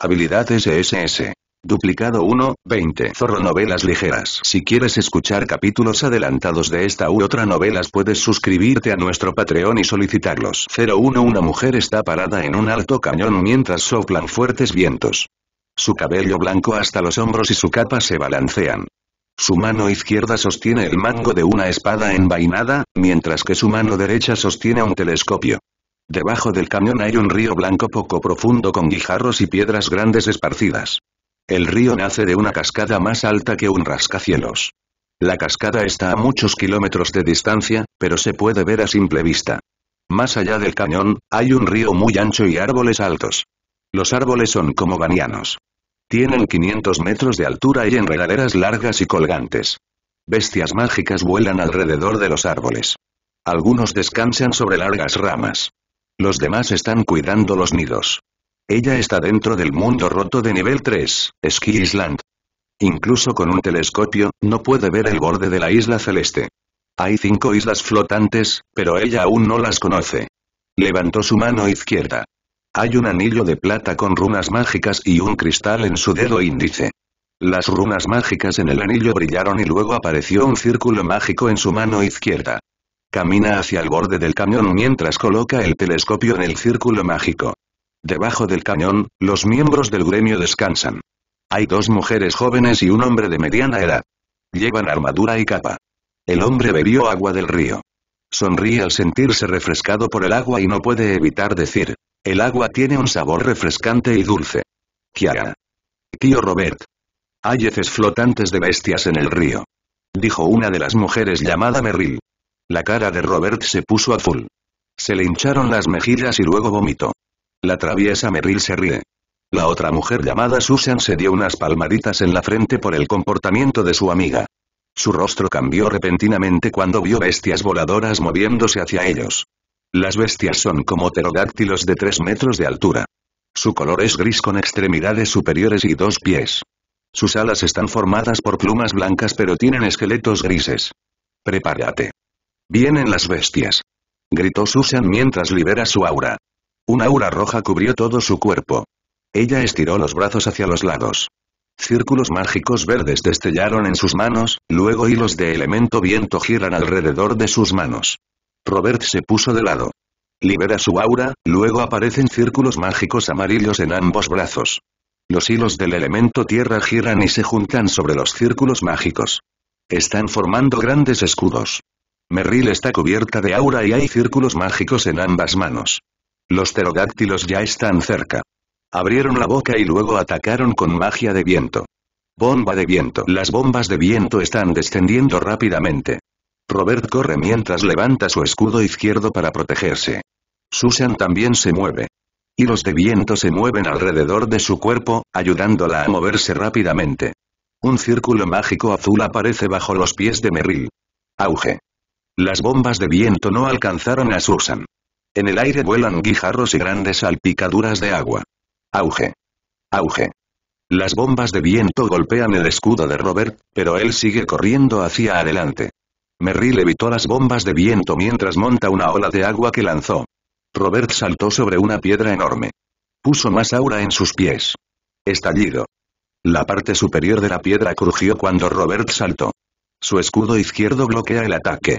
Habilidades SS. E Duplicado 1, 20. Zorro Novelas Ligeras. Si quieres escuchar capítulos adelantados de esta u otra novelas puedes suscribirte a nuestro Patreon y solicitarlos. 01 Una mujer está parada en un alto cañón mientras soplan fuertes vientos. Su cabello blanco hasta los hombros y su capa se balancean. Su mano izquierda sostiene el mango de una espada envainada, mientras que su mano derecha sostiene un telescopio. Debajo del cañón hay un río blanco poco profundo con guijarros y piedras grandes esparcidas. El río nace de una cascada más alta que un rascacielos. La cascada está a muchos kilómetros de distancia, pero se puede ver a simple vista. Más allá del cañón, hay un río muy ancho y árboles altos. Los árboles son como banianos. Tienen 500 metros de altura y enredaderas largas y colgantes. Bestias mágicas vuelan alrededor de los árboles. Algunos descansan sobre largas ramas. Los demás están cuidando los nidos. Ella está dentro del mundo roto de nivel 3, Ski Island. Incluso con un telescopio, no puede ver el borde de la isla celeste. Hay cinco islas flotantes, pero ella aún no las conoce. Levantó su mano izquierda. Hay un anillo de plata con runas mágicas y un cristal en su dedo índice. Las runas mágicas en el anillo brillaron y luego apareció un círculo mágico en su mano izquierda. Camina hacia el borde del cañón mientras coloca el telescopio en el círculo mágico. Debajo del cañón, los miembros del gremio descansan. Hay dos mujeres jóvenes y un hombre de mediana edad. Llevan armadura y capa. El hombre bebió agua del río. Sonríe al sentirse refrescado por el agua y no puede evitar decir, el agua tiene un sabor refrescante y dulce. Kiara. Tío Robert. Hay heces flotantes de bestias en el río. Dijo una de las mujeres llamada Merrill. La cara de Robert se puso azul. Se le hincharon las mejillas y luego vomitó. La traviesa Merrill se ríe. La otra mujer llamada Susan se dio unas palmaditas en la frente por el comportamiento de su amiga. Su rostro cambió repentinamente cuando vio bestias voladoras moviéndose hacia ellos. Las bestias son como pterodáctilos de 3 metros de altura. Su color es gris con extremidades superiores y dos pies. Sus alas están formadas por plumas blancas pero tienen esqueletos grises. Prepárate. ¡Vienen las bestias! Gritó Susan mientras libera su aura. Un aura roja cubrió todo su cuerpo. Ella estiró los brazos hacia los lados. Círculos mágicos verdes destellaron en sus manos, luego hilos de elemento viento giran alrededor de sus manos. Robert se puso de lado. Libera su aura, luego aparecen círculos mágicos amarillos en ambos brazos. Los hilos del elemento tierra giran y se juntan sobre los círculos mágicos. Están formando grandes escudos. Merrill está cubierta de aura y hay círculos mágicos en ambas manos. Los pterodáctilos ya están cerca. Abrieron la boca y luego atacaron con magia de viento. Bomba de viento. Las bombas de viento están descendiendo rápidamente. Robert corre mientras levanta su escudo izquierdo para protegerse. Susan también se mueve. Y los de viento se mueven alrededor de su cuerpo, ayudándola a moverse rápidamente. Un círculo mágico azul aparece bajo los pies de Merrill. Auge. Las bombas de viento no alcanzaron a Susan. En el aire vuelan guijarros y grandes salpicaduras de agua. Auge. Auge. Las bombas de viento golpean el escudo de Robert, pero él sigue corriendo hacia adelante. Merrill evitó las bombas de viento mientras monta una ola de agua que lanzó. Robert saltó sobre una piedra enorme. Puso más aura en sus pies. Estallido. La parte superior de la piedra crujió cuando Robert saltó. Su escudo izquierdo bloquea el ataque.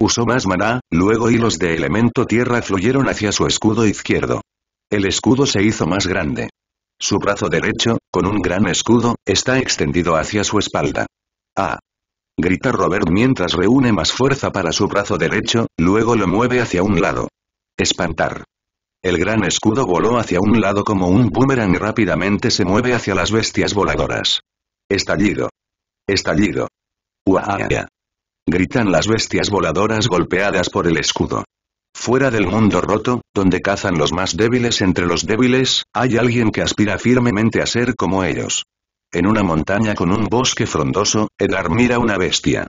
Usó más maná, luego hilos de elemento tierra fluyeron hacia su escudo izquierdo. El escudo se hizo más grande. Su brazo derecho, con un gran escudo, está extendido hacia su espalda. ¡Ah! Grita Robert mientras reúne más fuerza para su brazo derecho, luego lo mueve hacia un lado. Espantar. El gran escudo voló hacia un lado como un boomerang y rápidamente se mueve hacia las bestias voladoras. Estallido. Estallido. ¡Uaaya! Ah, gritan las bestias voladoras golpeadas por el escudo. Fuera del mundo roto, donde cazan los más débiles entre los débiles, hay alguien que aspira firmemente a ser como ellos. En una montaña con un bosque frondoso, Edgar mira una bestia.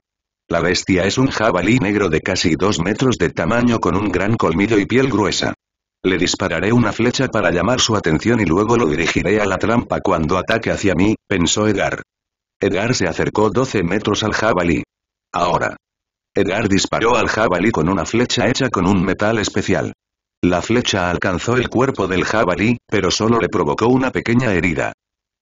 La bestia es un jabalí negro de casi dos metros de tamaño con un gran colmillo y piel gruesa. Le dispararé una flecha para llamar su atención y luego lo dirigiré a la trampa cuando ataque hacia mí, pensó Edgar. Edgar se acercó 12 metros al jabalí. Ahora. Edgar disparó al jabalí con una flecha hecha con un metal especial. La flecha alcanzó el cuerpo del jabalí, pero solo le provocó una pequeña herida.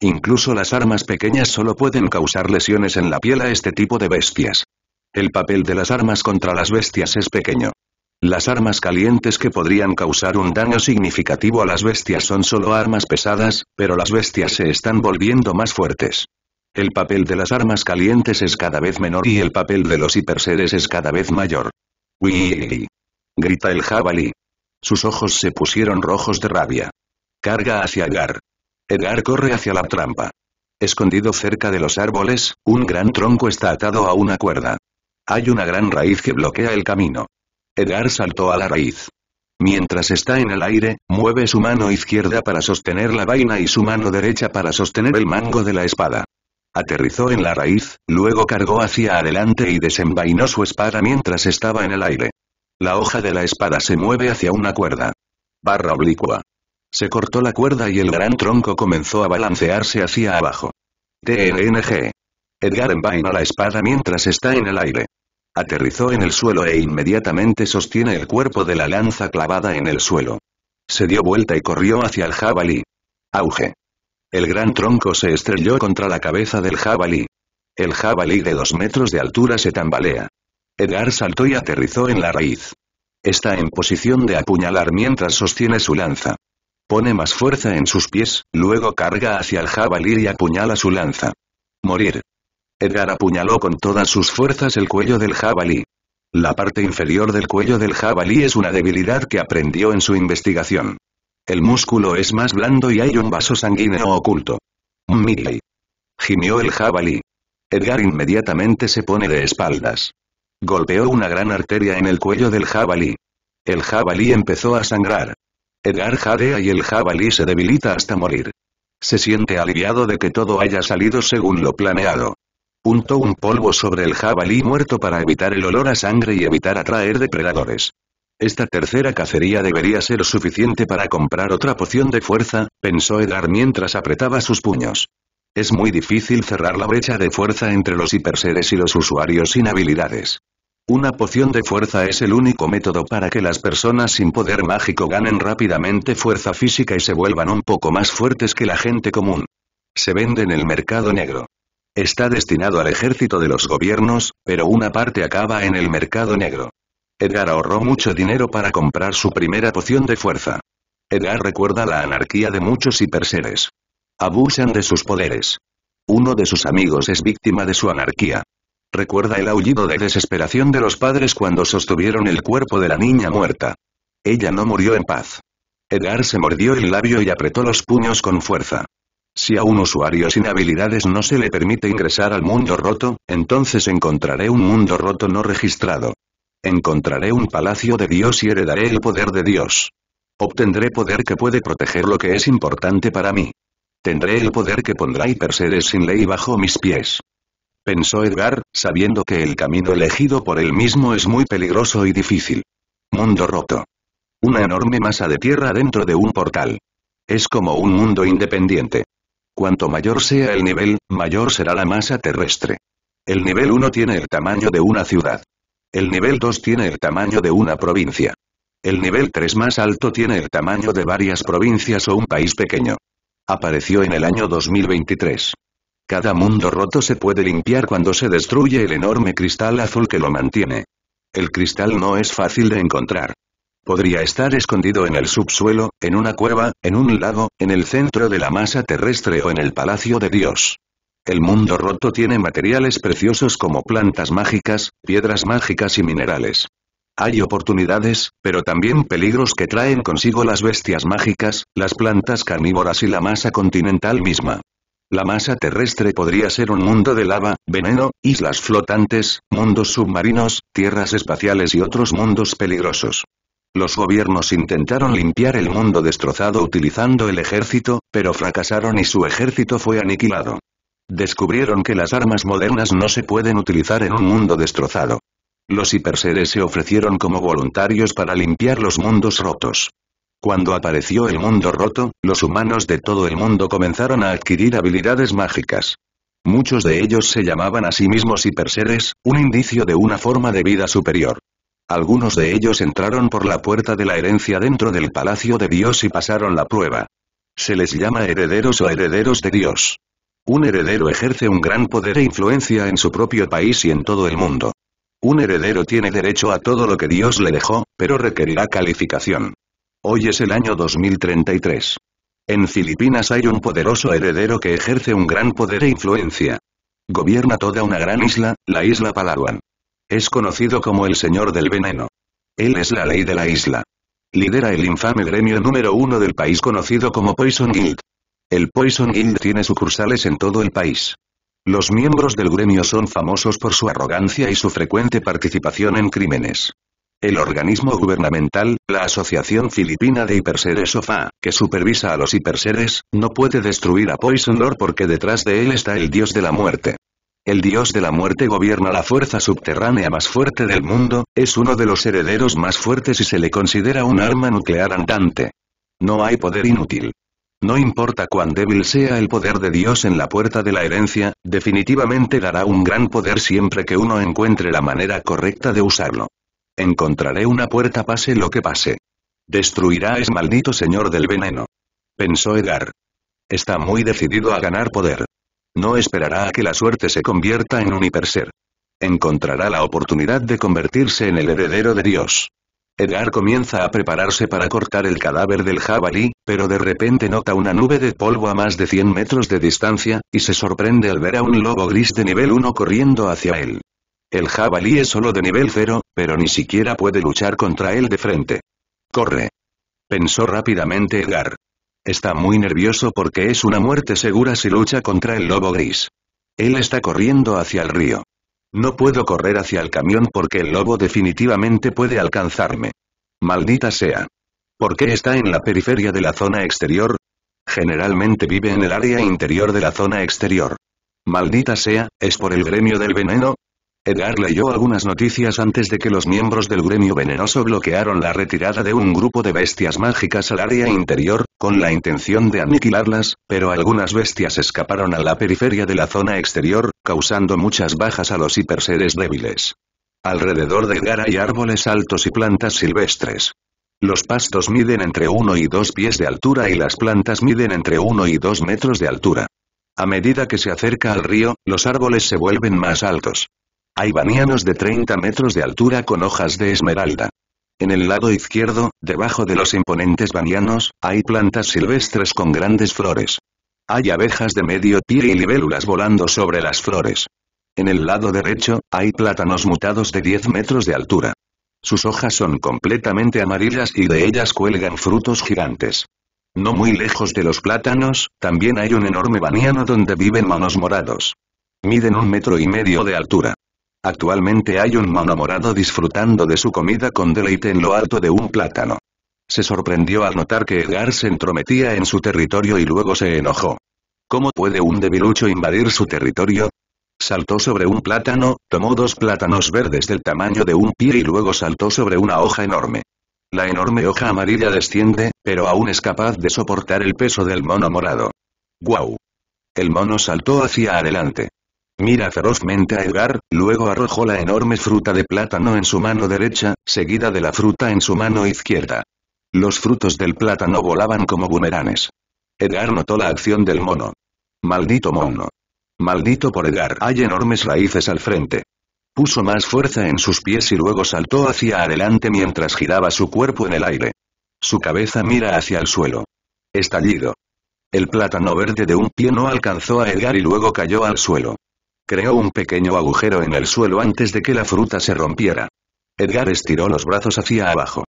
Incluso las armas pequeñas solo pueden causar lesiones en la piel a este tipo de bestias. El papel de las armas contra las bestias es pequeño. Las armas calientes que podrían causar un daño significativo a las bestias son solo armas pesadas, pero las bestias se están volviendo más fuertes. El papel de las armas calientes es cada vez menor y el papel de los hiperseres es cada vez mayor. ¡Wii! grita el jabalí. Sus ojos se pusieron rojos de rabia. Carga hacia Edgar. Edgar corre hacia la trampa. Escondido cerca de los árboles, un gran tronco está atado a una cuerda. Hay una gran raíz que bloquea el camino. Edgar saltó a la raíz. Mientras está en el aire, mueve su mano izquierda para sostener la vaina y su mano derecha para sostener el mango de la espada aterrizó en la raíz, luego cargó hacia adelante y desenvainó su espada mientras estaba en el aire. La hoja de la espada se mueve hacia una cuerda. Barra oblicua. Se cortó la cuerda y el gran tronco comenzó a balancearse hacia abajo. TNG. Edgar envaina la espada mientras está en el aire. Aterrizó en el suelo e inmediatamente sostiene el cuerpo de la lanza clavada en el suelo. Se dio vuelta y corrió hacia el jabalí. Auge. El gran tronco se estrelló contra la cabeza del jabalí. El jabalí de dos metros de altura se tambalea. Edgar saltó y aterrizó en la raíz. Está en posición de apuñalar mientras sostiene su lanza. Pone más fuerza en sus pies, luego carga hacia el jabalí y apuñala su lanza. Morir. Edgar apuñaló con todas sus fuerzas el cuello del jabalí. La parte inferior del cuello del jabalí es una debilidad que aprendió en su investigación. El músculo es más blando y hay un vaso sanguíneo oculto. Mili. Gimió el jabalí. Edgar inmediatamente se pone de espaldas. Golpeó una gran arteria en el cuello del jabalí. El jabalí empezó a sangrar. Edgar jadea y el jabalí se debilita hasta morir. Se siente aliviado de que todo haya salido según lo planeado. Untó un polvo sobre el jabalí muerto para evitar el olor a sangre y evitar atraer depredadores. Esta tercera cacería debería ser suficiente para comprar otra poción de fuerza, pensó Edgar mientras apretaba sus puños. Es muy difícil cerrar la brecha de fuerza entre los hiperseres y los usuarios sin habilidades. Una poción de fuerza es el único método para que las personas sin poder mágico ganen rápidamente fuerza física y se vuelvan un poco más fuertes que la gente común. Se vende en el mercado negro. Está destinado al ejército de los gobiernos, pero una parte acaba en el mercado negro. Edgar ahorró mucho dinero para comprar su primera poción de fuerza. Edgar recuerda la anarquía de muchos hiperseres. Abusan de sus poderes. Uno de sus amigos es víctima de su anarquía. Recuerda el aullido de desesperación de los padres cuando sostuvieron el cuerpo de la niña muerta. Ella no murió en paz. Edgar se mordió el labio y apretó los puños con fuerza. Si a un usuario sin habilidades no se le permite ingresar al mundo roto, entonces encontraré un mundo roto no registrado. Encontraré un palacio de Dios y heredaré el poder de Dios. Obtendré poder que puede proteger lo que es importante para mí. Tendré el poder que pondrá Hiperseres sin ley bajo mis pies. Pensó Edgar, sabiendo que el camino elegido por él mismo es muy peligroso y difícil. Mundo roto. Una enorme masa de tierra dentro de un portal. Es como un mundo independiente. Cuanto mayor sea el nivel, mayor será la masa terrestre. El nivel 1 tiene el tamaño de una ciudad. El nivel 2 tiene el tamaño de una provincia. El nivel 3 más alto tiene el tamaño de varias provincias o un país pequeño. Apareció en el año 2023. Cada mundo roto se puede limpiar cuando se destruye el enorme cristal azul que lo mantiene. El cristal no es fácil de encontrar. Podría estar escondido en el subsuelo, en una cueva, en un lago, en el centro de la masa terrestre o en el palacio de Dios. El mundo roto tiene materiales preciosos como plantas mágicas, piedras mágicas y minerales. Hay oportunidades, pero también peligros que traen consigo las bestias mágicas, las plantas carnívoras y la masa continental misma. La masa terrestre podría ser un mundo de lava, veneno, islas flotantes, mundos submarinos, tierras espaciales y otros mundos peligrosos. Los gobiernos intentaron limpiar el mundo destrozado utilizando el ejército, pero fracasaron y su ejército fue aniquilado. Descubrieron que las armas modernas no se pueden utilizar en un mundo destrozado. Los hiperseres se ofrecieron como voluntarios para limpiar los mundos rotos. Cuando apareció el mundo roto, los humanos de todo el mundo comenzaron a adquirir habilidades mágicas. Muchos de ellos se llamaban a sí mismos hiperseres, un indicio de una forma de vida superior. Algunos de ellos entraron por la puerta de la herencia dentro del palacio de Dios y pasaron la prueba. Se les llama herederos o herederos de Dios. Un heredero ejerce un gran poder e influencia en su propio país y en todo el mundo. Un heredero tiene derecho a todo lo que Dios le dejó, pero requerirá calificación. Hoy es el año 2033. En Filipinas hay un poderoso heredero que ejerce un gran poder e influencia. Gobierna toda una gran isla, la isla Palawan. Es conocido como el Señor del Veneno. Él es la ley de la isla. Lidera el infame gremio número uno del país conocido como Poison Guild. El Poison Guild tiene sucursales en todo el país. Los miembros del gremio son famosos por su arrogancia y su frecuente participación en crímenes. El organismo gubernamental, la Asociación Filipina de Hiperseres OFA, que supervisa a los hiperseres, no puede destruir a Poison Lord porque detrás de él está el dios de la muerte. El dios de la muerte gobierna la fuerza subterránea más fuerte del mundo, es uno de los herederos más fuertes y se le considera un arma nuclear andante. No hay poder inútil. No importa cuán débil sea el poder de Dios en la puerta de la herencia, definitivamente dará un gran poder siempre que uno encuentre la manera correcta de usarlo. Encontraré una puerta pase lo que pase. Destruirá a ese maldito señor del veneno. Pensó Edgar. Está muy decidido a ganar poder. No esperará a que la suerte se convierta en un hiperser. Encontrará la oportunidad de convertirse en el heredero de Dios. Edgar comienza a prepararse para cortar el cadáver del jabalí, pero de repente nota una nube de polvo a más de 100 metros de distancia, y se sorprende al ver a un lobo gris de nivel 1 corriendo hacia él. El jabalí es solo de nivel 0, pero ni siquiera puede luchar contra él de frente. ¡Corre! Pensó rápidamente Edgar. Está muy nervioso porque es una muerte segura si lucha contra el lobo gris. Él está corriendo hacia el río. No puedo correr hacia el camión porque el lobo definitivamente puede alcanzarme. Maldita sea. ¿Por qué está en la periferia de la zona exterior? Generalmente vive en el área interior de la zona exterior. Maldita sea, ¿es por el gremio del veneno? Edgar leyó algunas noticias antes de que los miembros del gremio venenoso bloquearon la retirada de un grupo de bestias mágicas al área interior, con la intención de aniquilarlas, pero algunas bestias escaparon a la periferia de la zona exterior, causando muchas bajas a los hiperseres débiles. Alrededor de Edgar hay árboles altos y plantas silvestres. Los pastos miden entre 1 y 2 pies de altura y las plantas miden entre 1 y 2 metros de altura. A medida que se acerca al río, los árboles se vuelven más altos. Hay banianos de 30 metros de altura con hojas de esmeralda. En el lado izquierdo, debajo de los imponentes banianos, hay plantas silvestres con grandes flores. Hay abejas de medio pie y libélulas volando sobre las flores. En el lado derecho, hay plátanos mutados de 10 metros de altura. Sus hojas son completamente amarillas y de ellas cuelgan frutos gigantes. No muy lejos de los plátanos, también hay un enorme baniano donde viven manos morados. Miden un metro y medio de altura. Actualmente hay un mono morado disfrutando de su comida con deleite en lo alto de un plátano. Se sorprendió al notar que Edgar se entrometía en su territorio y luego se enojó. ¿Cómo puede un debilucho invadir su territorio? Saltó sobre un plátano, tomó dos plátanos verdes del tamaño de un pie y luego saltó sobre una hoja enorme. La enorme hoja amarilla desciende, pero aún es capaz de soportar el peso del mono morado. ¡Guau! El mono saltó hacia adelante. Mira ferozmente a Edgar, luego arrojó la enorme fruta de plátano en su mano derecha, seguida de la fruta en su mano izquierda. Los frutos del plátano volaban como bumeranes. Edgar notó la acción del mono. Maldito mono. Maldito por Edgar. Hay enormes raíces al frente. Puso más fuerza en sus pies y luego saltó hacia adelante mientras giraba su cuerpo en el aire. Su cabeza mira hacia el suelo. Estallido. El plátano verde de un pie no alcanzó a Edgar y luego cayó al suelo. Creó un pequeño agujero en el suelo antes de que la fruta se rompiera. Edgar estiró los brazos hacia abajo.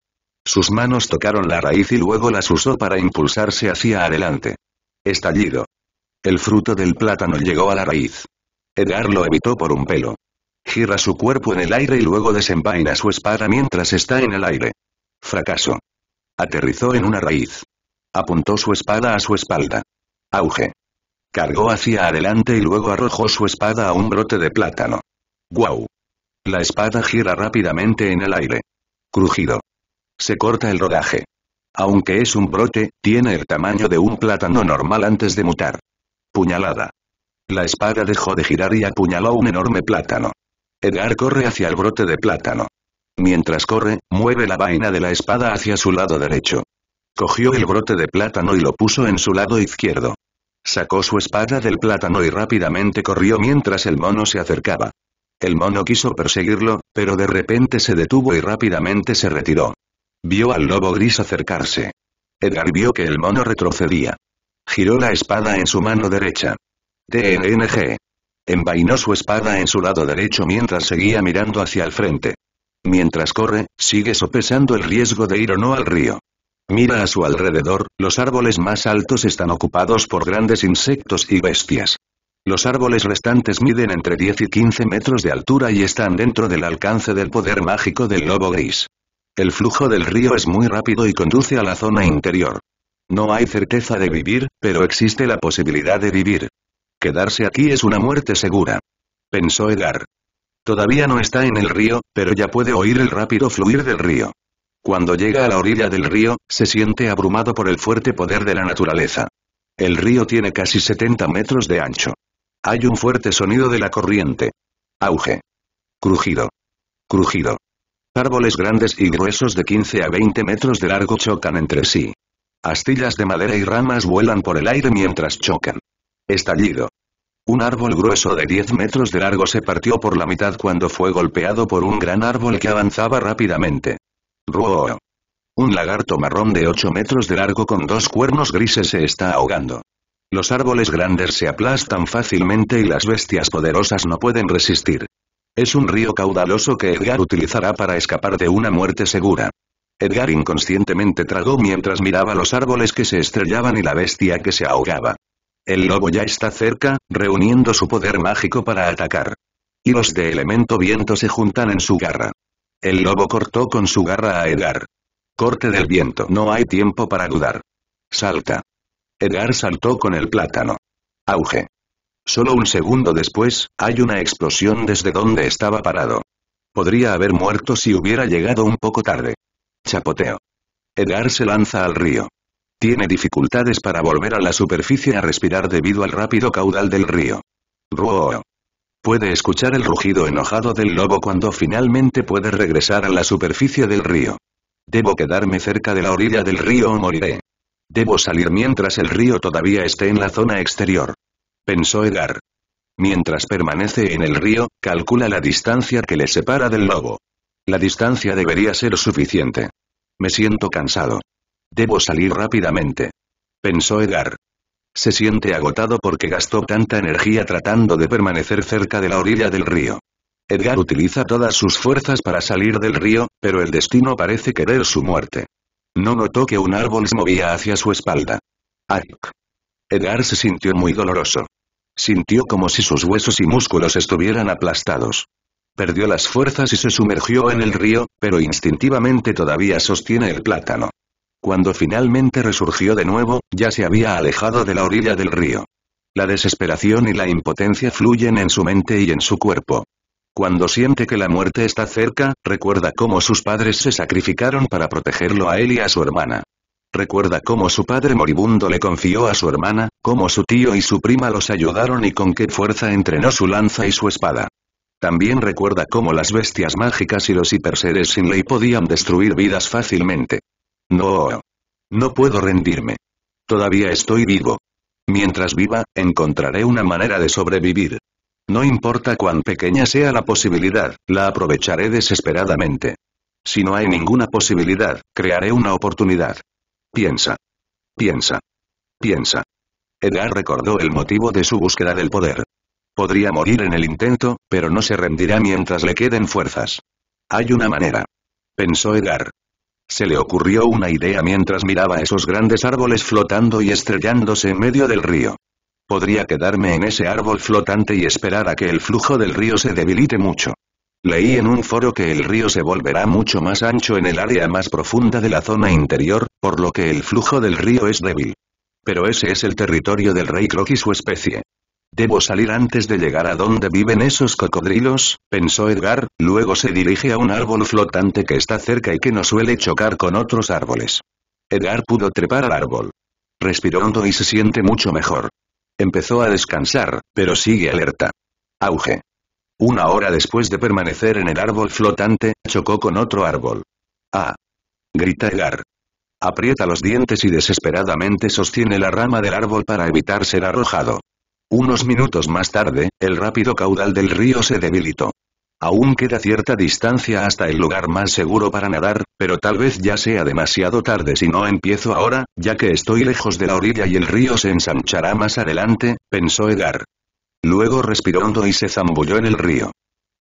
Sus manos tocaron la raíz y luego las usó para impulsarse hacia adelante. Estallido. El fruto del plátano llegó a la raíz. Edgar lo evitó por un pelo. Gira su cuerpo en el aire y luego desenvaina su espada mientras está en el aire. Fracaso. Aterrizó en una raíz. Apuntó su espada a su espalda. Auge. Cargó hacia adelante y luego arrojó su espada a un brote de plátano. ¡Guau! La espada gira rápidamente en el aire. Crujido. Se corta el rodaje. Aunque es un brote, tiene el tamaño de un plátano normal antes de mutar. Puñalada. La espada dejó de girar y apuñaló un enorme plátano. Edgar corre hacia el brote de plátano. Mientras corre, mueve la vaina de la espada hacia su lado derecho. Cogió el brote de plátano y lo puso en su lado izquierdo. Sacó su espada del plátano y rápidamente corrió mientras el mono se acercaba. El mono quiso perseguirlo, pero de repente se detuvo y rápidamente se retiró. Vio al lobo gris acercarse. Edgar vio que el mono retrocedía. Giró la espada en su mano derecha. TNG. Envainó su espada en su lado derecho mientras seguía mirando hacia el frente. Mientras corre, sigue sopesando el riesgo de ir o no al río. Mira a su alrededor, los árboles más altos están ocupados por grandes insectos y bestias. Los árboles restantes miden entre 10 y 15 metros de altura y están dentro del alcance del poder mágico del lobo gris. El flujo del río es muy rápido y conduce a la zona interior. No hay certeza de vivir, pero existe la posibilidad de vivir. Quedarse aquí es una muerte segura. Pensó Edgar. Todavía no está en el río, pero ya puede oír el rápido fluir del río. Cuando llega a la orilla del río, se siente abrumado por el fuerte poder de la naturaleza. El río tiene casi 70 metros de ancho. Hay un fuerte sonido de la corriente. Auge. Crujido. Crujido. Árboles grandes y gruesos de 15 a 20 metros de largo chocan entre sí. Astillas de madera y ramas vuelan por el aire mientras chocan. Estallido. Un árbol grueso de 10 metros de largo se partió por la mitad cuando fue golpeado por un gran árbol que avanzaba rápidamente. Ruo. Un lagarto marrón de 8 metros de largo con dos cuernos grises se está ahogando. Los árboles grandes se aplastan fácilmente y las bestias poderosas no pueden resistir. Es un río caudaloso que Edgar utilizará para escapar de una muerte segura. Edgar inconscientemente tragó mientras miraba los árboles que se estrellaban y la bestia que se ahogaba. El lobo ya está cerca, reuniendo su poder mágico para atacar. Y los de elemento viento se juntan en su garra. El lobo cortó con su garra a Edgar. Corte del viento. No hay tiempo para dudar. Salta. Edgar saltó con el plátano. Auge. Solo un segundo después, hay una explosión desde donde estaba parado. Podría haber muerto si hubiera llegado un poco tarde. Chapoteo. Edgar se lanza al río. Tiene dificultades para volver a la superficie a respirar debido al rápido caudal del río. Ruo. Puede escuchar el rugido enojado del lobo cuando finalmente puede regresar a la superficie del río. Debo quedarme cerca de la orilla del río o moriré. Debo salir mientras el río todavía esté en la zona exterior. Pensó Edgar. Mientras permanece en el río, calcula la distancia que le separa del lobo. La distancia debería ser suficiente. Me siento cansado. Debo salir rápidamente. Pensó Edgar. Se siente agotado porque gastó tanta energía tratando de permanecer cerca de la orilla del río. Edgar utiliza todas sus fuerzas para salir del río, pero el destino parece querer su muerte. No notó que un árbol se movía hacia su espalda. ¡Ay! Edgar se sintió muy doloroso. Sintió como si sus huesos y músculos estuvieran aplastados. Perdió las fuerzas y se sumergió en el río, pero instintivamente todavía sostiene el plátano. Cuando finalmente resurgió de nuevo, ya se había alejado de la orilla del río. La desesperación y la impotencia fluyen en su mente y en su cuerpo. Cuando siente que la muerte está cerca, recuerda cómo sus padres se sacrificaron para protegerlo a él y a su hermana. Recuerda cómo su padre moribundo le confió a su hermana, cómo su tío y su prima los ayudaron y con qué fuerza entrenó su lanza y su espada. También recuerda cómo las bestias mágicas y los hiperseres sin ley podían destruir vidas fácilmente. No. No puedo rendirme. Todavía estoy vivo. Mientras viva, encontraré una manera de sobrevivir. No importa cuán pequeña sea la posibilidad, la aprovecharé desesperadamente. Si no hay ninguna posibilidad, crearé una oportunidad. Piensa. Piensa. Piensa. Edgar recordó el motivo de su búsqueda del poder. Podría morir en el intento, pero no se rendirá mientras le queden fuerzas. Hay una manera. Pensó Edgar. Se le ocurrió una idea mientras miraba esos grandes árboles flotando y estrellándose en medio del río. Podría quedarme en ese árbol flotante y esperar a que el flujo del río se debilite mucho. Leí en un foro que el río se volverá mucho más ancho en el área más profunda de la zona interior, por lo que el flujo del río es débil. Pero ese es el territorio del rey Croc y su especie. Debo salir antes de llegar a donde viven esos cocodrilos, pensó Edgar, luego se dirige a un árbol flotante que está cerca y que no suele chocar con otros árboles. Edgar pudo trepar al árbol. Respiró hondo y se siente mucho mejor. Empezó a descansar, pero sigue alerta. Auge. Una hora después de permanecer en el árbol flotante, chocó con otro árbol. ¡Ah! grita Edgar. Aprieta los dientes y desesperadamente sostiene la rama del árbol para evitar ser arrojado. Unos minutos más tarde, el rápido caudal del río se debilitó. Aún queda cierta distancia hasta el lugar más seguro para nadar, pero tal vez ya sea demasiado tarde si no empiezo ahora, ya que estoy lejos de la orilla y el río se ensanchará más adelante, pensó Edgar. Luego respiró hondo y se zambulló en el río.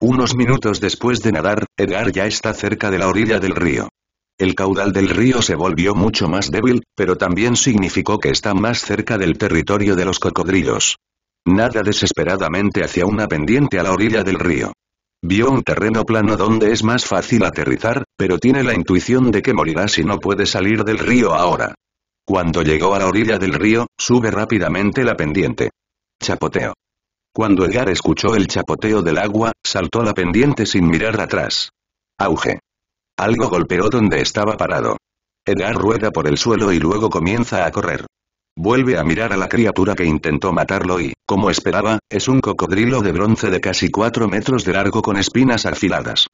Unos minutos después de nadar, Edgar ya está cerca de la orilla del río. El caudal del río se volvió mucho más débil, pero también significó que está más cerca del territorio de los cocodrilos. Nada desesperadamente hacia una pendiente a la orilla del río. Vio un terreno plano donde es más fácil aterrizar, pero tiene la intuición de que morirá si no puede salir del río ahora. Cuando llegó a la orilla del río, sube rápidamente la pendiente. Chapoteo. Cuando Edgar escuchó el chapoteo del agua, saltó la pendiente sin mirar atrás. Auge. Algo golpeó donde estaba parado. Edgar rueda por el suelo y luego comienza a correr. Vuelve a mirar a la criatura que intentó matarlo y, como esperaba, es un cocodrilo de bronce de casi 4 metros de largo con espinas afiladas.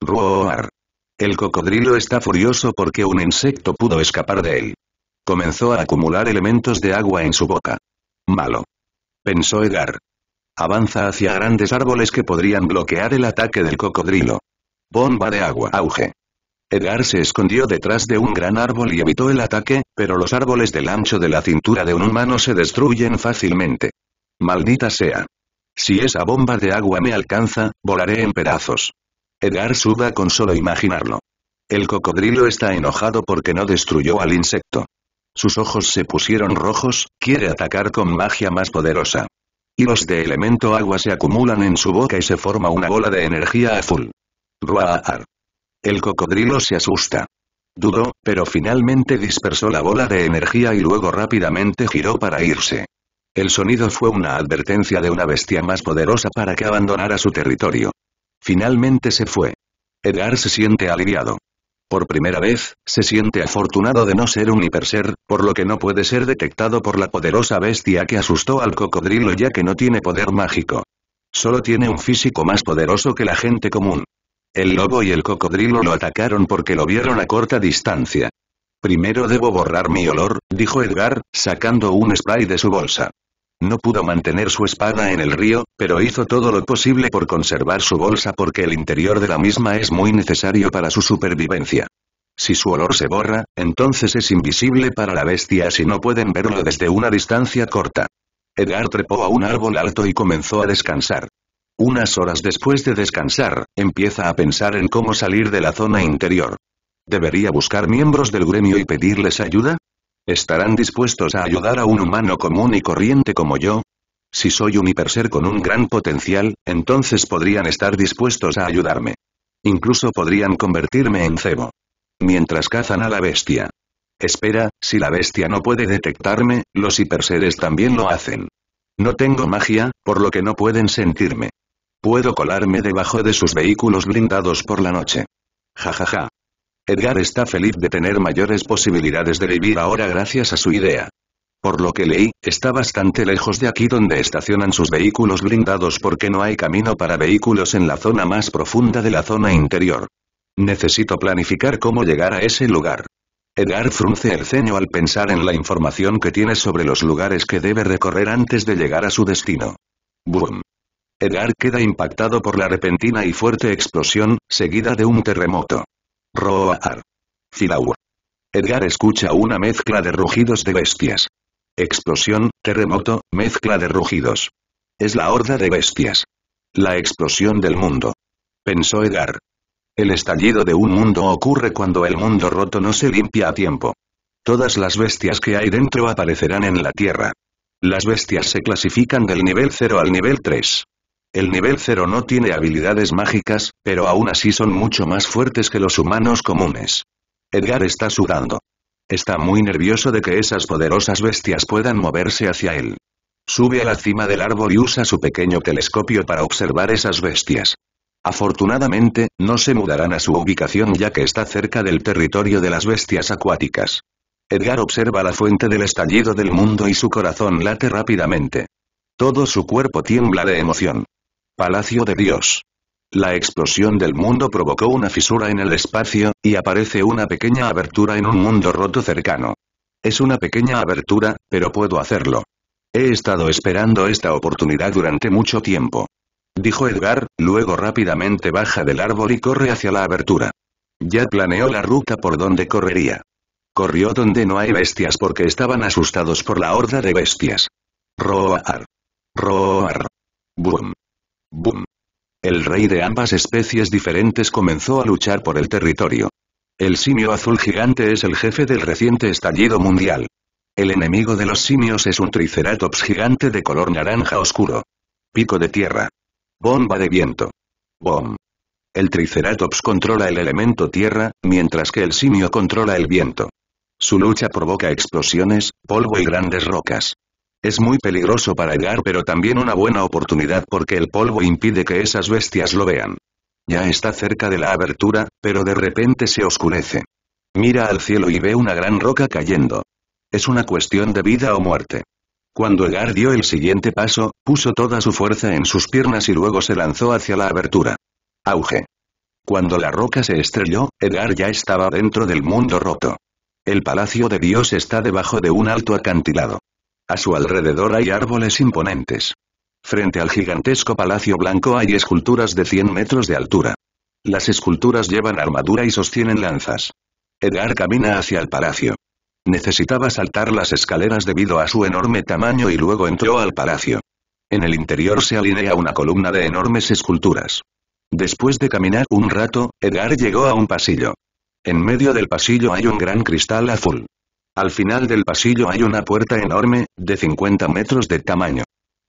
Roar. El cocodrilo está furioso porque un insecto pudo escapar de él. Comenzó a acumular elementos de agua en su boca. Malo. Pensó Edgar. Avanza hacia grandes árboles que podrían bloquear el ataque del cocodrilo. Bomba de agua. Auge. Edgar se escondió detrás de un gran árbol y evitó el ataque, pero los árboles del ancho de la cintura de un humano se destruyen fácilmente. Maldita sea. Si esa bomba de agua me alcanza, volaré en pedazos. Edgar suba con solo imaginarlo. El cocodrilo está enojado porque no destruyó al insecto. Sus ojos se pusieron rojos, quiere atacar con magia más poderosa. Y los de elemento agua se acumulan en su boca y se forma una bola de energía azul. Ruar. El cocodrilo se asusta. Dudó, pero finalmente dispersó la bola de energía y luego rápidamente giró para irse. El sonido fue una advertencia de una bestia más poderosa para que abandonara su territorio. Finalmente se fue. Edgar se siente aliviado. Por primera vez, se siente afortunado de no ser un hiperser, por lo que no puede ser detectado por la poderosa bestia que asustó al cocodrilo ya que no tiene poder mágico. Solo tiene un físico más poderoso que la gente común. El lobo y el cocodrilo lo atacaron porque lo vieron a corta distancia. Primero debo borrar mi olor, dijo Edgar, sacando un spray de su bolsa. No pudo mantener su espada en el río, pero hizo todo lo posible por conservar su bolsa porque el interior de la misma es muy necesario para su supervivencia. Si su olor se borra, entonces es invisible para la bestia si no pueden verlo desde una distancia corta. Edgar trepó a un árbol alto y comenzó a descansar. Unas horas después de descansar, empieza a pensar en cómo salir de la zona interior. ¿Debería buscar miembros del gremio y pedirles ayuda? ¿Estarán dispuestos a ayudar a un humano común y corriente como yo? Si soy un hiperser con un gran potencial, entonces podrían estar dispuestos a ayudarme. Incluso podrían convertirme en cebo. Mientras cazan a la bestia. Espera, si la bestia no puede detectarme, los hiperseres también lo hacen. No tengo magia, por lo que no pueden sentirme. Puedo colarme debajo de sus vehículos blindados por la noche. Jajaja. Edgar está feliz de tener mayores posibilidades de vivir ahora gracias a su idea. Por lo que leí, está bastante lejos de aquí donde estacionan sus vehículos blindados porque no hay camino para vehículos en la zona más profunda de la zona interior. Necesito planificar cómo llegar a ese lugar. Edgar frunce el ceño al pensar en la información que tiene sobre los lugares que debe recorrer antes de llegar a su destino. Boom. Edgar queda impactado por la repentina y fuerte explosión, seguida de un terremoto. Roar. Filau. Edgar escucha una mezcla de rugidos de bestias. Explosión, terremoto, mezcla de rugidos. Es la horda de bestias. La explosión del mundo. Pensó Edgar. El estallido de un mundo ocurre cuando el mundo roto no se limpia a tiempo. Todas las bestias que hay dentro aparecerán en la Tierra. Las bestias se clasifican del nivel 0 al nivel 3. El nivel 0 no tiene habilidades mágicas, pero aún así son mucho más fuertes que los humanos comunes. Edgar está sudando. Está muy nervioso de que esas poderosas bestias puedan moverse hacia él. Sube a la cima del árbol y usa su pequeño telescopio para observar esas bestias. Afortunadamente, no se mudarán a su ubicación ya que está cerca del territorio de las bestias acuáticas. Edgar observa la fuente del estallido del mundo y su corazón late rápidamente. Todo su cuerpo tiembla de emoción. Palacio de Dios. La explosión del mundo provocó una fisura en el espacio, y aparece una pequeña abertura en un mundo roto cercano. Es una pequeña abertura, pero puedo hacerlo. He estado esperando esta oportunidad durante mucho tiempo. Dijo Edgar, luego rápidamente baja del árbol y corre hacia la abertura. Ya planeó la ruta por donde correría. Corrió donde no hay bestias porque estaban asustados por la horda de bestias. Roar. Roar. Boom. Boom. El rey de ambas especies diferentes comenzó a luchar por el territorio. El simio azul gigante es el jefe del reciente estallido mundial. El enemigo de los simios es un triceratops gigante de color naranja oscuro. Pico de tierra. Bomba de viento. Boom. El triceratops controla el elemento tierra, mientras que el simio controla el viento. Su lucha provoca explosiones, polvo y grandes rocas. Es muy peligroso para Edgar pero también una buena oportunidad porque el polvo impide que esas bestias lo vean. Ya está cerca de la abertura, pero de repente se oscurece. Mira al cielo y ve una gran roca cayendo. Es una cuestión de vida o muerte. Cuando Edgar dio el siguiente paso, puso toda su fuerza en sus piernas y luego se lanzó hacia la abertura. Auge. Cuando la roca se estrelló, Edgar ya estaba dentro del mundo roto. El palacio de Dios está debajo de un alto acantilado. A su alrededor hay árboles imponentes. Frente al gigantesco palacio blanco hay esculturas de 100 metros de altura. Las esculturas llevan armadura y sostienen lanzas. Edgar camina hacia el palacio. Necesitaba saltar las escaleras debido a su enorme tamaño y luego entró al palacio. En el interior se alinea una columna de enormes esculturas. Después de caminar un rato, Edgar llegó a un pasillo. En medio del pasillo hay un gran cristal azul. Al final del pasillo hay una puerta enorme, de 50 metros de tamaño.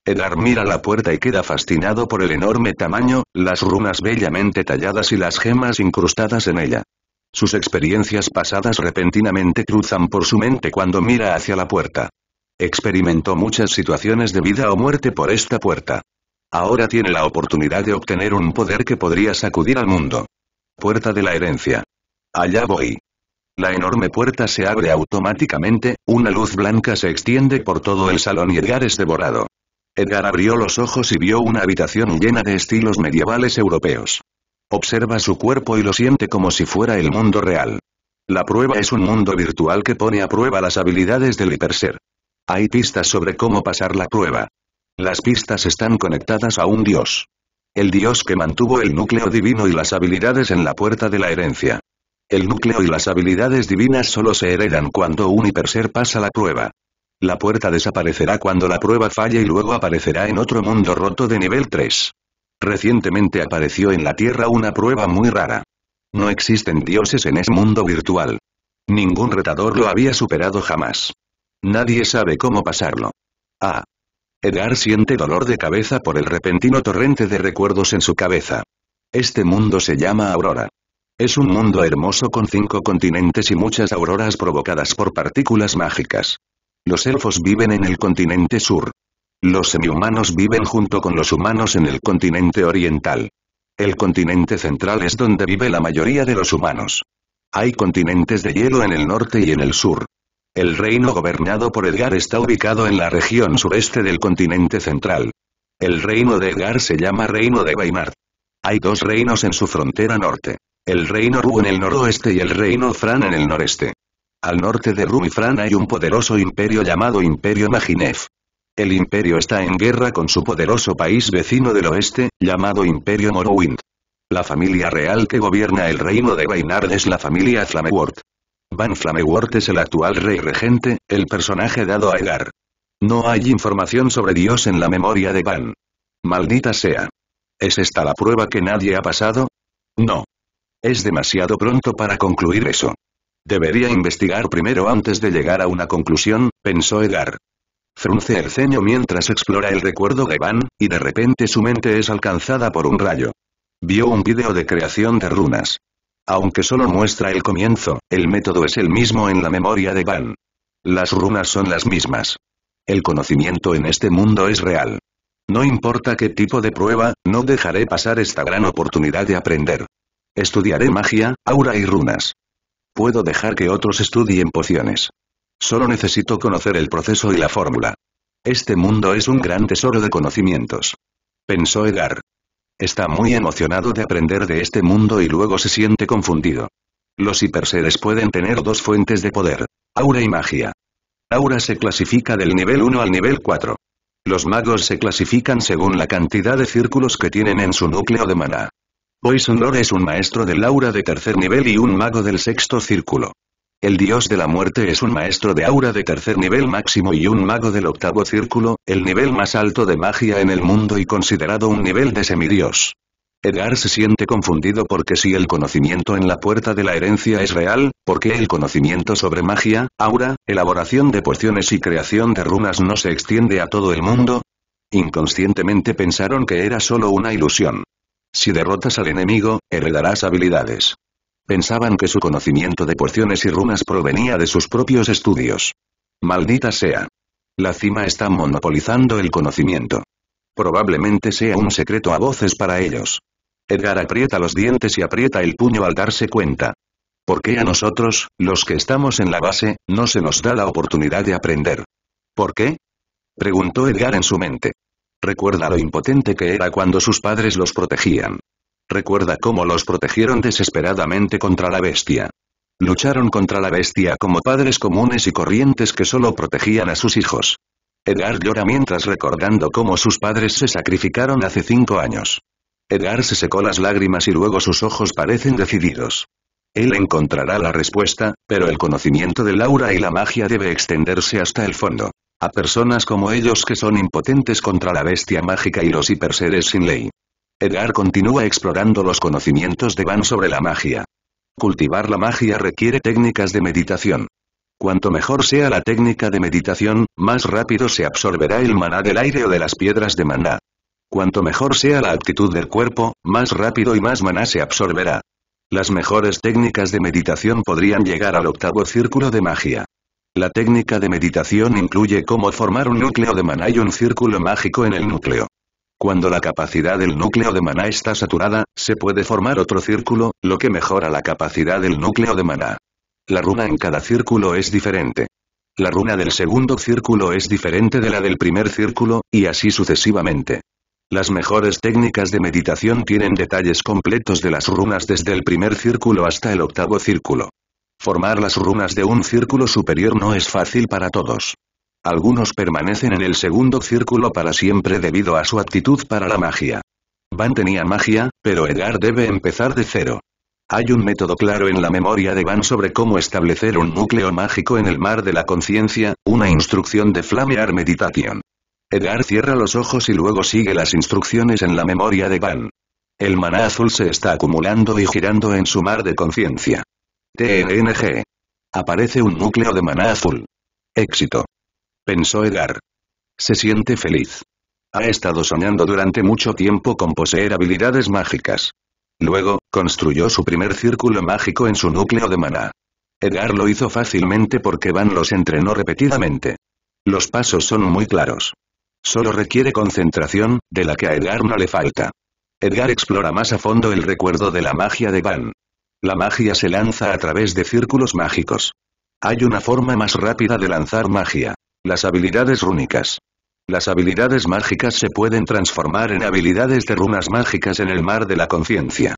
Edgar mira la puerta y queda fascinado por el enorme tamaño, las runas bellamente talladas y las gemas incrustadas en ella. Sus experiencias pasadas repentinamente cruzan por su mente cuando mira hacia la puerta. Experimentó muchas situaciones de vida o muerte por esta puerta. Ahora tiene la oportunidad de obtener un poder que podría sacudir al mundo. Puerta de la herencia. Allá voy. La enorme puerta se abre automáticamente, una luz blanca se extiende por todo el salón y Edgar es devorado. Edgar abrió los ojos y vio una habitación llena de estilos medievales europeos. Observa su cuerpo y lo siente como si fuera el mundo real. La prueba es un mundo virtual que pone a prueba las habilidades del hiperser. Hay pistas sobre cómo pasar la prueba. Las pistas están conectadas a un dios. El dios que mantuvo el núcleo divino y las habilidades en la puerta de la herencia. El núcleo y las habilidades divinas solo se heredan cuando un hiperser pasa la prueba. La puerta desaparecerá cuando la prueba falle y luego aparecerá en otro mundo roto de nivel 3. Recientemente apareció en la Tierra una prueba muy rara. No existen dioses en ese mundo virtual. Ningún retador lo había superado jamás. Nadie sabe cómo pasarlo. Ah. Edgar siente dolor de cabeza por el repentino torrente de recuerdos en su cabeza. Este mundo se llama Aurora. Es un mundo hermoso con cinco continentes y muchas auroras provocadas por partículas mágicas. Los elfos viven en el continente sur. Los semihumanos viven junto con los humanos en el continente oriental. El continente central es donde vive la mayoría de los humanos. Hay continentes de hielo en el norte y en el sur. El reino gobernado por Edgar está ubicado en la región sureste del continente central. El reino de Edgar se llama Reino de Weimar. Hay dos reinos en su frontera norte. El reino Ru en el noroeste y el reino Fran en el noreste. Al norte de Ru y Fran hay un poderoso imperio llamado Imperio Maginef. El imperio está en guerra con su poderoso país vecino del oeste, llamado Imperio Morrowind. La familia real que gobierna el reino de Reynard es la familia flamewort Van flamewort es el actual rey regente, el personaje dado a Edgar. No hay información sobre Dios en la memoria de Van. Maldita sea. ¿Es esta la prueba que nadie ha pasado? No. Es demasiado pronto para concluir eso. Debería investigar primero antes de llegar a una conclusión, pensó Edgar. Frunce el ceño mientras explora el recuerdo de Van, y de repente su mente es alcanzada por un rayo. Vio un vídeo de creación de runas. Aunque solo muestra el comienzo, el método es el mismo en la memoria de Van. Las runas son las mismas. El conocimiento en este mundo es real. No importa qué tipo de prueba, no dejaré pasar esta gran oportunidad de aprender. Estudiaré magia, aura y runas. Puedo dejar que otros estudien pociones. Solo necesito conocer el proceso y la fórmula. Este mundo es un gran tesoro de conocimientos. Pensó Edgar. Está muy emocionado de aprender de este mundo y luego se siente confundido. Los hiperseres pueden tener dos fuentes de poder, aura y magia. Aura se clasifica del nivel 1 al nivel 4. Los magos se clasifican según la cantidad de círculos que tienen en su núcleo de maná. Poison es un maestro del aura de tercer nivel y un mago del sexto círculo. El dios de la muerte es un maestro de aura de tercer nivel máximo y un mago del octavo círculo, el nivel más alto de magia en el mundo y considerado un nivel de semidios. Edgar se siente confundido porque si el conocimiento en la puerta de la herencia es real, ¿por qué el conocimiento sobre magia, aura, elaboración de pociones y creación de runas no se extiende a todo el mundo? Inconscientemente pensaron que era solo una ilusión. Si derrotas al enemigo, heredarás habilidades. Pensaban que su conocimiento de porciones y runas provenía de sus propios estudios. Maldita sea. La cima está monopolizando el conocimiento. Probablemente sea un secreto a voces para ellos. Edgar aprieta los dientes y aprieta el puño al darse cuenta. ¿Por qué a nosotros, los que estamos en la base, no se nos da la oportunidad de aprender? ¿Por qué? Preguntó Edgar en su mente. Recuerda lo impotente que era cuando sus padres los protegían. Recuerda cómo los protegieron desesperadamente contra la bestia. Lucharon contra la bestia como padres comunes y corrientes que solo protegían a sus hijos. Edgar llora mientras recordando cómo sus padres se sacrificaron hace cinco años. Edgar se secó las lágrimas y luego sus ojos parecen decididos. Él encontrará la respuesta, pero el conocimiento de Laura y la magia debe extenderse hasta el fondo a personas como ellos que son impotentes contra la bestia mágica y los hiperseres sin ley. Edgar continúa explorando los conocimientos de Van sobre la magia. Cultivar la magia requiere técnicas de meditación. Cuanto mejor sea la técnica de meditación, más rápido se absorberá el maná del aire o de las piedras de maná. Cuanto mejor sea la actitud del cuerpo, más rápido y más maná se absorberá. Las mejores técnicas de meditación podrían llegar al octavo círculo de magia. La técnica de meditación incluye cómo formar un núcleo de maná y un círculo mágico en el núcleo. Cuando la capacidad del núcleo de maná está saturada, se puede formar otro círculo, lo que mejora la capacidad del núcleo de maná. La runa en cada círculo es diferente. La runa del segundo círculo es diferente de la del primer círculo, y así sucesivamente. Las mejores técnicas de meditación tienen detalles completos de las runas desde el primer círculo hasta el octavo círculo. Formar las runas de un círculo superior no es fácil para todos. Algunos permanecen en el segundo círculo para siempre debido a su aptitud para la magia. Van tenía magia, pero Edgar debe empezar de cero. Hay un método claro en la memoria de Van sobre cómo establecer un núcleo mágico en el mar de la conciencia, una instrucción de Flamear Meditation. Edgar cierra los ojos y luego sigue las instrucciones en la memoria de Van. El maná azul se está acumulando y girando en su mar de conciencia. TNG. Aparece un núcleo de maná azul. Éxito. Pensó Edgar. Se siente feliz. Ha estado soñando durante mucho tiempo con poseer habilidades mágicas. Luego, construyó su primer círculo mágico en su núcleo de maná. Edgar lo hizo fácilmente porque Van los entrenó repetidamente. Los pasos son muy claros. Solo requiere concentración, de la que a Edgar no le falta. Edgar explora más a fondo el recuerdo de la magia de Van. La magia se lanza a través de círculos mágicos. Hay una forma más rápida de lanzar magia. Las habilidades rúnicas. Las habilidades mágicas se pueden transformar en habilidades de runas mágicas en el mar de la conciencia.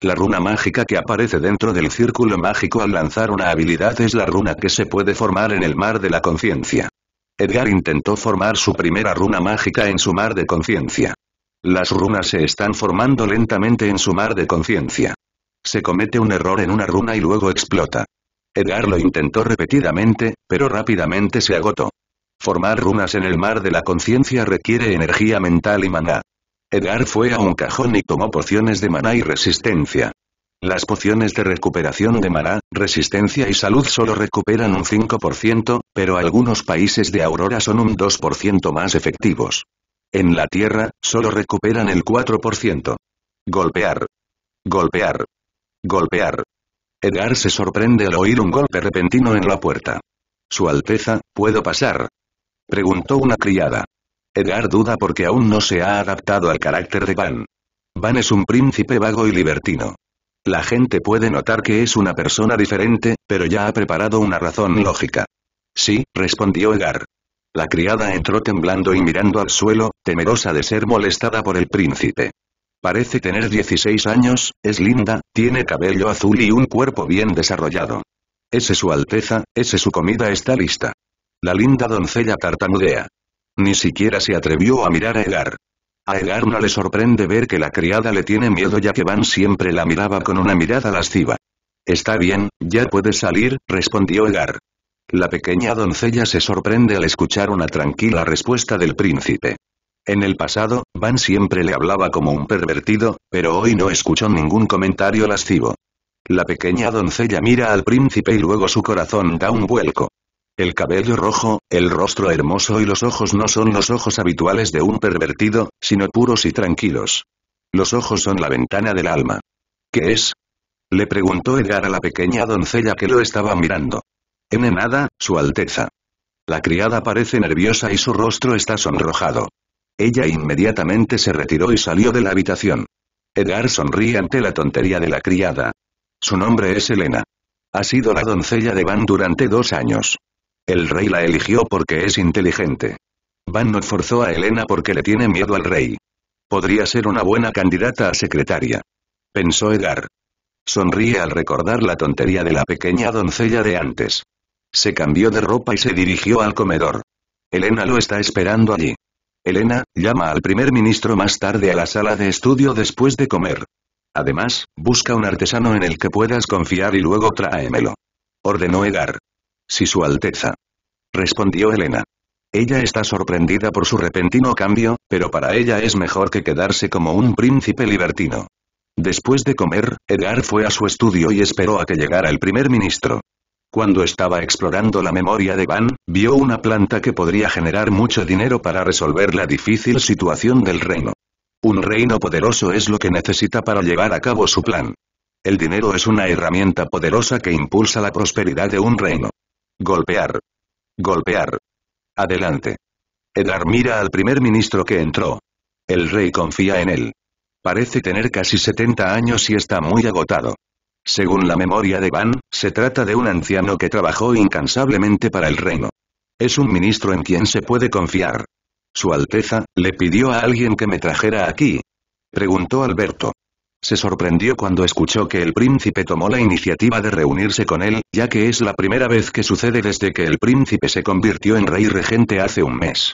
La runa mágica que aparece dentro del círculo mágico al lanzar una habilidad es la runa que se puede formar en el mar de la conciencia. Edgar intentó formar su primera runa mágica en su mar de conciencia. Las runas se están formando lentamente en su mar de conciencia. Se comete un error en una runa y luego explota. Edgar lo intentó repetidamente, pero rápidamente se agotó. Formar runas en el mar de la conciencia requiere energía mental y maná. Edgar fue a un cajón y tomó pociones de maná y resistencia. Las pociones de recuperación de maná, resistencia y salud solo recuperan un 5%, pero algunos países de Aurora son un 2% más efectivos. En la Tierra, solo recuperan el 4%. Golpear. Golpear. Golpear. Edgar se sorprende al oír un golpe repentino en la puerta. Su Alteza, ¿puedo pasar? Preguntó una criada. Edgar duda porque aún no se ha adaptado al carácter de Van. Van es un príncipe vago y libertino. La gente puede notar que es una persona diferente, pero ya ha preparado una razón lógica. Sí, respondió Edgar. La criada entró temblando y mirando al suelo, temerosa de ser molestada por el príncipe. Parece tener 16 años, es linda, tiene cabello azul y un cuerpo bien desarrollado. Ese su alteza, ese su comida está lista. La linda doncella tartamudea. Ni siquiera se atrevió a mirar a Egar. A Egar no le sorprende ver que la criada le tiene miedo ya que Van siempre la miraba con una mirada lasciva. Está bien, ya puedes salir, respondió Egar. La pequeña doncella se sorprende al escuchar una tranquila respuesta del príncipe. En el pasado, Van siempre le hablaba como un pervertido, pero hoy no escuchó ningún comentario lascivo. La pequeña doncella mira al príncipe y luego su corazón da un vuelco. El cabello rojo, el rostro hermoso y los ojos no son los ojos habituales de un pervertido, sino puros y tranquilos. Los ojos son la ventana del alma. ¿Qué es? Le preguntó Edgar a la pequeña doncella que lo estaba mirando. En nada, su alteza. La criada parece nerviosa y su rostro está sonrojado. Ella inmediatamente se retiró y salió de la habitación. Edgar sonríe ante la tontería de la criada. Su nombre es Elena. Ha sido la doncella de Van durante dos años. El rey la eligió porque es inteligente. Van no forzó a Elena porque le tiene miedo al rey. Podría ser una buena candidata a secretaria. Pensó Edgar. Sonríe al recordar la tontería de la pequeña doncella de antes. Se cambió de ropa y se dirigió al comedor. Elena lo está esperando allí. Elena, llama al primer ministro más tarde a la sala de estudio después de comer. Además, busca un artesano en el que puedas confiar y luego tráemelo. Ordenó Edgar. Si su Alteza. Respondió Elena. Ella está sorprendida por su repentino cambio, pero para ella es mejor que quedarse como un príncipe libertino. Después de comer, Edgar fue a su estudio y esperó a que llegara el primer ministro. Cuando estaba explorando la memoria de Van, vio una planta que podría generar mucho dinero para resolver la difícil situación del reino. Un reino poderoso es lo que necesita para llevar a cabo su plan. El dinero es una herramienta poderosa que impulsa la prosperidad de un reino. Golpear. Golpear. Adelante. Edgar mira al primer ministro que entró. El rey confía en él. Parece tener casi 70 años y está muy agotado. Según la memoria de Van, se trata de un anciano que trabajó incansablemente para el reino. Es un ministro en quien se puede confiar. Su Alteza, le pidió a alguien que me trajera aquí. Preguntó Alberto. Se sorprendió cuando escuchó que el príncipe tomó la iniciativa de reunirse con él, ya que es la primera vez que sucede desde que el príncipe se convirtió en rey regente hace un mes.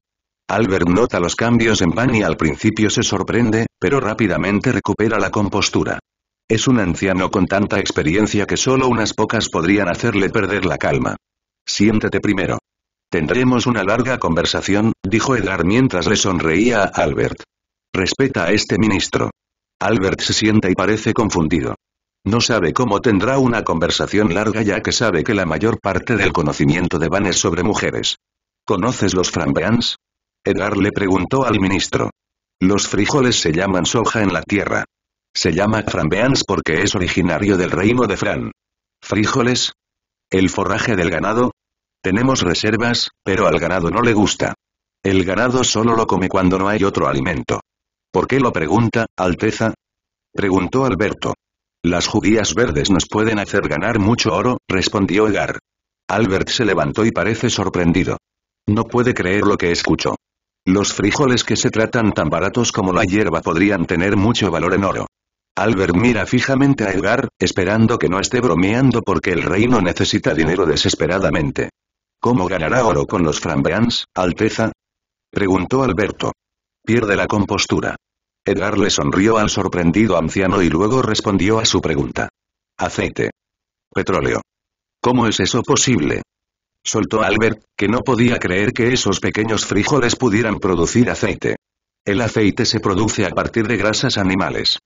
Albert nota los cambios en Van y al principio se sorprende, pero rápidamente recupera la compostura. Es un anciano con tanta experiencia que solo unas pocas podrían hacerle perder la calma. Siéntete primero. Tendremos una larga conversación, dijo Edgar mientras le sonreía a Albert. Respeta a este ministro. Albert se sienta y parece confundido. No sabe cómo tendrá una conversación larga ya que sabe que la mayor parte del conocimiento de Van es sobre mujeres. ¿Conoces los frambeans? Edgar le preguntó al ministro. Los frijoles se llaman soja en la tierra. Se llama frambeans porque es originario del reino de Fran. ¿Frijoles? ¿El forraje del ganado? Tenemos reservas, pero al ganado no le gusta. El ganado solo lo come cuando no hay otro alimento. ¿Por qué lo pregunta, Alteza? Preguntó Alberto. Las judías verdes nos pueden hacer ganar mucho oro, respondió Egar. Albert se levantó y parece sorprendido. No puede creer lo que escuchó. Los frijoles que se tratan tan baratos como la hierba podrían tener mucho valor en oro. Albert mira fijamente a Edgar, esperando que no esté bromeando porque el reino necesita dinero desesperadamente. ¿Cómo ganará oro con los frambeans, Alteza? Preguntó Alberto. Pierde la compostura. Edgar le sonrió al sorprendido anciano y luego respondió a su pregunta. Aceite. Petróleo. ¿Cómo es eso posible? Soltó Albert, que no podía creer que esos pequeños frijoles pudieran producir aceite. El aceite se produce a partir de grasas animales.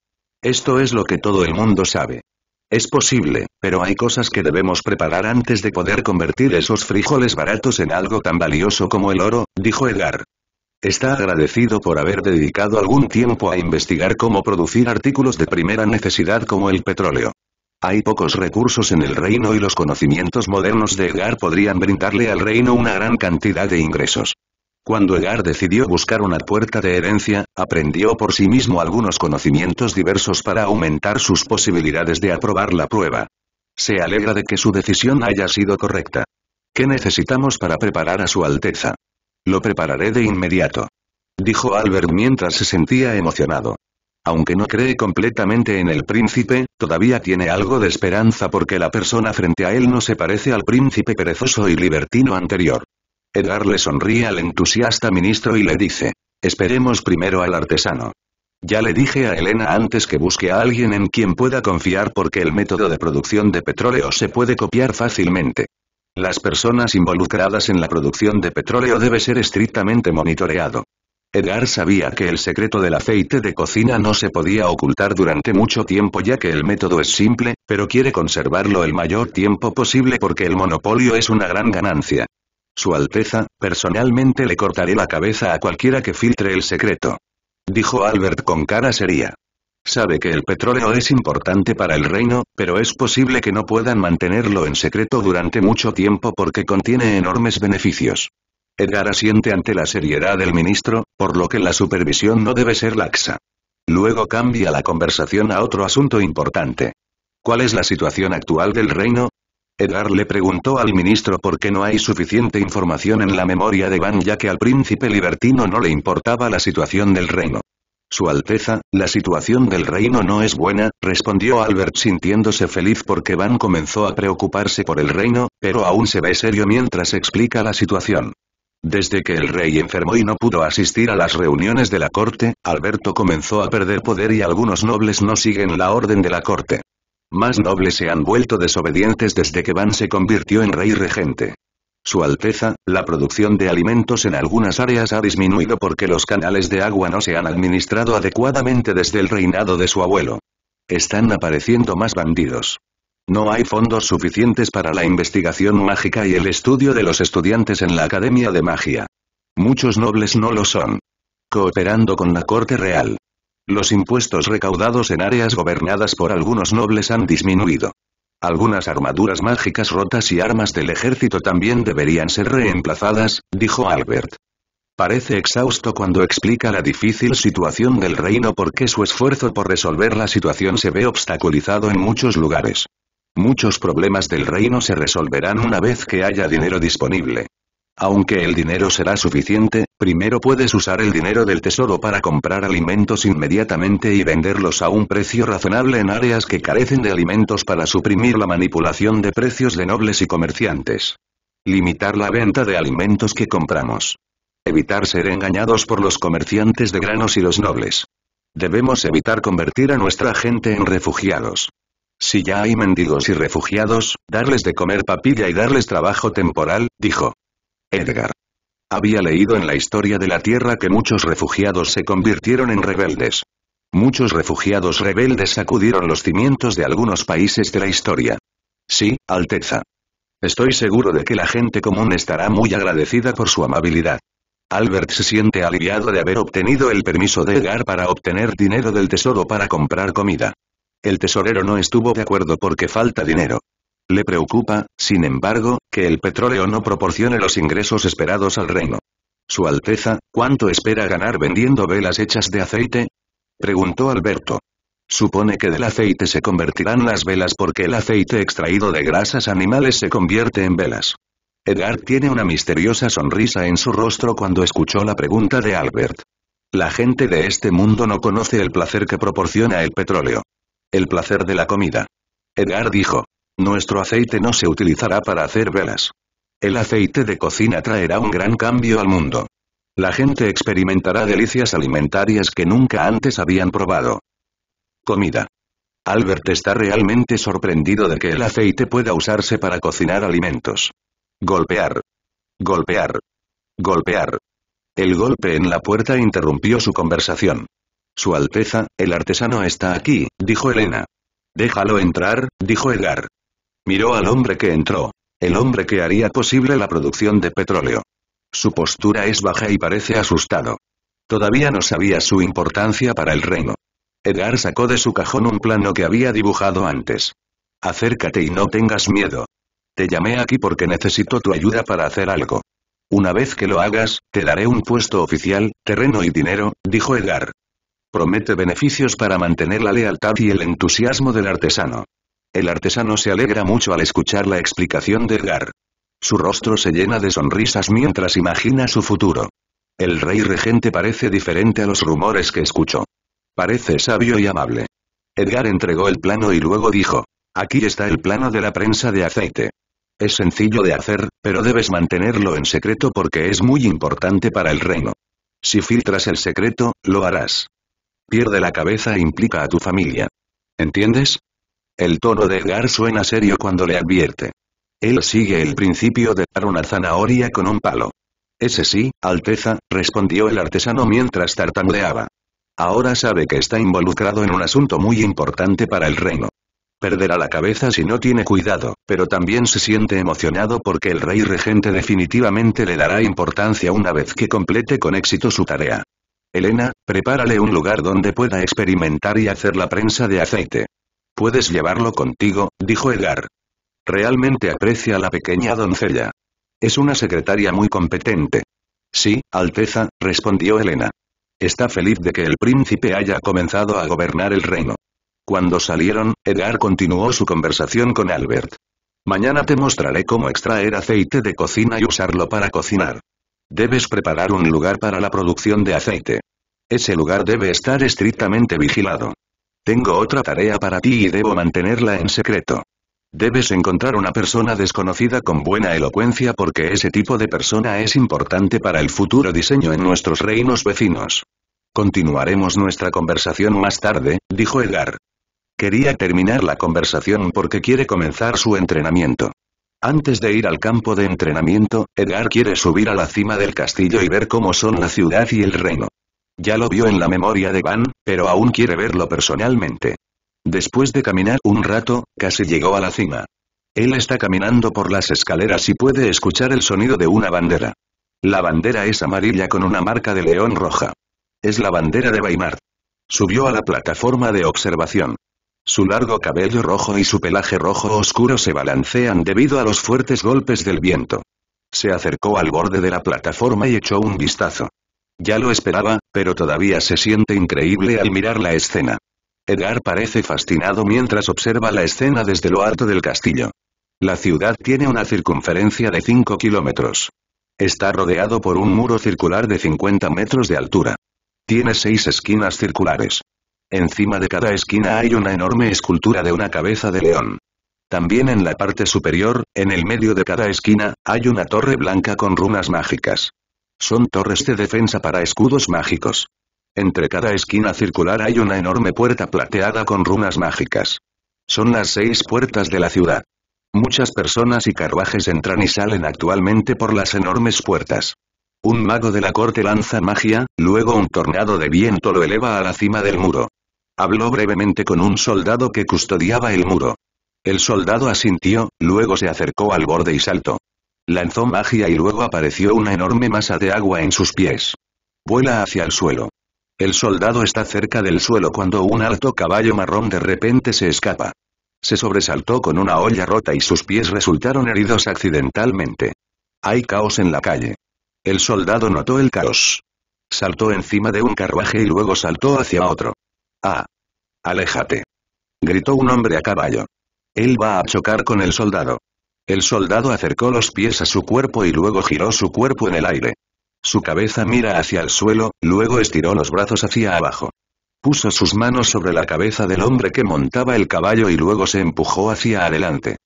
Esto es lo que todo el mundo sabe. Es posible, pero hay cosas que debemos preparar antes de poder convertir esos frijoles baratos en algo tan valioso como el oro, dijo Edgar. Está agradecido por haber dedicado algún tiempo a investigar cómo producir artículos de primera necesidad como el petróleo. Hay pocos recursos en el reino y los conocimientos modernos de Edgar podrían brindarle al reino una gran cantidad de ingresos. Cuando Egar decidió buscar una puerta de herencia, aprendió por sí mismo algunos conocimientos diversos para aumentar sus posibilidades de aprobar la prueba. Se alegra de que su decisión haya sido correcta. ¿Qué necesitamos para preparar a su Alteza? Lo prepararé de inmediato. Dijo Albert mientras se sentía emocionado. Aunque no cree completamente en el príncipe, todavía tiene algo de esperanza porque la persona frente a él no se parece al príncipe perezoso y libertino anterior. Edgar le sonríe al entusiasta ministro y le dice, esperemos primero al artesano. Ya le dije a Elena antes que busque a alguien en quien pueda confiar porque el método de producción de petróleo se puede copiar fácilmente. Las personas involucradas en la producción de petróleo debe ser estrictamente monitoreado. Edgar sabía que el secreto del aceite de cocina no se podía ocultar durante mucho tiempo ya que el método es simple, pero quiere conservarlo el mayor tiempo posible porque el monopolio es una gran ganancia. Su Alteza, personalmente le cortaré la cabeza a cualquiera que filtre el secreto. Dijo Albert con cara seria. Sabe que el petróleo es importante para el reino, pero es posible que no puedan mantenerlo en secreto durante mucho tiempo porque contiene enormes beneficios. Edgar asiente ante la seriedad del ministro, por lo que la supervisión no debe ser laxa. Luego cambia la conversación a otro asunto importante. ¿Cuál es la situación actual del reino? Edgar le preguntó al ministro por qué no hay suficiente información en la memoria de Van ya que al príncipe libertino no le importaba la situación del reino. Su Alteza, la situación del reino no es buena, respondió Albert sintiéndose feliz porque Van comenzó a preocuparse por el reino, pero aún se ve serio mientras explica la situación. Desde que el rey enfermó y no pudo asistir a las reuniones de la corte, Alberto comenzó a perder poder y algunos nobles no siguen la orden de la corte más nobles se han vuelto desobedientes desde que Van se convirtió en rey regente. Su Alteza, la producción de alimentos en algunas áreas ha disminuido porque los canales de agua no se han administrado adecuadamente desde el reinado de su abuelo. Están apareciendo más bandidos. No hay fondos suficientes para la investigación mágica y el estudio de los estudiantes en la Academia de Magia. Muchos nobles no lo son. Cooperando con la corte real, los impuestos recaudados en áreas gobernadas por algunos nobles han disminuido. Algunas armaduras mágicas rotas y armas del ejército también deberían ser reemplazadas, dijo Albert. Parece exhausto cuando explica la difícil situación del reino porque su esfuerzo por resolver la situación se ve obstaculizado en muchos lugares. Muchos problemas del reino se resolverán una vez que haya dinero disponible. Aunque el dinero será suficiente, primero puedes usar el dinero del tesoro para comprar alimentos inmediatamente y venderlos a un precio razonable en áreas que carecen de alimentos para suprimir la manipulación de precios de nobles y comerciantes. Limitar la venta de alimentos que compramos. Evitar ser engañados por los comerciantes de granos y los nobles. Debemos evitar convertir a nuestra gente en refugiados. Si ya hay mendigos y refugiados, darles de comer papilla y darles trabajo temporal, dijo. Edgar. Había leído en la historia de la Tierra que muchos refugiados se convirtieron en rebeldes. Muchos refugiados rebeldes sacudieron los cimientos de algunos países de la historia. Sí, Alteza. Estoy seguro de que la gente común estará muy agradecida por su amabilidad. Albert se siente aliviado de haber obtenido el permiso de Edgar para obtener dinero del tesoro para comprar comida. El tesorero no estuvo de acuerdo porque falta dinero. Le preocupa, sin embargo, que el petróleo no proporcione los ingresos esperados al reino. Su Alteza, ¿cuánto espera ganar vendiendo velas hechas de aceite? Preguntó Alberto. Supone que del aceite se convertirán las velas porque el aceite extraído de grasas animales se convierte en velas. Edgar tiene una misteriosa sonrisa en su rostro cuando escuchó la pregunta de Albert. La gente de este mundo no conoce el placer que proporciona el petróleo. El placer de la comida. Edgar dijo. Nuestro aceite no se utilizará para hacer velas. El aceite de cocina traerá un gran cambio al mundo. La gente experimentará delicias alimentarias que nunca antes habían probado. Comida. Albert está realmente sorprendido de que el aceite pueda usarse para cocinar alimentos. Golpear. Golpear. Golpear. El golpe en la puerta interrumpió su conversación. Su Alteza, el artesano está aquí, dijo Elena. Déjalo entrar, dijo Edgar. Miró al hombre que entró. El hombre que haría posible la producción de petróleo. Su postura es baja y parece asustado. Todavía no sabía su importancia para el reino. Edgar sacó de su cajón un plano que había dibujado antes. Acércate y no tengas miedo. Te llamé aquí porque necesito tu ayuda para hacer algo. Una vez que lo hagas, te daré un puesto oficial, terreno y dinero, dijo Edgar. Promete beneficios para mantener la lealtad y el entusiasmo del artesano. El artesano se alegra mucho al escuchar la explicación de Edgar. Su rostro se llena de sonrisas mientras imagina su futuro. El rey regente parece diferente a los rumores que escuchó. Parece sabio y amable. Edgar entregó el plano y luego dijo, aquí está el plano de la prensa de aceite. Es sencillo de hacer, pero debes mantenerlo en secreto porque es muy importante para el reino. Si filtras el secreto, lo harás. Pierde la cabeza e implica a tu familia. ¿Entiendes? El tono de Edgar suena serio cuando le advierte. Él sigue el principio de dar una zanahoria con un palo. Ese sí, Alteza, respondió el artesano mientras tartamudeaba. Ahora sabe que está involucrado en un asunto muy importante para el reino. Perderá la cabeza si no tiene cuidado, pero también se siente emocionado porque el rey regente definitivamente le dará importancia una vez que complete con éxito su tarea. Elena, prepárale un lugar donde pueda experimentar y hacer la prensa de aceite. Puedes llevarlo contigo, dijo Edgar. Realmente aprecia a la pequeña doncella. Es una secretaria muy competente. Sí, Alteza, respondió Elena. Está feliz de que el príncipe haya comenzado a gobernar el reino. Cuando salieron, Edgar continuó su conversación con Albert. Mañana te mostraré cómo extraer aceite de cocina y usarlo para cocinar. Debes preparar un lugar para la producción de aceite. Ese lugar debe estar estrictamente vigilado. Tengo otra tarea para ti y debo mantenerla en secreto. Debes encontrar una persona desconocida con buena elocuencia porque ese tipo de persona es importante para el futuro diseño en nuestros reinos vecinos. Continuaremos nuestra conversación más tarde, dijo Edgar. Quería terminar la conversación porque quiere comenzar su entrenamiento. Antes de ir al campo de entrenamiento, Edgar quiere subir a la cima del castillo y ver cómo son la ciudad y el reino. Ya lo vio en la memoria de Van, pero aún quiere verlo personalmente. Después de caminar un rato, casi llegó a la cima. Él está caminando por las escaleras y puede escuchar el sonido de una bandera. La bandera es amarilla con una marca de león roja. Es la bandera de Weimar. Subió a la plataforma de observación. Su largo cabello rojo y su pelaje rojo oscuro se balancean debido a los fuertes golpes del viento. Se acercó al borde de la plataforma y echó un vistazo. Ya lo esperaba, pero todavía se siente increíble al mirar la escena. Edgar parece fascinado mientras observa la escena desde lo alto del castillo. La ciudad tiene una circunferencia de 5 kilómetros. Está rodeado por un muro circular de 50 metros de altura. Tiene seis esquinas circulares. Encima de cada esquina hay una enorme escultura de una cabeza de león. También en la parte superior, en el medio de cada esquina, hay una torre blanca con runas mágicas. Son torres de defensa para escudos mágicos. Entre cada esquina circular hay una enorme puerta plateada con runas mágicas. Son las seis puertas de la ciudad. Muchas personas y carruajes entran y salen actualmente por las enormes puertas. Un mago de la corte lanza magia, luego un tornado de viento lo eleva a la cima del muro. Habló brevemente con un soldado que custodiaba el muro. El soldado asintió, luego se acercó al borde y saltó. Lanzó magia y luego apareció una enorme masa de agua en sus pies. Vuela hacia el suelo. El soldado está cerca del suelo cuando un alto caballo marrón de repente se escapa. Se sobresaltó con una olla rota y sus pies resultaron heridos accidentalmente. Hay caos en la calle. El soldado notó el caos. Saltó encima de un carruaje y luego saltó hacia otro. ¡Ah! ¡Aléjate! Gritó un hombre a caballo. Él va a chocar con el soldado. El soldado acercó los pies a su cuerpo y luego giró su cuerpo en el aire. Su cabeza mira hacia el suelo, luego estiró los brazos hacia abajo. Puso sus manos sobre la cabeza del hombre que montaba el caballo y luego se empujó hacia adelante.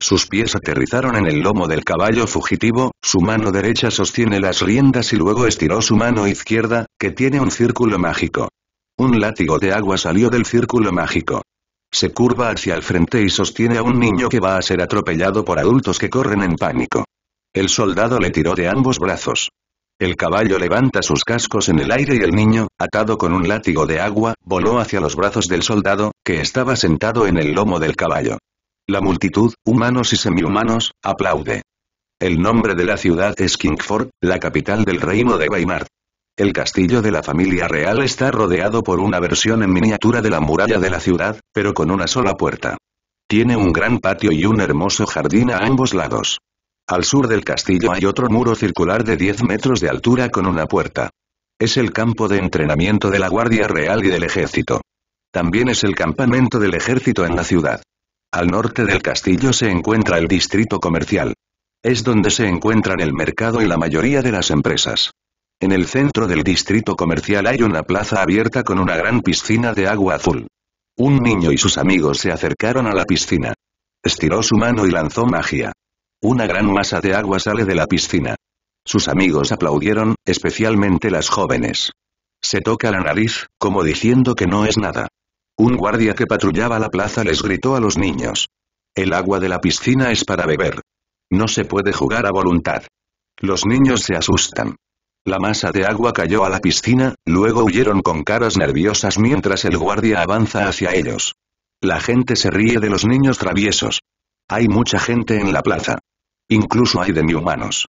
Sus pies aterrizaron en el lomo del caballo fugitivo, su mano derecha sostiene las riendas y luego estiró su mano izquierda, que tiene un círculo mágico. Un látigo de agua salió del círculo mágico. Se curva hacia el frente y sostiene a un niño que va a ser atropellado por adultos que corren en pánico. El soldado le tiró de ambos brazos. El caballo levanta sus cascos en el aire y el niño, atado con un látigo de agua, voló hacia los brazos del soldado, que estaba sentado en el lomo del caballo. La multitud, humanos y semihumanos, aplaude. El nombre de la ciudad es Kingford, la capital del reino de Weimar. El castillo de la familia real está rodeado por una versión en miniatura de la muralla de la ciudad, pero con una sola puerta. Tiene un gran patio y un hermoso jardín a ambos lados. Al sur del castillo hay otro muro circular de 10 metros de altura con una puerta. Es el campo de entrenamiento de la Guardia Real y del Ejército. También es el campamento del ejército en la ciudad. Al norte del castillo se encuentra el distrito comercial. Es donde se encuentran el mercado y la mayoría de las empresas. En el centro del distrito comercial hay una plaza abierta con una gran piscina de agua azul. Un niño y sus amigos se acercaron a la piscina. Estiró su mano y lanzó magia. Una gran masa de agua sale de la piscina. Sus amigos aplaudieron, especialmente las jóvenes. Se toca la nariz, como diciendo que no es nada. Un guardia que patrullaba la plaza les gritó a los niños. El agua de la piscina es para beber. No se puede jugar a voluntad. Los niños se asustan. La masa de agua cayó a la piscina, luego huyeron con caras nerviosas mientras el guardia avanza hacia ellos. La gente se ríe de los niños traviesos. Hay mucha gente en la plaza. Incluso hay demi-humanos.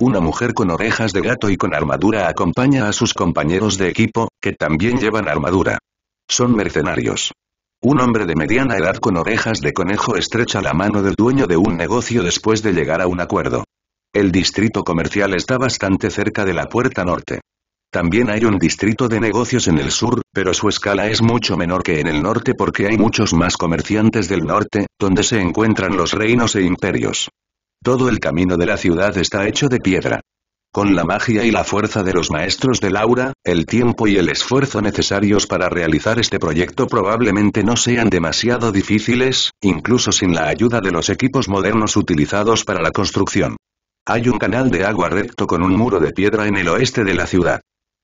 Una mujer con orejas de gato y con armadura acompaña a sus compañeros de equipo, que también llevan armadura. Son mercenarios. Un hombre de mediana edad con orejas de conejo estrecha la mano del dueño de un negocio después de llegar a un acuerdo. El distrito comercial está bastante cerca de la puerta norte. También hay un distrito de negocios en el sur, pero su escala es mucho menor que en el norte porque hay muchos más comerciantes del norte, donde se encuentran los reinos e imperios. Todo el camino de la ciudad está hecho de piedra. Con la magia y la fuerza de los maestros de Laura, el tiempo y el esfuerzo necesarios para realizar este proyecto probablemente no sean demasiado difíciles, incluso sin la ayuda de los equipos modernos utilizados para la construcción. Hay un canal de agua recto con un muro de piedra en el oeste de la ciudad.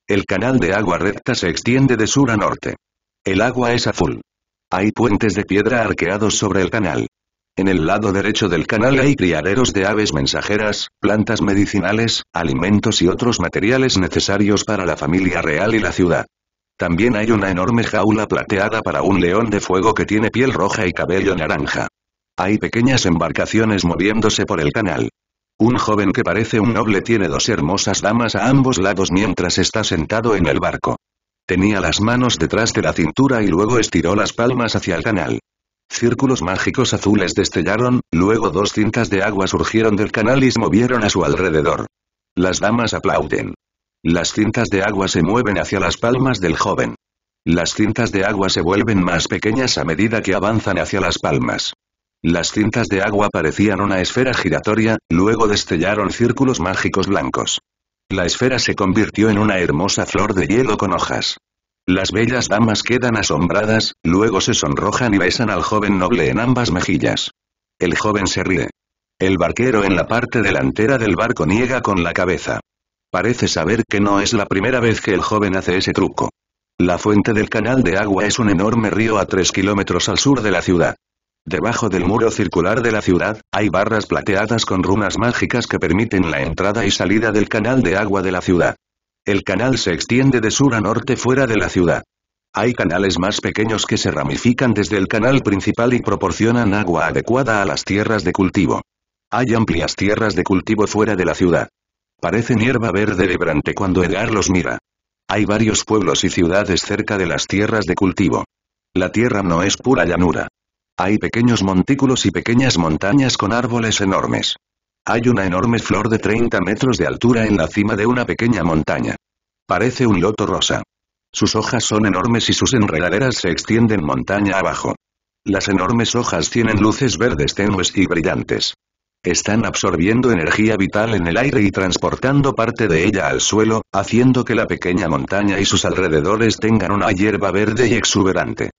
El canal de agua recta se extiende de sur a norte. El agua es azul. Hay puentes de piedra arqueados sobre el canal. En el lado derecho del canal hay criaderos de aves mensajeras, plantas medicinales, alimentos y otros materiales necesarios para la familia real y la ciudad. También hay una enorme jaula plateada para un león de fuego que tiene piel roja y cabello naranja. Hay pequeñas embarcaciones moviéndose por el canal. Un joven que parece un noble tiene dos hermosas damas a ambos lados mientras está sentado en el barco. Tenía las manos detrás de la cintura y luego estiró las palmas hacia el canal. Círculos mágicos azules destellaron, luego dos cintas de agua surgieron del canal y se movieron a su alrededor. Las damas aplauden. Las cintas de agua se mueven hacia las palmas del joven. Las cintas de agua se vuelven más pequeñas a medida que avanzan hacia las palmas. Las cintas de agua parecían una esfera giratoria, luego destellaron círculos mágicos blancos. La esfera se convirtió en una hermosa flor de hielo con hojas. Las bellas damas quedan asombradas, luego se sonrojan y besan al joven noble en ambas mejillas. El joven se ríe. El barquero en la parte delantera del barco niega con la cabeza. Parece saber que no es la primera vez que el joven hace ese truco. La fuente del canal de agua es un enorme río a 3 kilómetros al sur de la ciudad. Debajo del muro circular de la ciudad, hay barras plateadas con runas mágicas que permiten la entrada y salida del canal de agua de la ciudad. El canal se extiende de sur a norte fuera de la ciudad. Hay canales más pequeños que se ramifican desde el canal principal y proporcionan agua adecuada a las tierras de cultivo. Hay amplias tierras de cultivo fuera de la ciudad. Parecen hierba verde vibrante cuando Edgar los mira. Hay varios pueblos y ciudades cerca de las tierras de cultivo. La tierra no es pura llanura. Hay pequeños montículos y pequeñas montañas con árboles enormes. Hay una enorme flor de 30 metros de altura en la cima de una pequeña montaña. Parece un loto rosa. Sus hojas son enormes y sus enredaderas se extienden montaña abajo. Las enormes hojas tienen luces verdes tenues y brillantes. Están absorbiendo energía vital en el aire y transportando parte de ella al suelo, haciendo que la pequeña montaña y sus alrededores tengan una hierba verde y exuberante.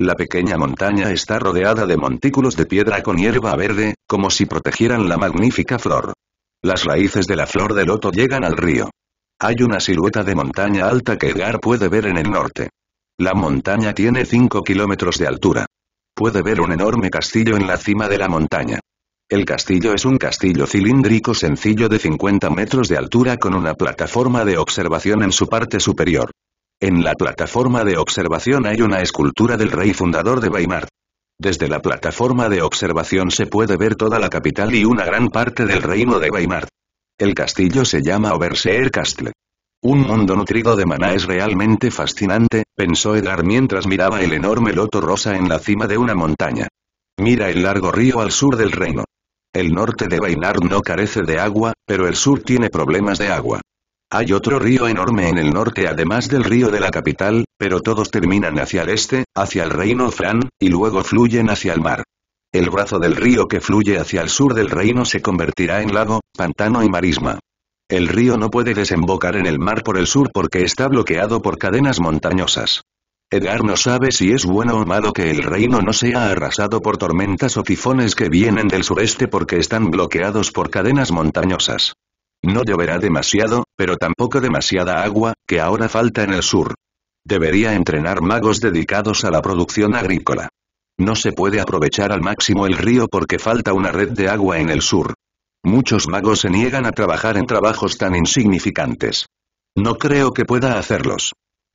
La pequeña montaña está rodeada de montículos de piedra con hierba verde, como si protegieran la magnífica flor. Las raíces de la flor de loto llegan al río. Hay una silueta de montaña alta que Edgar puede ver en el norte. La montaña tiene 5 kilómetros de altura. Puede ver un enorme castillo en la cima de la montaña. El castillo es un castillo cilíndrico sencillo de 50 metros de altura con una plataforma de observación en su parte superior. En la plataforma de observación hay una escultura del rey fundador de Weimar. Desde la plataforma de observación se puede ver toda la capital y una gran parte del reino de Weimar. El castillo se llama Overseer Castle. Un mundo nutrido de maná es realmente fascinante, pensó Edgar mientras miraba el enorme loto rosa en la cima de una montaña. Mira el largo río al sur del reino. El norte de Weimar no carece de agua, pero el sur tiene problemas de agua. Hay otro río enorme en el norte además del río de la capital, pero todos terminan hacia el este, hacia el reino Fran, y luego fluyen hacia el mar. El brazo del río que fluye hacia el sur del reino se convertirá en lago, pantano y marisma. El río no puede desembocar en el mar por el sur porque está bloqueado por cadenas montañosas. Edgar no sabe si es bueno o malo que el reino no sea arrasado por tormentas o tifones que vienen del sureste porque están bloqueados por cadenas montañosas. No lloverá demasiado, pero tampoco demasiada agua, que ahora falta en el sur. Debería entrenar magos dedicados a la producción agrícola. No se puede aprovechar al máximo el río porque falta una red de agua en el sur. Muchos magos se niegan a trabajar en trabajos tan insignificantes. No creo que pueda hacerlos.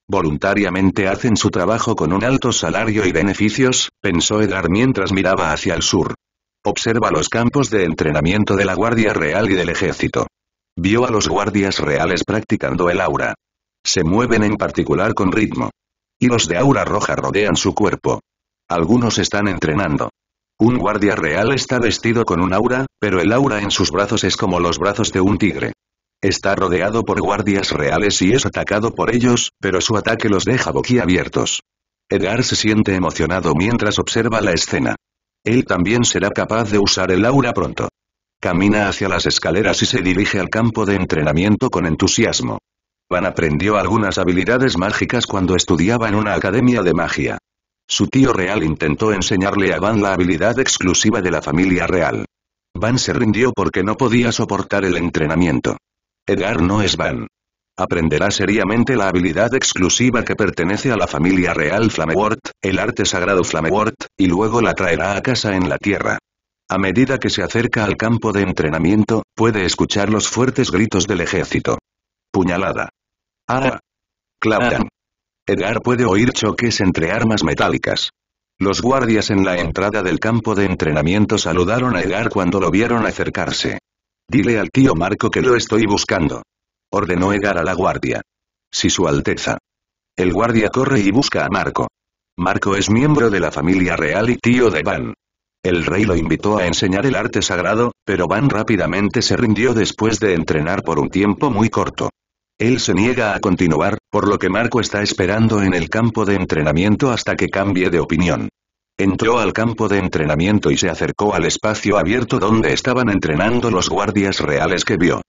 Voluntariamente hacen su trabajo con un alto salario y beneficios, pensó Edgar mientras miraba hacia el sur. Observa los campos de entrenamiento de la Guardia Real y del Ejército. Vio a los guardias reales practicando el aura. Se mueven en particular con ritmo. y los de aura roja rodean su cuerpo. Algunos están entrenando. Un guardia real está vestido con un aura, pero el aura en sus brazos es como los brazos de un tigre. Está rodeado por guardias reales y es atacado por ellos, pero su ataque los deja boquiabiertos. Edgar se siente emocionado mientras observa la escena. Él también será capaz de usar el aura pronto. Camina hacia las escaleras y se dirige al campo de entrenamiento con entusiasmo. Van aprendió algunas habilidades mágicas cuando estudiaba en una academia de magia. Su tío real intentó enseñarle a Van la habilidad exclusiva de la familia real. Van se rindió porque no podía soportar el entrenamiento. Edgar no es Van. Aprenderá seriamente la habilidad exclusiva que pertenece a la familia real flamewort el arte sagrado flamewort y luego la traerá a casa en la Tierra. A medida que se acerca al campo de entrenamiento, puede escuchar los fuertes gritos del ejército. Puñalada. ¡Ah! ah. Clavan. Edgar puede oír choques entre armas metálicas. Los guardias en la entrada del campo de entrenamiento saludaron a Edgar cuando lo vieron acercarse. Dile al tío Marco que lo estoy buscando. Ordenó Edgar a la guardia. Si su alteza. El guardia corre y busca a Marco. Marco es miembro de la familia real y tío de Van. El rey lo invitó a enseñar el arte sagrado, pero Van rápidamente se rindió después de entrenar por un tiempo muy corto. Él se niega a continuar, por lo que Marco está esperando en el campo de entrenamiento hasta que cambie de opinión. Entró al campo de entrenamiento y se acercó al espacio abierto donde estaban entrenando los guardias reales que vio.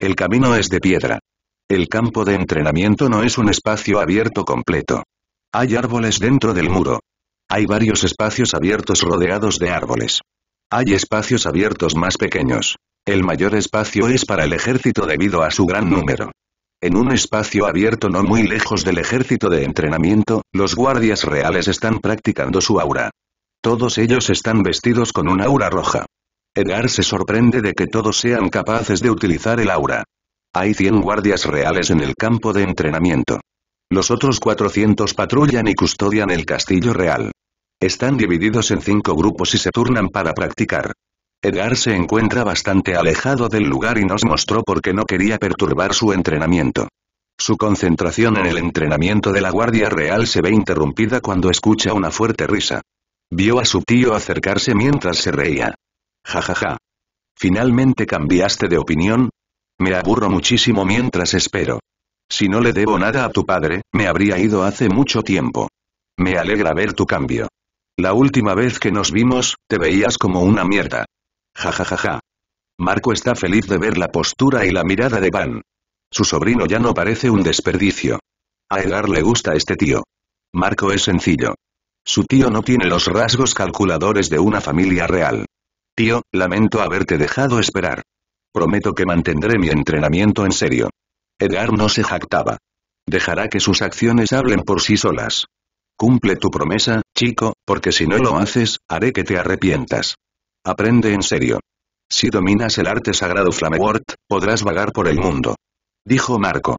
El camino es de piedra. El campo de entrenamiento no es un espacio abierto completo. Hay árboles dentro del muro, hay varios espacios abiertos rodeados de árboles. Hay espacios abiertos más pequeños. El mayor espacio es para el ejército debido a su gran número. En un espacio abierto no muy lejos del ejército de entrenamiento, los guardias reales están practicando su aura. Todos ellos están vestidos con un aura roja. Edgar se sorprende de que todos sean capaces de utilizar el aura. Hay 100 guardias reales en el campo de entrenamiento. Los otros 400 patrullan y custodian el castillo real. Están divididos en cinco grupos y se turnan para practicar. Edgar se encuentra bastante alejado del lugar y nos mostró por qué no quería perturbar su entrenamiento. Su concentración en el entrenamiento de la Guardia Real se ve interrumpida cuando escucha una fuerte risa. Vio a su tío acercarse mientras se reía. Ja ja ja. ¿Finalmente cambiaste de opinión? Me aburro muchísimo mientras espero. Si no le debo nada a tu padre, me habría ido hace mucho tiempo. Me alegra ver tu cambio. La última vez que nos vimos, te veías como una mierda. Ja ja ja ja. Marco está feliz de ver la postura y la mirada de Van. Su sobrino ya no parece un desperdicio. A Edgar le gusta este tío. Marco es sencillo. Su tío no tiene los rasgos calculadores de una familia real. Tío, lamento haberte dejado esperar. Prometo que mantendré mi entrenamiento en serio. Edgar no se jactaba. Dejará que sus acciones hablen por sí solas. Cumple tu promesa, chico, porque si no lo haces, haré que te arrepientas. Aprende en serio. Si dominas el arte sagrado Flamewort, podrás vagar por el mundo. Dijo Marco.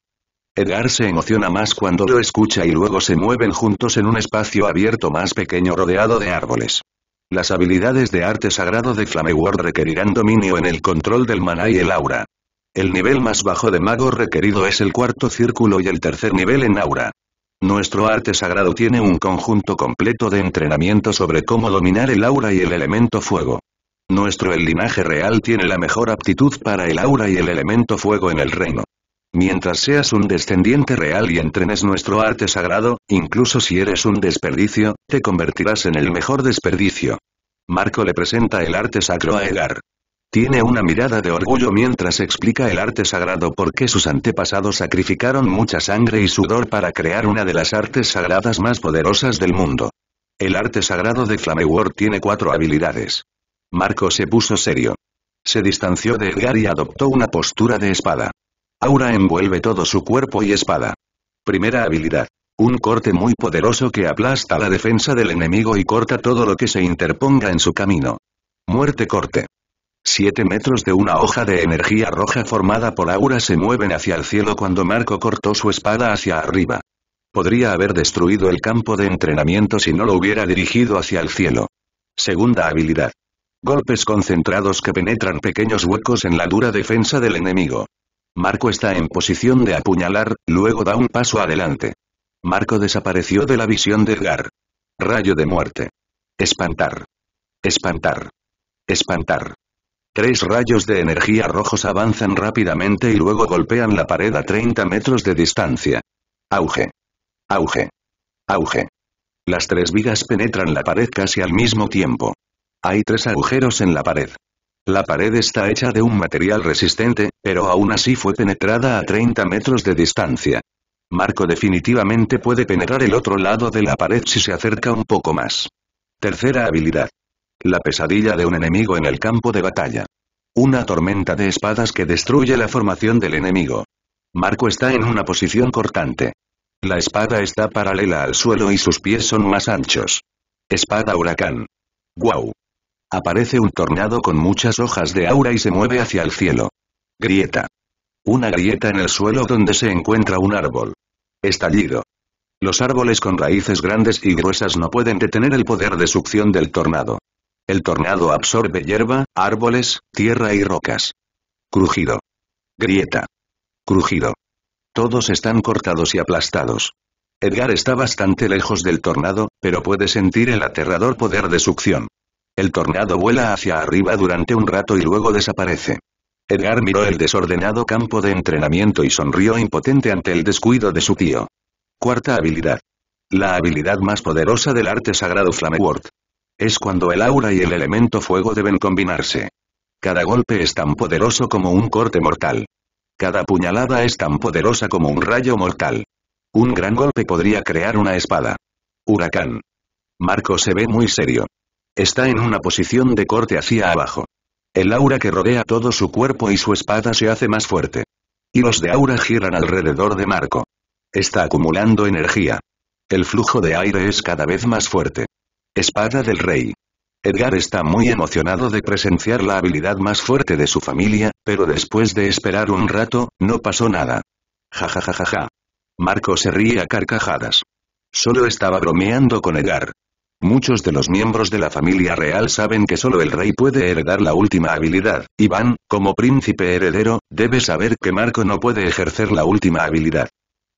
Edgar se emociona más cuando lo escucha y luego se mueven juntos en un espacio abierto más pequeño rodeado de árboles. Las habilidades de arte sagrado de Flameword requerirán dominio en el control del maná y el aura. El nivel más bajo de mago requerido es el cuarto círculo y el tercer nivel en aura. Nuestro arte sagrado tiene un conjunto completo de entrenamiento sobre cómo dominar el aura y el elemento fuego. Nuestro el linaje real tiene la mejor aptitud para el aura y el elemento fuego en el reino. Mientras seas un descendiente real y entrenes nuestro arte sagrado, incluso si eres un desperdicio, te convertirás en el mejor desperdicio. Marco le presenta el arte sacro a Egar. Tiene una mirada de orgullo mientras explica el arte sagrado por qué sus antepasados sacrificaron mucha sangre y sudor para crear una de las artes sagradas más poderosas del mundo. El arte sagrado de Flameward tiene cuatro habilidades. Marco se puso serio. Se distanció de Edgar y adoptó una postura de espada. Aura envuelve todo su cuerpo y espada. Primera habilidad. Un corte muy poderoso que aplasta la defensa del enemigo y corta todo lo que se interponga en su camino. Muerte corte. Siete metros de una hoja de energía roja formada por aura se mueven hacia el cielo cuando Marco cortó su espada hacia arriba. Podría haber destruido el campo de entrenamiento si no lo hubiera dirigido hacia el cielo. Segunda habilidad. Golpes concentrados que penetran pequeños huecos en la dura defensa del enemigo. Marco está en posición de apuñalar, luego da un paso adelante. Marco desapareció de la visión de Edgar. Rayo de muerte. Espantar. Espantar. Espantar. Tres rayos de energía rojos avanzan rápidamente y luego golpean la pared a 30 metros de distancia. Auge. Auge. Auge. Las tres vigas penetran la pared casi al mismo tiempo. Hay tres agujeros en la pared. La pared está hecha de un material resistente, pero aún así fue penetrada a 30 metros de distancia. Marco definitivamente puede penetrar el otro lado de la pared si se acerca un poco más. Tercera habilidad la pesadilla de un enemigo en el campo de batalla. Una tormenta de espadas que destruye la formación del enemigo. Marco está en una posición cortante. La espada está paralela al suelo y sus pies son más anchos. Espada huracán. ¡Guau! Aparece un tornado con muchas hojas de aura y se mueve hacia el cielo. Grieta. Una grieta en el suelo donde se encuentra un árbol. Estallido. Los árboles con raíces grandes y gruesas no pueden detener el poder de succión del tornado. El tornado absorbe hierba, árboles, tierra y rocas. Crujido. Grieta. Crujido. Todos están cortados y aplastados. Edgar está bastante lejos del tornado, pero puede sentir el aterrador poder de succión. El tornado vuela hacia arriba durante un rato y luego desaparece. Edgar miró el desordenado campo de entrenamiento y sonrió impotente ante el descuido de su tío. Cuarta habilidad. La habilidad más poderosa del arte sagrado Flameworth. Es cuando el aura y el elemento fuego deben combinarse. Cada golpe es tan poderoso como un corte mortal. Cada puñalada es tan poderosa como un rayo mortal. Un gran golpe podría crear una espada. Huracán. Marco se ve muy serio. Está en una posición de corte hacia abajo. El aura que rodea todo su cuerpo y su espada se hace más fuerte. Y los de aura giran alrededor de Marco. Está acumulando energía. El flujo de aire es cada vez más fuerte. Espada del Rey. Edgar está muy emocionado de presenciar la habilidad más fuerte de su familia, pero después de esperar un rato, no pasó nada. Ja Marco se ríe a carcajadas. Solo estaba bromeando con Edgar. Muchos de los miembros de la familia real saben que solo el rey puede heredar la última habilidad. Van, como príncipe heredero, debe saber que Marco no puede ejercer la última habilidad.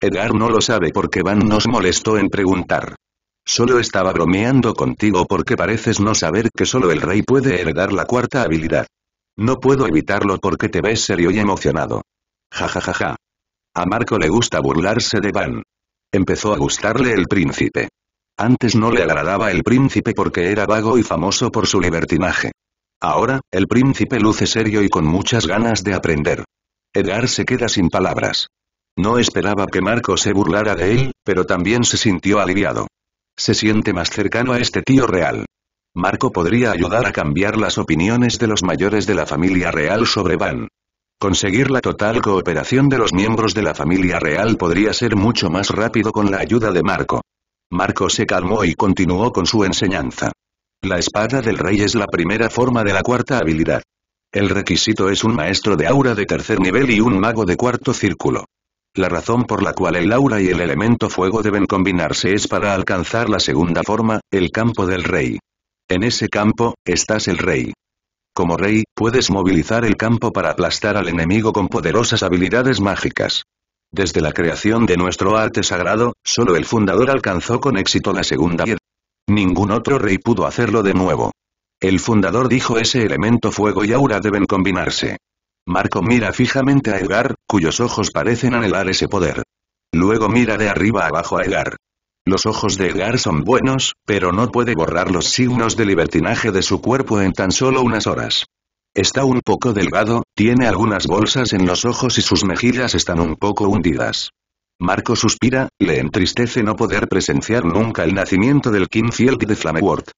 Edgar no lo sabe porque Van nos molestó en preguntar. Solo estaba bromeando contigo porque pareces no saber que solo el rey puede heredar la cuarta habilidad. No puedo evitarlo porque te ves serio y emocionado. Ja ja ja ja. A Marco le gusta burlarse de Van. Empezó a gustarle el príncipe. Antes no le agradaba el príncipe porque era vago y famoso por su libertinaje. Ahora, el príncipe luce serio y con muchas ganas de aprender. Edgar se queda sin palabras. No esperaba que Marco se burlara de él, pero también se sintió aliviado. Se siente más cercano a este tío real. Marco podría ayudar a cambiar las opiniones de los mayores de la familia real sobre Van. Conseguir la total cooperación de los miembros de la familia real podría ser mucho más rápido con la ayuda de Marco. Marco se calmó y continuó con su enseñanza. La espada del rey es la primera forma de la cuarta habilidad. El requisito es un maestro de aura de tercer nivel y un mago de cuarto círculo. La razón por la cual el aura y el elemento fuego deben combinarse es para alcanzar la segunda forma, el campo del rey. En ese campo, estás el rey. Como rey, puedes movilizar el campo para aplastar al enemigo con poderosas habilidades mágicas. Desde la creación de nuestro arte sagrado, solo el fundador alcanzó con éxito la segunda piedra. Ningún otro rey pudo hacerlo de nuevo. El fundador dijo ese elemento fuego y aura deben combinarse. Marco mira fijamente a Edgar, cuyos ojos parecen anhelar ese poder. Luego mira de arriba abajo a Edgar. Los ojos de Edgar son buenos, pero no puede borrar los signos de libertinaje de su cuerpo en tan solo unas horas. Está un poco delgado, tiene algunas bolsas en los ojos y sus mejillas están un poco hundidas. Marco suspira, le entristece no poder presenciar nunca el nacimiento del King de Flameworth.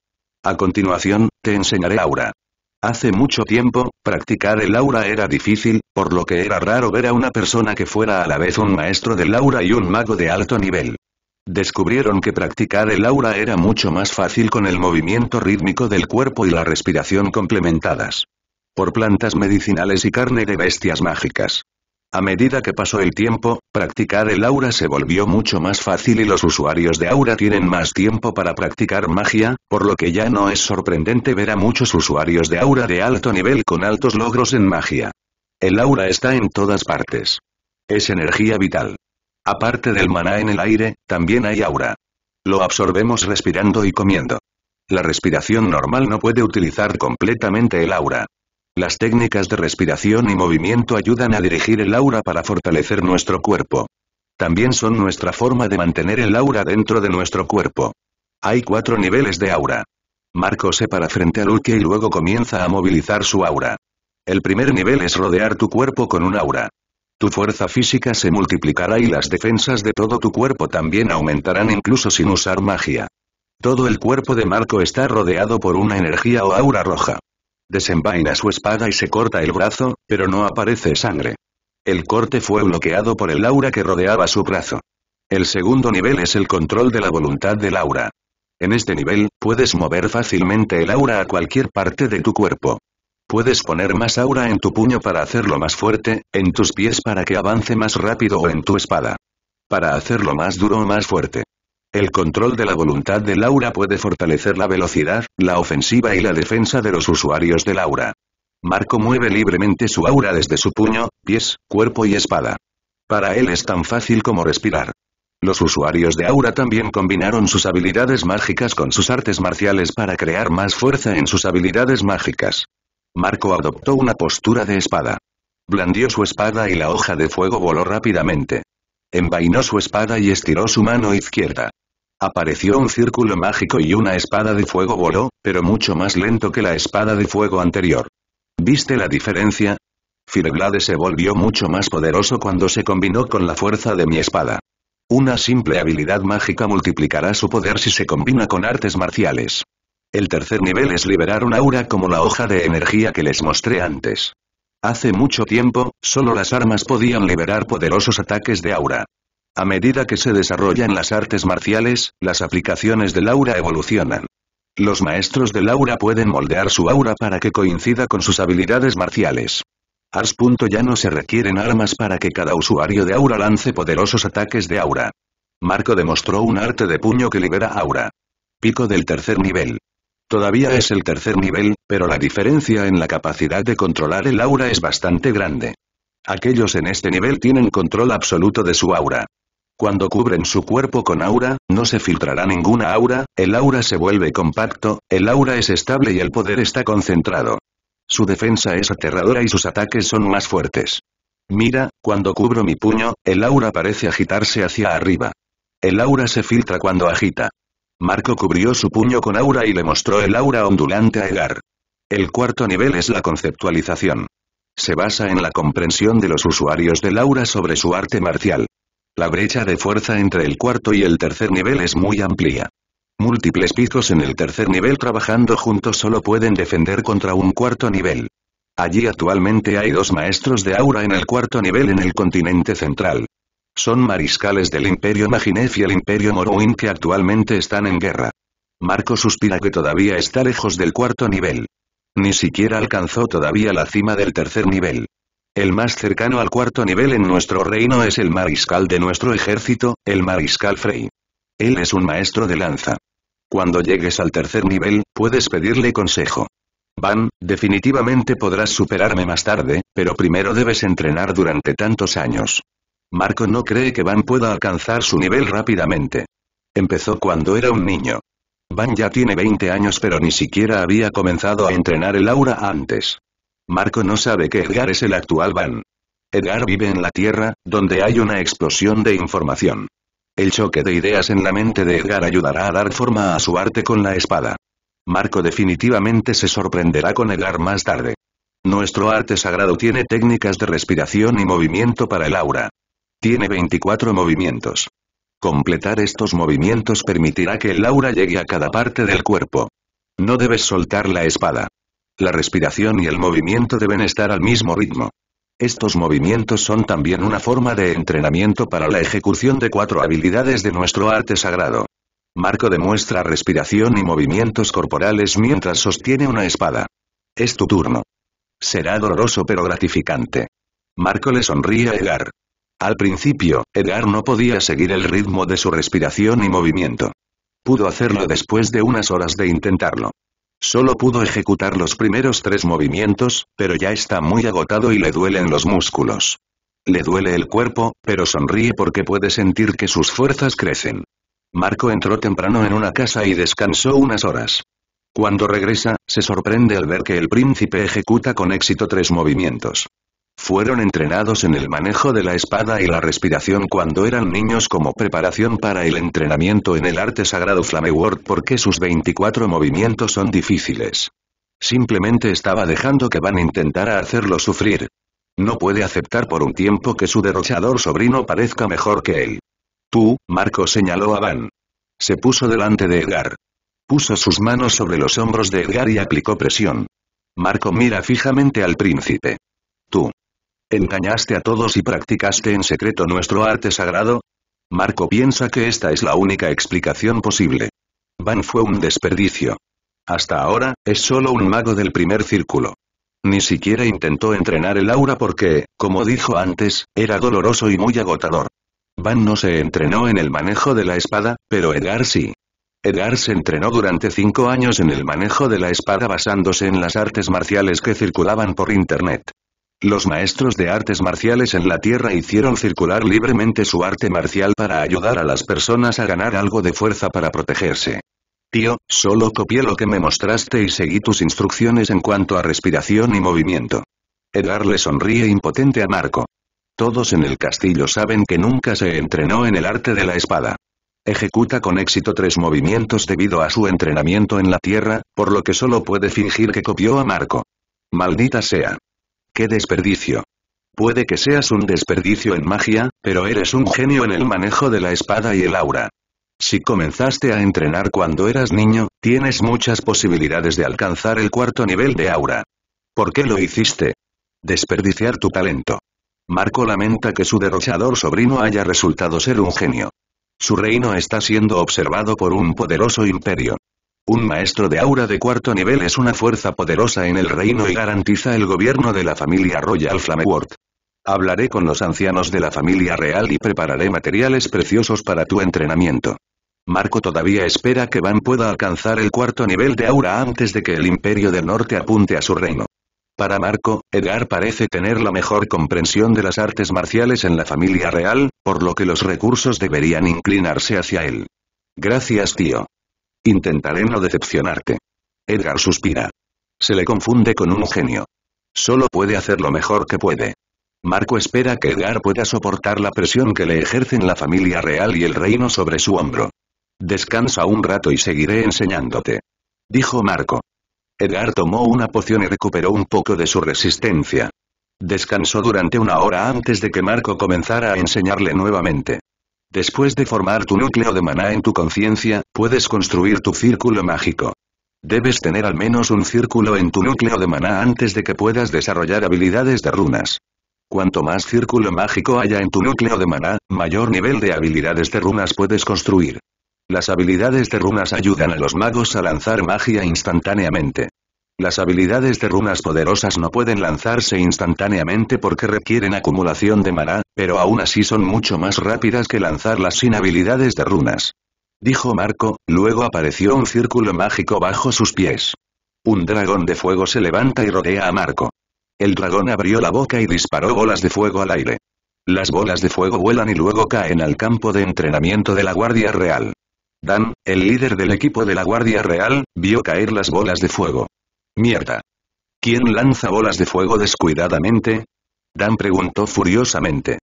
A continuación, te enseñaré Aura. Hace mucho tiempo, practicar el aura era difícil, por lo que era raro ver a una persona que fuera a la vez un maestro del aura y un mago de alto nivel. Descubrieron que practicar el aura era mucho más fácil con el movimiento rítmico del cuerpo y la respiración complementadas. Por plantas medicinales y carne de bestias mágicas. A medida que pasó el tiempo, practicar el aura se volvió mucho más fácil y los usuarios de aura tienen más tiempo para practicar magia, por lo que ya no es sorprendente ver a muchos usuarios de aura de alto nivel con altos logros en magia. El aura está en todas partes. Es energía vital. Aparte del maná en el aire, también hay aura. Lo absorbemos respirando y comiendo. La respiración normal no puede utilizar completamente el aura. Las técnicas de respiración y movimiento ayudan a dirigir el aura para fortalecer nuestro cuerpo. También son nuestra forma de mantener el aura dentro de nuestro cuerpo. Hay cuatro niveles de aura. Marco se para frente a Luke y luego comienza a movilizar su aura. El primer nivel es rodear tu cuerpo con un aura. Tu fuerza física se multiplicará y las defensas de todo tu cuerpo también aumentarán incluso sin usar magia. Todo el cuerpo de Marco está rodeado por una energía o aura roja. Desenvaina su espada y se corta el brazo, pero no aparece sangre. El corte fue bloqueado por el aura que rodeaba su brazo. El segundo nivel es el control de la voluntad del aura. En este nivel, puedes mover fácilmente el aura a cualquier parte de tu cuerpo. Puedes poner más aura en tu puño para hacerlo más fuerte, en tus pies para que avance más rápido o en tu espada. Para hacerlo más duro o más fuerte. El control de la voluntad de Laura puede fortalecer la velocidad, la ofensiva y la defensa de los usuarios de Laura. Marco mueve libremente su aura desde su puño, pies, cuerpo y espada. Para él es tan fácil como respirar. Los usuarios de Aura también combinaron sus habilidades mágicas con sus artes marciales para crear más fuerza en sus habilidades mágicas. Marco adoptó una postura de espada. Blandió su espada y la hoja de fuego voló rápidamente. Envainó su espada y estiró su mano izquierda. Apareció un círculo mágico y una espada de fuego voló, pero mucho más lento que la espada de fuego anterior. ¿Viste la diferencia? Fireblade se volvió mucho más poderoso cuando se combinó con la fuerza de mi espada. Una simple habilidad mágica multiplicará su poder si se combina con artes marciales. El tercer nivel es liberar un aura como la hoja de energía que les mostré antes. Hace mucho tiempo, solo las armas podían liberar poderosos ataques de aura. A medida que se desarrollan las artes marciales, las aplicaciones del aura evolucionan. Los maestros del aura pueden moldear su aura para que coincida con sus habilidades marciales. Ars. Ya no se requieren armas para que cada usuario de aura lance poderosos ataques de aura. Marco demostró un arte de puño que libera aura. Pico del tercer nivel. Todavía es el tercer nivel, pero la diferencia en la capacidad de controlar el aura es bastante grande. Aquellos en este nivel tienen control absoluto de su aura. Cuando cubren su cuerpo con aura, no se filtrará ninguna aura, el aura se vuelve compacto, el aura es estable y el poder está concentrado. Su defensa es aterradora y sus ataques son más fuertes. Mira, cuando cubro mi puño, el aura parece agitarse hacia arriba. El aura se filtra cuando agita. Marco cubrió su puño con aura y le mostró el aura ondulante a Egar. El cuarto nivel es la conceptualización. Se basa en la comprensión de los usuarios del aura sobre su arte marcial. La brecha de fuerza entre el cuarto y el tercer nivel es muy amplia. Múltiples picos en el tercer nivel trabajando juntos solo pueden defender contra un cuarto nivel. Allí actualmente hay dos maestros de aura en el cuarto nivel en el continente central. Son mariscales del Imperio Maginef y el Imperio Morwin que actualmente están en guerra. Marco suspira que todavía está lejos del cuarto nivel. Ni siquiera alcanzó todavía la cima del tercer nivel. El más cercano al cuarto nivel en nuestro reino es el mariscal de nuestro ejército, el mariscal Frey. Él es un maestro de lanza. Cuando llegues al tercer nivel, puedes pedirle consejo. Van, definitivamente podrás superarme más tarde, pero primero debes entrenar durante tantos años. Marco no cree que Van pueda alcanzar su nivel rápidamente. Empezó cuando era un niño. Van ya tiene 20 años pero ni siquiera había comenzado a entrenar el aura antes. Marco no sabe que Edgar es el actual Van. Edgar vive en la Tierra, donde hay una explosión de información. El choque de ideas en la mente de Edgar ayudará a dar forma a su arte con la espada. Marco definitivamente se sorprenderá con Edgar más tarde. Nuestro arte sagrado tiene técnicas de respiración y movimiento para el aura. Tiene 24 movimientos. Completar estos movimientos permitirá que el aura llegue a cada parte del cuerpo. No debes soltar la espada la respiración y el movimiento deben estar al mismo ritmo. Estos movimientos son también una forma de entrenamiento para la ejecución de cuatro habilidades de nuestro arte sagrado. Marco demuestra respiración y movimientos corporales mientras sostiene una espada. Es tu turno. Será doloroso pero gratificante. Marco le sonríe a Edgar. Al principio, Edgar no podía seguir el ritmo de su respiración y movimiento. Pudo hacerlo después de unas horas de intentarlo. Solo pudo ejecutar los primeros tres movimientos, pero ya está muy agotado y le duelen los músculos. Le duele el cuerpo, pero sonríe porque puede sentir que sus fuerzas crecen. Marco entró temprano en una casa y descansó unas horas. Cuando regresa, se sorprende al ver que el príncipe ejecuta con éxito tres movimientos. Fueron entrenados en el manejo de la espada y la respiración cuando eran niños como preparación para el entrenamiento en el arte sagrado Flameword porque sus 24 movimientos son difíciles. Simplemente estaba dejando que Van intentara hacerlo sufrir. No puede aceptar por un tiempo que su derrochador sobrino parezca mejor que él. Tú, Marco señaló a Van. Se puso delante de Edgar. Puso sus manos sobre los hombros de Edgar y aplicó presión. Marco mira fijamente al príncipe. Tú. ¿Engañaste a todos y practicaste en secreto nuestro arte sagrado? Marco piensa que esta es la única explicación posible. Van fue un desperdicio. Hasta ahora, es solo un mago del primer círculo. Ni siquiera intentó entrenar el aura porque, como dijo antes, era doloroso y muy agotador. Van no se entrenó en el manejo de la espada, pero Edgar sí. Edgar se entrenó durante cinco años en el manejo de la espada basándose en las artes marciales que circulaban por Internet. Los maestros de artes marciales en la Tierra hicieron circular libremente su arte marcial para ayudar a las personas a ganar algo de fuerza para protegerse. Tío, solo copié lo que me mostraste y seguí tus instrucciones en cuanto a respiración y movimiento. Edgar le sonríe impotente a Marco. Todos en el castillo saben que nunca se entrenó en el arte de la espada. Ejecuta con éxito tres movimientos debido a su entrenamiento en la tierra, por lo que solo puede fingir que copió a Marco. Maldita sea. ¡Qué desperdicio! Puede que seas un desperdicio en magia, pero eres un genio en el manejo de la espada y el aura. Si comenzaste a entrenar cuando eras niño, tienes muchas posibilidades de alcanzar el cuarto nivel de aura. ¿Por qué lo hiciste? Desperdiciar tu talento. Marco lamenta que su derrochador sobrino haya resultado ser un genio. Su reino está siendo observado por un poderoso imperio. Un maestro de aura de cuarto nivel es una fuerza poderosa en el reino y garantiza el gobierno de la familia Royal Flameworth. Hablaré con los ancianos de la familia real y prepararé materiales preciosos para tu entrenamiento. Marco todavía espera que Van pueda alcanzar el cuarto nivel de aura antes de que el Imperio del Norte apunte a su reino. Para Marco, Edgar parece tener la mejor comprensión de las artes marciales en la familia real, por lo que los recursos deberían inclinarse hacia él. Gracias tío. Intentaré no decepcionarte. Edgar suspira. Se le confunde con un genio. Solo puede hacer lo mejor que puede. Marco espera que Edgar pueda soportar la presión que le ejercen la familia real y el reino sobre su hombro. Descansa un rato y seguiré enseñándote. Dijo Marco. Edgar tomó una poción y recuperó un poco de su resistencia. Descansó durante una hora antes de que Marco comenzara a enseñarle nuevamente. Después de formar tu núcleo de maná en tu conciencia, puedes construir tu círculo mágico. Debes tener al menos un círculo en tu núcleo de maná antes de que puedas desarrollar habilidades de runas. Cuanto más círculo mágico haya en tu núcleo de maná, mayor nivel de habilidades de runas puedes construir. Las habilidades de runas ayudan a los magos a lanzar magia instantáneamente. Las habilidades de runas poderosas no pueden lanzarse instantáneamente porque requieren acumulación de maná, pero aún así son mucho más rápidas que lanzarlas sin habilidades de runas. Dijo Marco, luego apareció un círculo mágico bajo sus pies. Un dragón de fuego se levanta y rodea a Marco. El dragón abrió la boca y disparó bolas de fuego al aire. Las bolas de fuego vuelan y luego caen al campo de entrenamiento de la Guardia Real. Dan, el líder del equipo de la Guardia Real, vio caer las bolas de fuego. Mierda. ¿Quién lanza bolas de fuego descuidadamente? Dan preguntó furiosamente.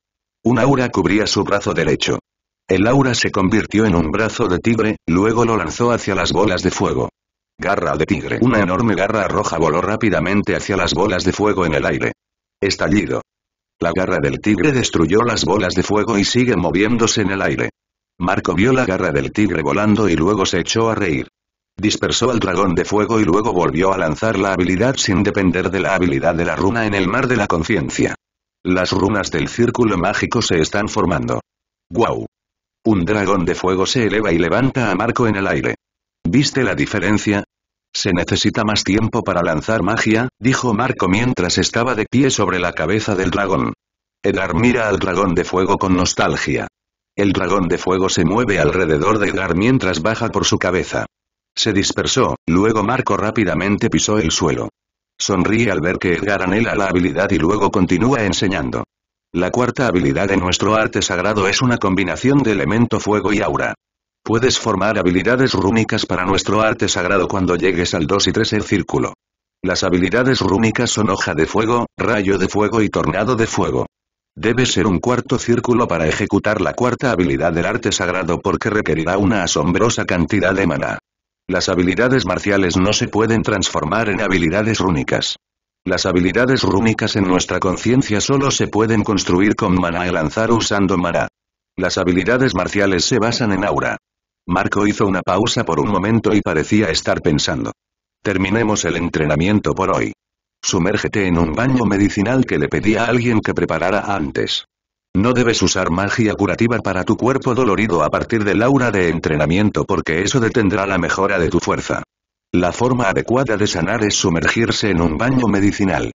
Un aura cubría su brazo derecho. El aura se convirtió en un brazo de tigre, luego lo lanzó hacia las bolas de fuego. Garra de tigre. Una enorme garra roja voló rápidamente hacia las bolas de fuego en el aire. Estallido. La garra del tigre destruyó las bolas de fuego y sigue moviéndose en el aire. Marco vio la garra del tigre volando y luego se echó a reír. Dispersó al dragón de fuego y luego volvió a lanzar la habilidad sin depender de la habilidad de la runa en el mar de la conciencia. Las runas del círculo mágico se están formando. ¡Guau! Un dragón de fuego se eleva y levanta a Marco en el aire. ¿Viste la diferencia? Se necesita más tiempo para lanzar magia, dijo Marco mientras estaba de pie sobre la cabeza del dragón. Edgar mira al dragón de fuego con nostalgia. El dragón de fuego se mueve alrededor de Edgar mientras baja por su cabeza. Se dispersó, luego Marco rápidamente pisó el suelo. Sonríe al ver que Edgar anhela la habilidad y luego continúa enseñando. La cuarta habilidad de nuestro arte sagrado es una combinación de elemento fuego y aura. Puedes formar habilidades rúnicas para nuestro arte sagrado cuando llegues al 2 y 3 el círculo. Las habilidades rúnicas son hoja de fuego, rayo de fuego y tornado de fuego. Debe ser un cuarto círculo para ejecutar la cuarta habilidad del arte sagrado porque requerirá una asombrosa cantidad de mana. Las habilidades marciales no se pueden transformar en habilidades rúnicas. Las habilidades rúnicas en nuestra conciencia solo se pueden construir con mana y lanzar usando mana. Las habilidades marciales se basan en aura. Marco hizo una pausa por un momento y parecía estar pensando. Terminemos el entrenamiento por hoy. Sumérgete en un baño medicinal que le pedí a alguien que preparara antes. No debes usar magia curativa para tu cuerpo dolorido a partir del aura de entrenamiento porque eso detendrá la mejora de tu fuerza. La forma adecuada de sanar es sumergirse en un baño medicinal.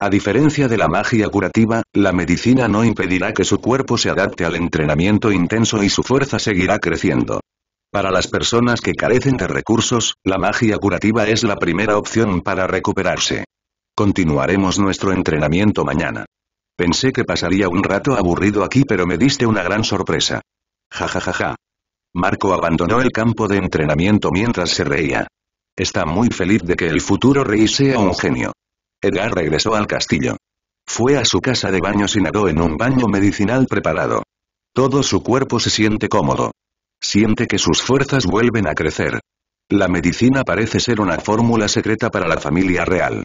A diferencia de la magia curativa, la medicina no impedirá que su cuerpo se adapte al entrenamiento intenso y su fuerza seguirá creciendo. Para las personas que carecen de recursos, la magia curativa es la primera opción para recuperarse. Continuaremos nuestro entrenamiento mañana. Pensé que pasaría un rato aburrido aquí pero me diste una gran sorpresa. Ja Marco abandonó el campo de entrenamiento mientras se reía. Está muy feliz de que el futuro rey sea un genio. Edgar regresó al castillo. Fue a su casa de baños y nadó en un baño medicinal preparado. Todo su cuerpo se siente cómodo. Siente que sus fuerzas vuelven a crecer. La medicina parece ser una fórmula secreta para la familia real.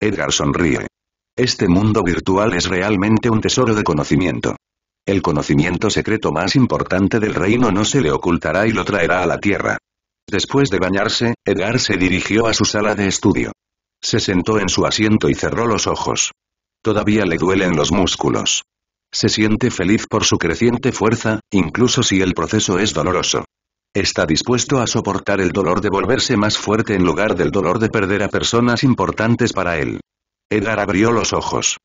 Edgar sonríe. Este mundo virtual es realmente un tesoro de conocimiento. El conocimiento secreto más importante del reino no se le ocultará y lo traerá a la tierra. Después de bañarse, Edgar se dirigió a su sala de estudio. Se sentó en su asiento y cerró los ojos. Todavía le duelen los músculos. Se siente feliz por su creciente fuerza, incluso si el proceso es doloroso. Está dispuesto a soportar el dolor de volverse más fuerte en lugar del dolor de perder a personas importantes para él. Edgar abrió los ojos.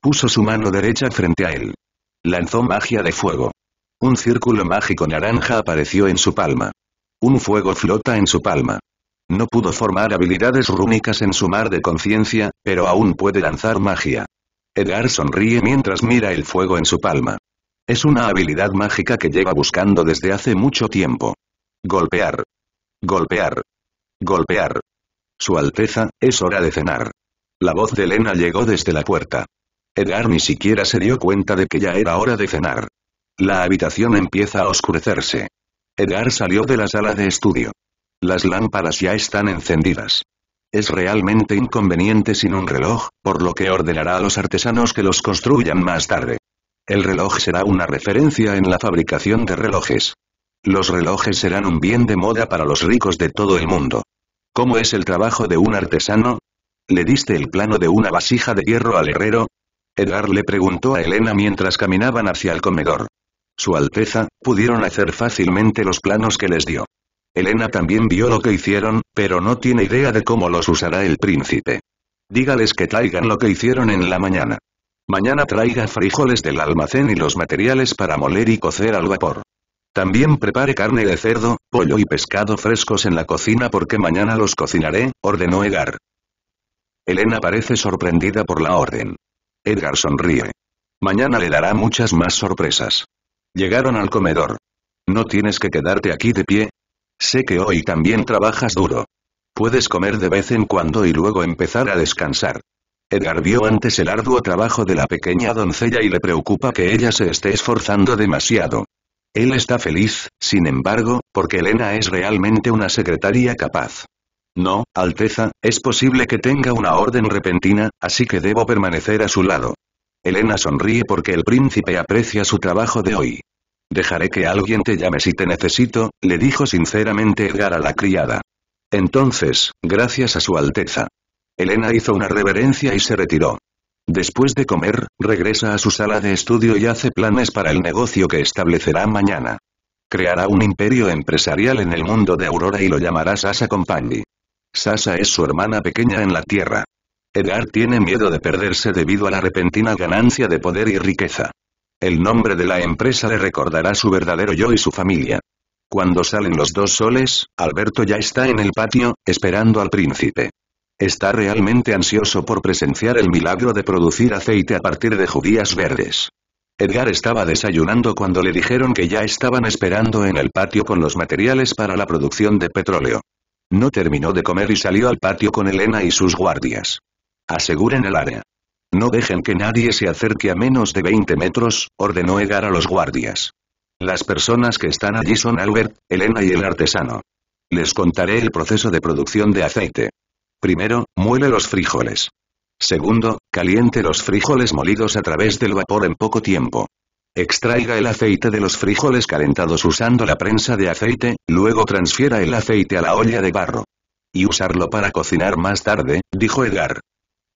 Puso su mano derecha frente a él. Lanzó magia de fuego. Un círculo mágico naranja apareció en su palma. Un fuego flota en su palma. No pudo formar habilidades rúnicas en su mar de conciencia, pero aún puede lanzar magia. Edgar sonríe mientras mira el fuego en su palma. Es una habilidad mágica que lleva buscando desde hace mucho tiempo. Golpear. Golpear. Golpear. Su Alteza, es hora de cenar. La voz de Elena llegó desde la puerta. Edgar ni siquiera se dio cuenta de que ya era hora de cenar. La habitación empieza a oscurecerse. Edgar salió de la sala de estudio. Las lámparas ya están encendidas. Es realmente inconveniente sin un reloj, por lo que ordenará a los artesanos que los construyan más tarde. El reloj será una referencia en la fabricación de relojes. Los relojes serán un bien de moda para los ricos de todo el mundo. ¿Cómo es el trabajo de un artesano? ¿Le diste el plano de una vasija de hierro al herrero? Edgar le preguntó a Elena mientras caminaban hacia el comedor. Su Alteza, pudieron hacer fácilmente los planos que les dio. Elena también vio lo que hicieron, pero no tiene idea de cómo los usará el príncipe. Dígales que traigan lo que hicieron en la mañana. Mañana traiga frijoles del almacén y los materiales para moler y cocer al vapor. También prepare carne de cerdo, pollo y pescado frescos en la cocina porque mañana los cocinaré, ordenó Edgar. Elena parece sorprendida por la orden. Edgar sonríe. Mañana le dará muchas más sorpresas. Llegaron al comedor. No tienes que quedarte aquí de pie. Sé que hoy también trabajas duro. Puedes comer de vez en cuando y luego empezar a descansar. Edgar vio antes el arduo trabajo de la pequeña doncella y le preocupa que ella se esté esforzando demasiado. Él está feliz, sin embargo, porque Elena es realmente una secretaria capaz. No, Alteza, es posible que tenga una orden repentina, así que debo permanecer a su lado. Elena sonríe porque el príncipe aprecia su trabajo de hoy. Dejaré que alguien te llame si te necesito, le dijo sinceramente Edgar a la criada. Entonces, gracias a su Alteza. Elena hizo una reverencia y se retiró. Después de comer, regresa a su sala de estudio y hace planes para el negocio que establecerá mañana. Creará un imperio empresarial en el mundo de Aurora y lo llamará Sasa Company. Sasa es su hermana pequeña en la Tierra. Edgar tiene miedo de perderse debido a la repentina ganancia de poder y riqueza. El nombre de la empresa le recordará su verdadero yo y su familia. Cuando salen los dos soles, Alberto ya está en el patio, esperando al príncipe. Está realmente ansioso por presenciar el milagro de producir aceite a partir de judías verdes. Edgar estaba desayunando cuando le dijeron que ya estaban esperando en el patio con los materiales para la producción de petróleo. No terminó de comer y salió al patio con Elena y sus guardias. Aseguren el área. No dejen que nadie se acerque a menos de 20 metros, ordenó Egar a los guardias. Las personas que están allí son Albert, Elena y el artesano. Les contaré el proceso de producción de aceite. Primero, muele los frijoles. Segundo, caliente los frijoles molidos a través del vapor en poco tiempo. Extraiga el aceite de los frijoles calentados usando la prensa de aceite, luego transfiera el aceite a la olla de barro. Y usarlo para cocinar más tarde, dijo Edgar.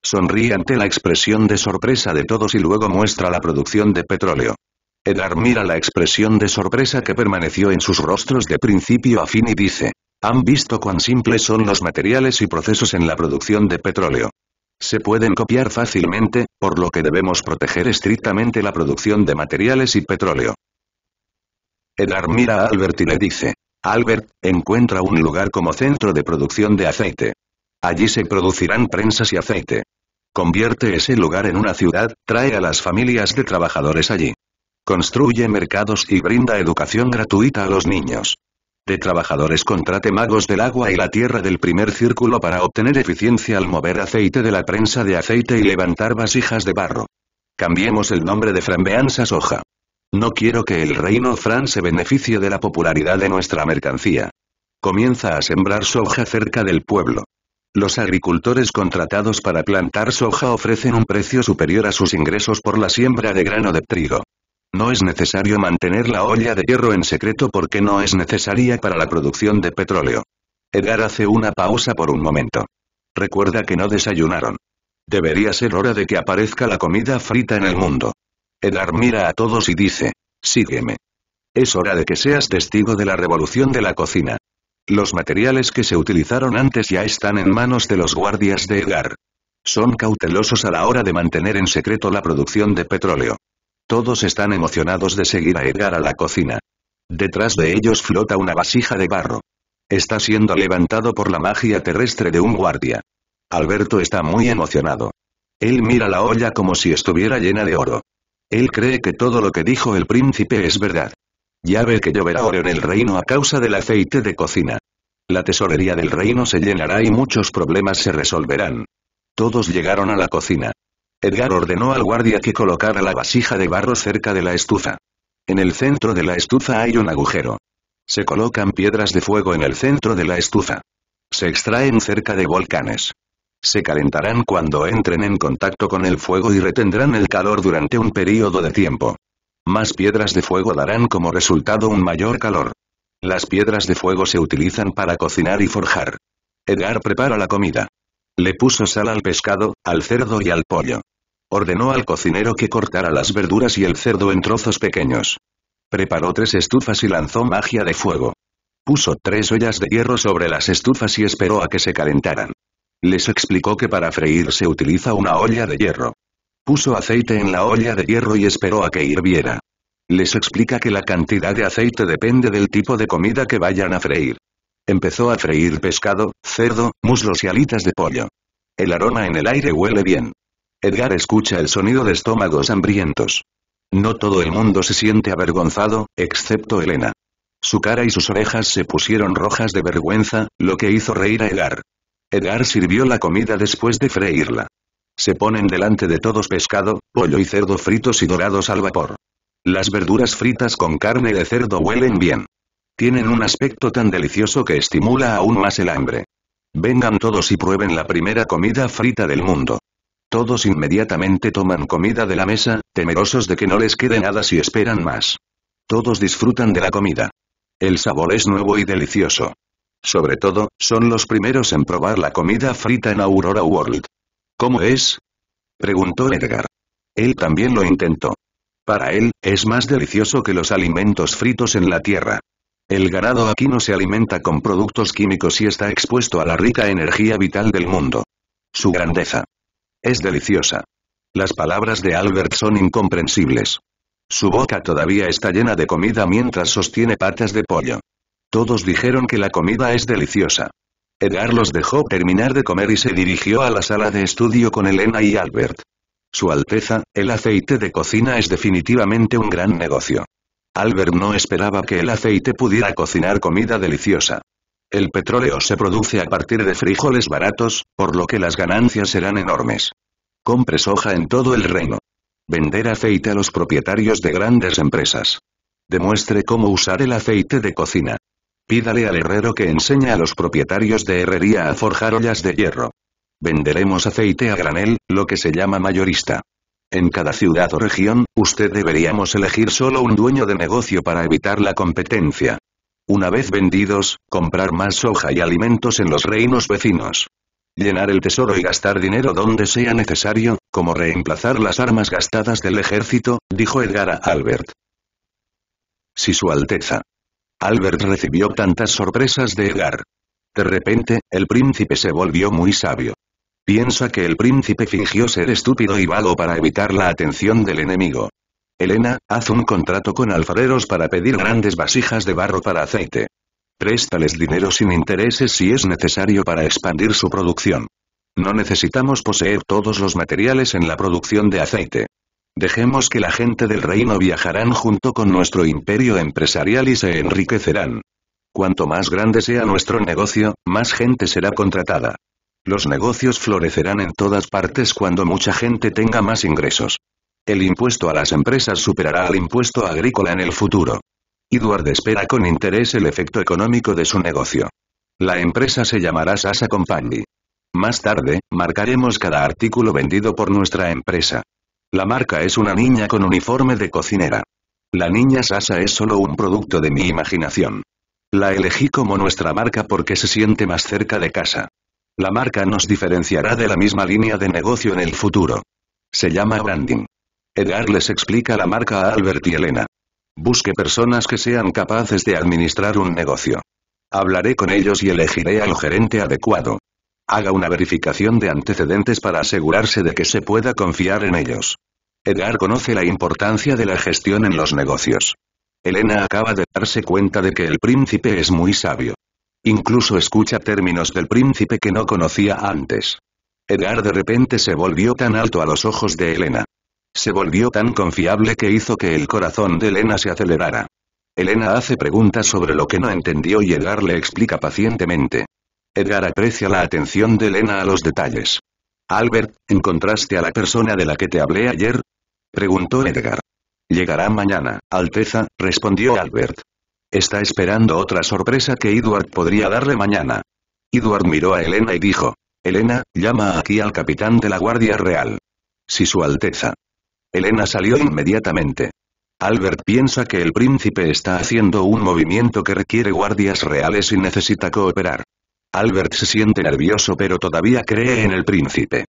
Sonríe ante la expresión de sorpresa de todos y luego muestra la producción de petróleo. Edgar mira la expresión de sorpresa que permaneció en sus rostros de principio a fin y dice, han visto cuán simples son los materiales y procesos en la producción de petróleo. Se pueden copiar fácilmente, por lo que debemos proteger estrictamente la producción de materiales y petróleo. Edgar mira a Albert y le dice, Albert, encuentra un lugar como centro de producción de aceite. Allí se producirán prensas y aceite. Convierte ese lugar en una ciudad, trae a las familias de trabajadores allí. Construye mercados y brinda educación gratuita a los niños de trabajadores contrate magos del agua y la tierra del primer círculo para obtener eficiencia al mover aceite de la prensa de aceite y levantar vasijas de barro. Cambiemos el nombre de Frambeanza Soja. No quiero que el reino Fran se beneficie de la popularidad de nuestra mercancía. Comienza a sembrar soja cerca del pueblo. Los agricultores contratados para plantar soja ofrecen un precio superior a sus ingresos por la siembra de grano de trigo. No es necesario mantener la olla de hierro en secreto porque no es necesaria para la producción de petróleo. Edgar hace una pausa por un momento. Recuerda que no desayunaron. Debería ser hora de que aparezca la comida frita en el mundo. Edgar mira a todos y dice, sígueme. Es hora de que seas testigo de la revolución de la cocina. Los materiales que se utilizaron antes ya están en manos de los guardias de Edgar. Son cautelosos a la hora de mantener en secreto la producción de petróleo. Todos están emocionados de seguir a Edgar a la cocina. Detrás de ellos flota una vasija de barro. Está siendo levantado por la magia terrestre de un guardia. Alberto está muy emocionado. Él mira la olla como si estuviera llena de oro. Él cree que todo lo que dijo el príncipe es verdad. Ya ve que lloverá oro en el reino a causa del aceite de cocina. La tesorería del reino se llenará y muchos problemas se resolverán. Todos llegaron a la cocina. Edgar ordenó al guardia que colocara la vasija de barro cerca de la estufa. En el centro de la estufa hay un agujero. Se colocan piedras de fuego en el centro de la estufa. Se extraen cerca de volcanes. Se calentarán cuando entren en contacto con el fuego y retendrán el calor durante un período de tiempo. Más piedras de fuego darán como resultado un mayor calor. Las piedras de fuego se utilizan para cocinar y forjar. Edgar prepara la comida. Le puso sal al pescado, al cerdo y al pollo. Ordenó al cocinero que cortara las verduras y el cerdo en trozos pequeños. Preparó tres estufas y lanzó magia de fuego. Puso tres ollas de hierro sobre las estufas y esperó a que se calentaran. Les explicó que para freír se utiliza una olla de hierro. Puso aceite en la olla de hierro y esperó a que hirviera. Les explica que la cantidad de aceite depende del tipo de comida que vayan a freír. Empezó a freír pescado, cerdo, muslos y alitas de pollo. El aroma en el aire huele bien. Edgar escucha el sonido de estómagos hambrientos. No todo el mundo se siente avergonzado, excepto Elena. Su cara y sus orejas se pusieron rojas de vergüenza, lo que hizo reír a Edgar. Edgar sirvió la comida después de freírla. Se ponen delante de todos pescado, pollo y cerdo fritos y dorados al vapor. Las verduras fritas con carne de cerdo huelen bien. Tienen un aspecto tan delicioso que estimula aún más el hambre. Vengan todos y prueben la primera comida frita del mundo. Todos inmediatamente toman comida de la mesa, temerosos de que no les quede nada si esperan más. Todos disfrutan de la comida. El sabor es nuevo y delicioso. Sobre todo, son los primeros en probar la comida frita en Aurora World. ¿Cómo es? Preguntó Edgar. Él también lo intentó. Para él, es más delicioso que los alimentos fritos en la tierra. El ganado aquí no se alimenta con productos químicos y está expuesto a la rica energía vital del mundo. Su grandeza. Es deliciosa. Las palabras de Albert son incomprensibles. Su boca todavía está llena de comida mientras sostiene patas de pollo. Todos dijeron que la comida es deliciosa. Edgar los dejó terminar de comer y se dirigió a la sala de estudio con Elena y Albert. Su Alteza, el aceite de cocina es definitivamente un gran negocio. Albert no esperaba que el aceite pudiera cocinar comida deliciosa. El petróleo se produce a partir de frijoles baratos, por lo que las ganancias serán enormes. Compre soja en todo el reino. Vender aceite a los propietarios de grandes empresas. Demuestre cómo usar el aceite de cocina. Pídale al herrero que enseñe a los propietarios de herrería a forjar ollas de hierro. Venderemos aceite a granel, lo que se llama mayorista. En cada ciudad o región, usted deberíamos elegir solo un dueño de negocio para evitar la competencia. Una vez vendidos, comprar más soja y alimentos en los reinos vecinos. Llenar el tesoro y gastar dinero donde sea necesario, como reemplazar las armas gastadas del ejército, dijo Edgar a Albert. Si Su Alteza. Albert recibió tantas sorpresas de Edgar. De repente, el príncipe se volvió muy sabio. Piensa que el príncipe fingió ser estúpido y vago para evitar la atención del enemigo. Elena, haz un contrato con alfareros para pedir grandes vasijas de barro para aceite. Préstales dinero sin intereses si es necesario para expandir su producción. No necesitamos poseer todos los materiales en la producción de aceite. Dejemos que la gente del reino viajarán junto con nuestro imperio empresarial y se enriquecerán. Cuanto más grande sea nuestro negocio, más gente será contratada. Los negocios florecerán en todas partes cuando mucha gente tenga más ingresos. El impuesto a las empresas superará al impuesto agrícola en el futuro. Edward espera con interés el efecto económico de su negocio. La empresa se llamará Sasa Company. Más tarde, marcaremos cada artículo vendido por nuestra empresa. La marca es una niña con uniforme de cocinera. La niña Sasa es solo un producto de mi imaginación. La elegí como nuestra marca porque se siente más cerca de casa. La marca nos diferenciará de la misma línea de negocio en el futuro. Se llama branding. Edgar les explica la marca a Albert y Elena. Busque personas que sean capaces de administrar un negocio. Hablaré con ellos y elegiré al gerente adecuado. Haga una verificación de antecedentes para asegurarse de que se pueda confiar en ellos. Edgar conoce la importancia de la gestión en los negocios. Elena acaba de darse cuenta de que el príncipe es muy sabio. Incluso escucha términos del príncipe que no conocía antes. Edgar de repente se volvió tan alto a los ojos de Elena. Se volvió tan confiable que hizo que el corazón de Elena se acelerara. Elena hace preguntas sobre lo que no entendió y Edgar le explica pacientemente. Edgar aprecia la atención de Elena a los detalles. Albert, ¿encontraste a la persona de la que te hablé ayer? Preguntó Edgar. Llegará mañana, Alteza, respondió Albert. Está esperando otra sorpresa que Edward podría darle mañana. Edward miró a Elena y dijo, Elena, llama aquí al capitán de la Guardia Real. Si su Alteza. Elena salió inmediatamente. Albert piensa que el príncipe está haciendo un movimiento que requiere guardias reales y necesita cooperar. Albert se siente nervioso pero todavía cree en el príncipe.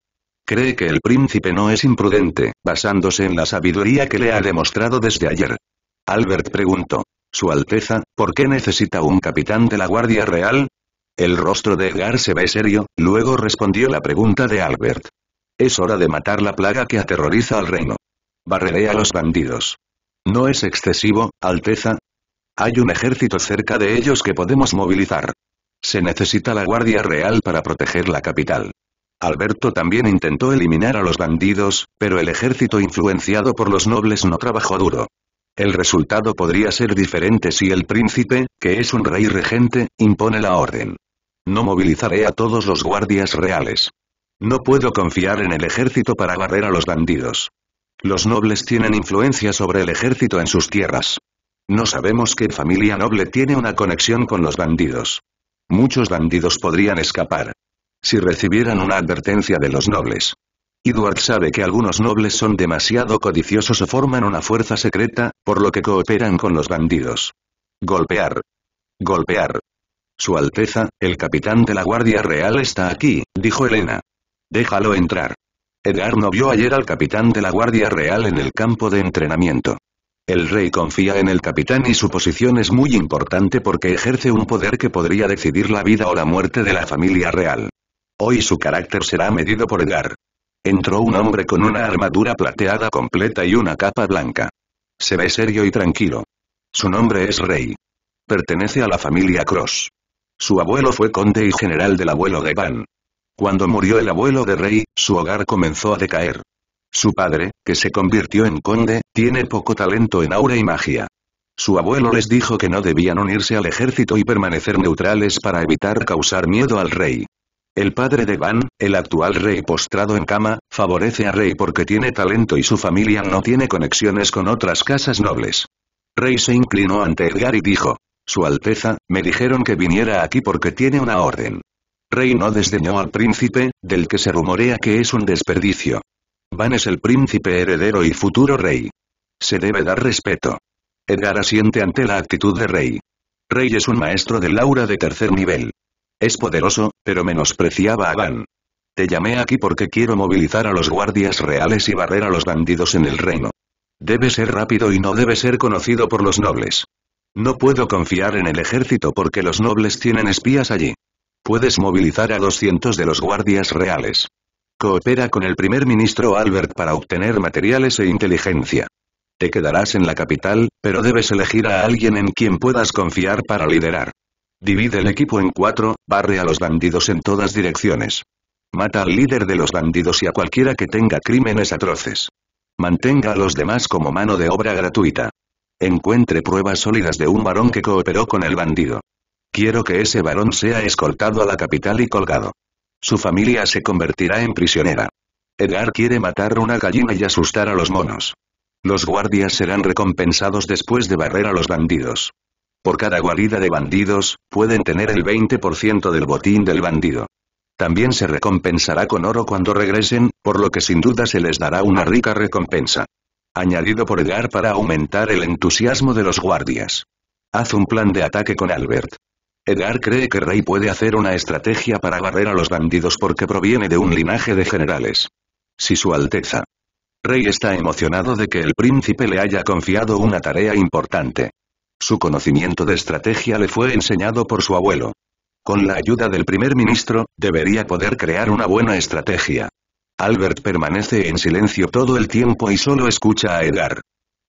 Cree que el príncipe no es imprudente, basándose en la sabiduría que le ha demostrado desde ayer. Albert preguntó, su Alteza, ¿por qué necesita un capitán de la Guardia Real? El rostro de Edgar se ve serio, luego respondió la pregunta de Albert. Es hora de matar la plaga que aterroriza al reino. Barreré a los bandidos. ¿No es excesivo, Alteza? Hay un ejército cerca de ellos que podemos movilizar. Se necesita la Guardia Real para proteger la capital. Alberto también intentó eliminar a los bandidos, pero el ejército influenciado por los nobles no trabajó duro. El resultado podría ser diferente si el príncipe, que es un rey regente, impone la orden. No movilizaré a todos los guardias reales. No puedo confiar en el ejército para barrer a los bandidos. Los nobles tienen influencia sobre el ejército en sus tierras. No sabemos qué familia noble tiene una conexión con los bandidos. Muchos bandidos podrían escapar. Si recibieran una advertencia de los nobles, Edward sabe que algunos nobles son demasiado codiciosos o forman una fuerza secreta, por lo que cooperan con los bandidos. Golpear. Golpear. Su Alteza, el capitán de la Guardia Real está aquí, dijo Elena. Déjalo entrar. Edgar no vio ayer al capitán de la Guardia Real en el campo de entrenamiento. El rey confía en el capitán y su posición es muy importante porque ejerce un poder que podría decidir la vida o la muerte de la familia real. Hoy su carácter será medido por Edgar. Entró un hombre con una armadura plateada completa y una capa blanca. Se ve serio y tranquilo. Su nombre es Rey. Pertenece a la familia Cross. Su abuelo fue conde y general del abuelo de Van. Cuando murió el abuelo de Rey, su hogar comenzó a decaer. Su padre, que se convirtió en conde, tiene poco talento en aura y magia. Su abuelo les dijo que no debían unirse al ejército y permanecer neutrales para evitar causar miedo al rey. El padre de Van, el actual rey postrado en cama, favorece a Rey porque tiene talento y su familia no tiene conexiones con otras casas nobles. Rey se inclinó ante Edgar y dijo, Su Alteza, me dijeron que viniera aquí porque tiene una orden. Rey no desdeñó al príncipe, del que se rumorea que es un desperdicio. Van es el príncipe heredero y futuro rey. Se debe dar respeto. Edgar asiente ante la actitud de Rey. Rey es un maestro de Laura de tercer nivel. Es poderoso, pero menospreciaba a Van. Te llamé aquí porque quiero movilizar a los guardias reales y barrer a los bandidos en el reino. Debe ser rápido y no debe ser conocido por los nobles. No puedo confiar en el ejército porque los nobles tienen espías allí. Puedes movilizar a 200 de los guardias reales. Coopera con el primer ministro Albert para obtener materiales e inteligencia. Te quedarás en la capital, pero debes elegir a alguien en quien puedas confiar para liderar. Divide el equipo en cuatro, barre a los bandidos en todas direcciones. Mata al líder de los bandidos y a cualquiera que tenga crímenes atroces. Mantenga a los demás como mano de obra gratuita. Encuentre pruebas sólidas de un varón que cooperó con el bandido. Quiero que ese varón sea escoltado a la capital y colgado. Su familia se convertirá en prisionera. Edgar quiere matar una gallina y asustar a los monos. Los guardias serán recompensados después de barrer a los bandidos por cada guarida de bandidos, pueden tener el 20% del botín del bandido. También se recompensará con oro cuando regresen, por lo que sin duda se les dará una rica recompensa. Añadido por Edgar para aumentar el entusiasmo de los guardias. Haz un plan de ataque con Albert. Edgar cree que Rey puede hacer una estrategia para barrer a los bandidos porque proviene de un linaje de generales. Si su Alteza. Rey está emocionado de que el príncipe le haya confiado una tarea importante. Su conocimiento de estrategia le fue enseñado por su abuelo. Con la ayuda del primer ministro, debería poder crear una buena estrategia. Albert permanece en silencio todo el tiempo y solo escucha a Edgar.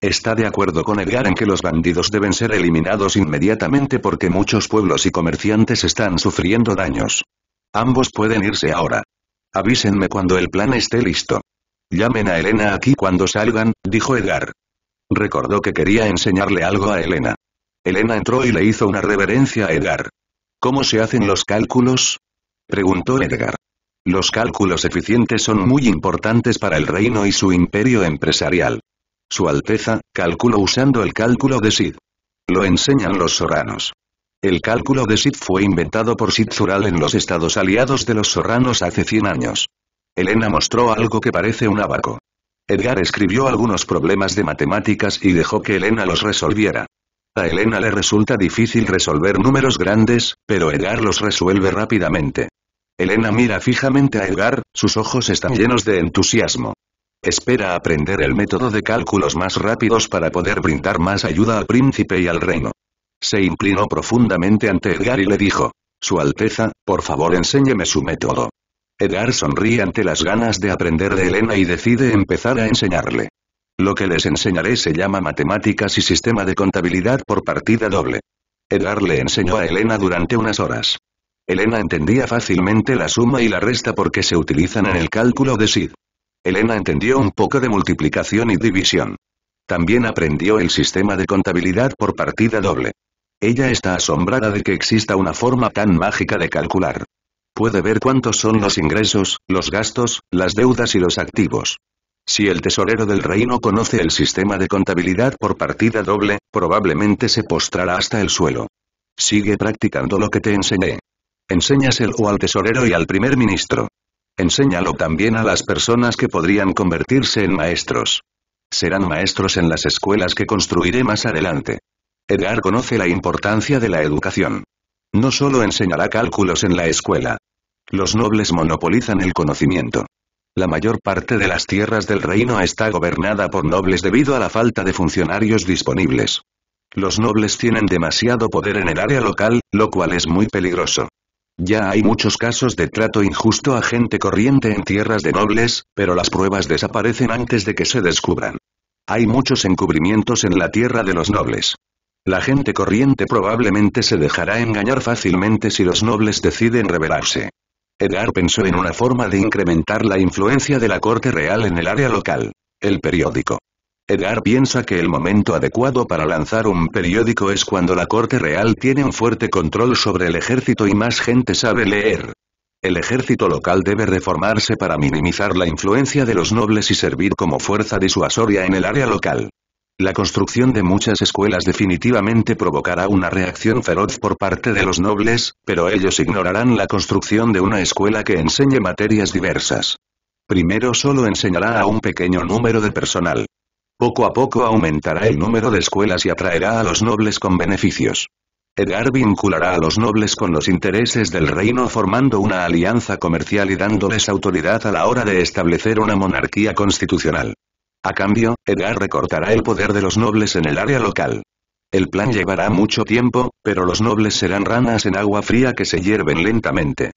Está de acuerdo con Edgar en que los bandidos deben ser eliminados inmediatamente porque muchos pueblos y comerciantes están sufriendo daños. Ambos pueden irse ahora. Avísenme cuando el plan esté listo. Llamen a Elena aquí cuando salgan, dijo Edgar. Recordó que quería enseñarle algo a Elena. Elena entró y le hizo una reverencia a Edgar. ¿Cómo se hacen los cálculos? Preguntó Edgar. Los cálculos eficientes son muy importantes para el reino y su imperio empresarial. Su Alteza, calculó usando el cálculo de Sid. Lo enseñan los soranos. El cálculo de Sid fue inventado por Sid Zural en los estados aliados de los soranos hace 100 años. Elena mostró algo que parece un abaco. Edgar escribió algunos problemas de matemáticas y dejó que Elena los resolviera. A Elena le resulta difícil resolver números grandes, pero Edgar los resuelve rápidamente. Elena mira fijamente a Edgar, sus ojos están llenos de entusiasmo. Espera aprender el método de cálculos más rápidos para poder brindar más ayuda al príncipe y al reino. Se inclinó profundamente ante Edgar y le dijo, Su Alteza, por favor enséñeme su método. Edgar sonríe ante las ganas de aprender de Elena y decide empezar a enseñarle. Lo que les enseñaré se llama matemáticas y sistema de contabilidad por partida doble. Edgar le enseñó a Elena durante unas horas. Elena entendía fácilmente la suma y la resta porque se utilizan en el cálculo de SID. Elena entendió un poco de multiplicación y división. También aprendió el sistema de contabilidad por partida doble. Ella está asombrada de que exista una forma tan mágica de calcular puede ver cuántos son los ingresos, los gastos, las deudas y los activos. Si el tesorero del reino conoce el sistema de contabilidad por partida doble, probablemente se postrará hasta el suelo. Sigue practicando lo que te enseñé. o al tesorero y al primer ministro. Enséñalo también a las personas que podrían convertirse en maestros. Serán maestros en las escuelas que construiré más adelante. Edgar conoce la importancia de la educación. No solo enseñará cálculos en la escuela, los nobles monopolizan el conocimiento. La mayor parte de las tierras del reino está gobernada por nobles debido a la falta de funcionarios disponibles. Los nobles tienen demasiado poder en el área local, lo cual es muy peligroso. Ya hay muchos casos de trato injusto a gente corriente en tierras de nobles, pero las pruebas desaparecen antes de que se descubran. Hay muchos encubrimientos en la tierra de los nobles. La gente corriente probablemente se dejará engañar fácilmente si los nobles deciden rebelarse. Edgar pensó en una forma de incrementar la influencia de la corte real en el área local. El periódico. Edgar piensa que el momento adecuado para lanzar un periódico es cuando la corte real tiene un fuerte control sobre el ejército y más gente sabe leer. El ejército local debe reformarse para minimizar la influencia de los nobles y servir como fuerza disuasoria en el área local. La construcción de muchas escuelas definitivamente provocará una reacción feroz por parte de los nobles, pero ellos ignorarán la construcción de una escuela que enseñe materias diversas. Primero solo enseñará a un pequeño número de personal. Poco a poco aumentará el número de escuelas y atraerá a los nobles con beneficios. Edgar vinculará a los nobles con los intereses del reino formando una alianza comercial y dándoles autoridad a la hora de establecer una monarquía constitucional. A cambio, Edgar recortará el poder de los nobles en el área local. El plan llevará mucho tiempo, pero los nobles serán ranas en agua fría que se hierven lentamente.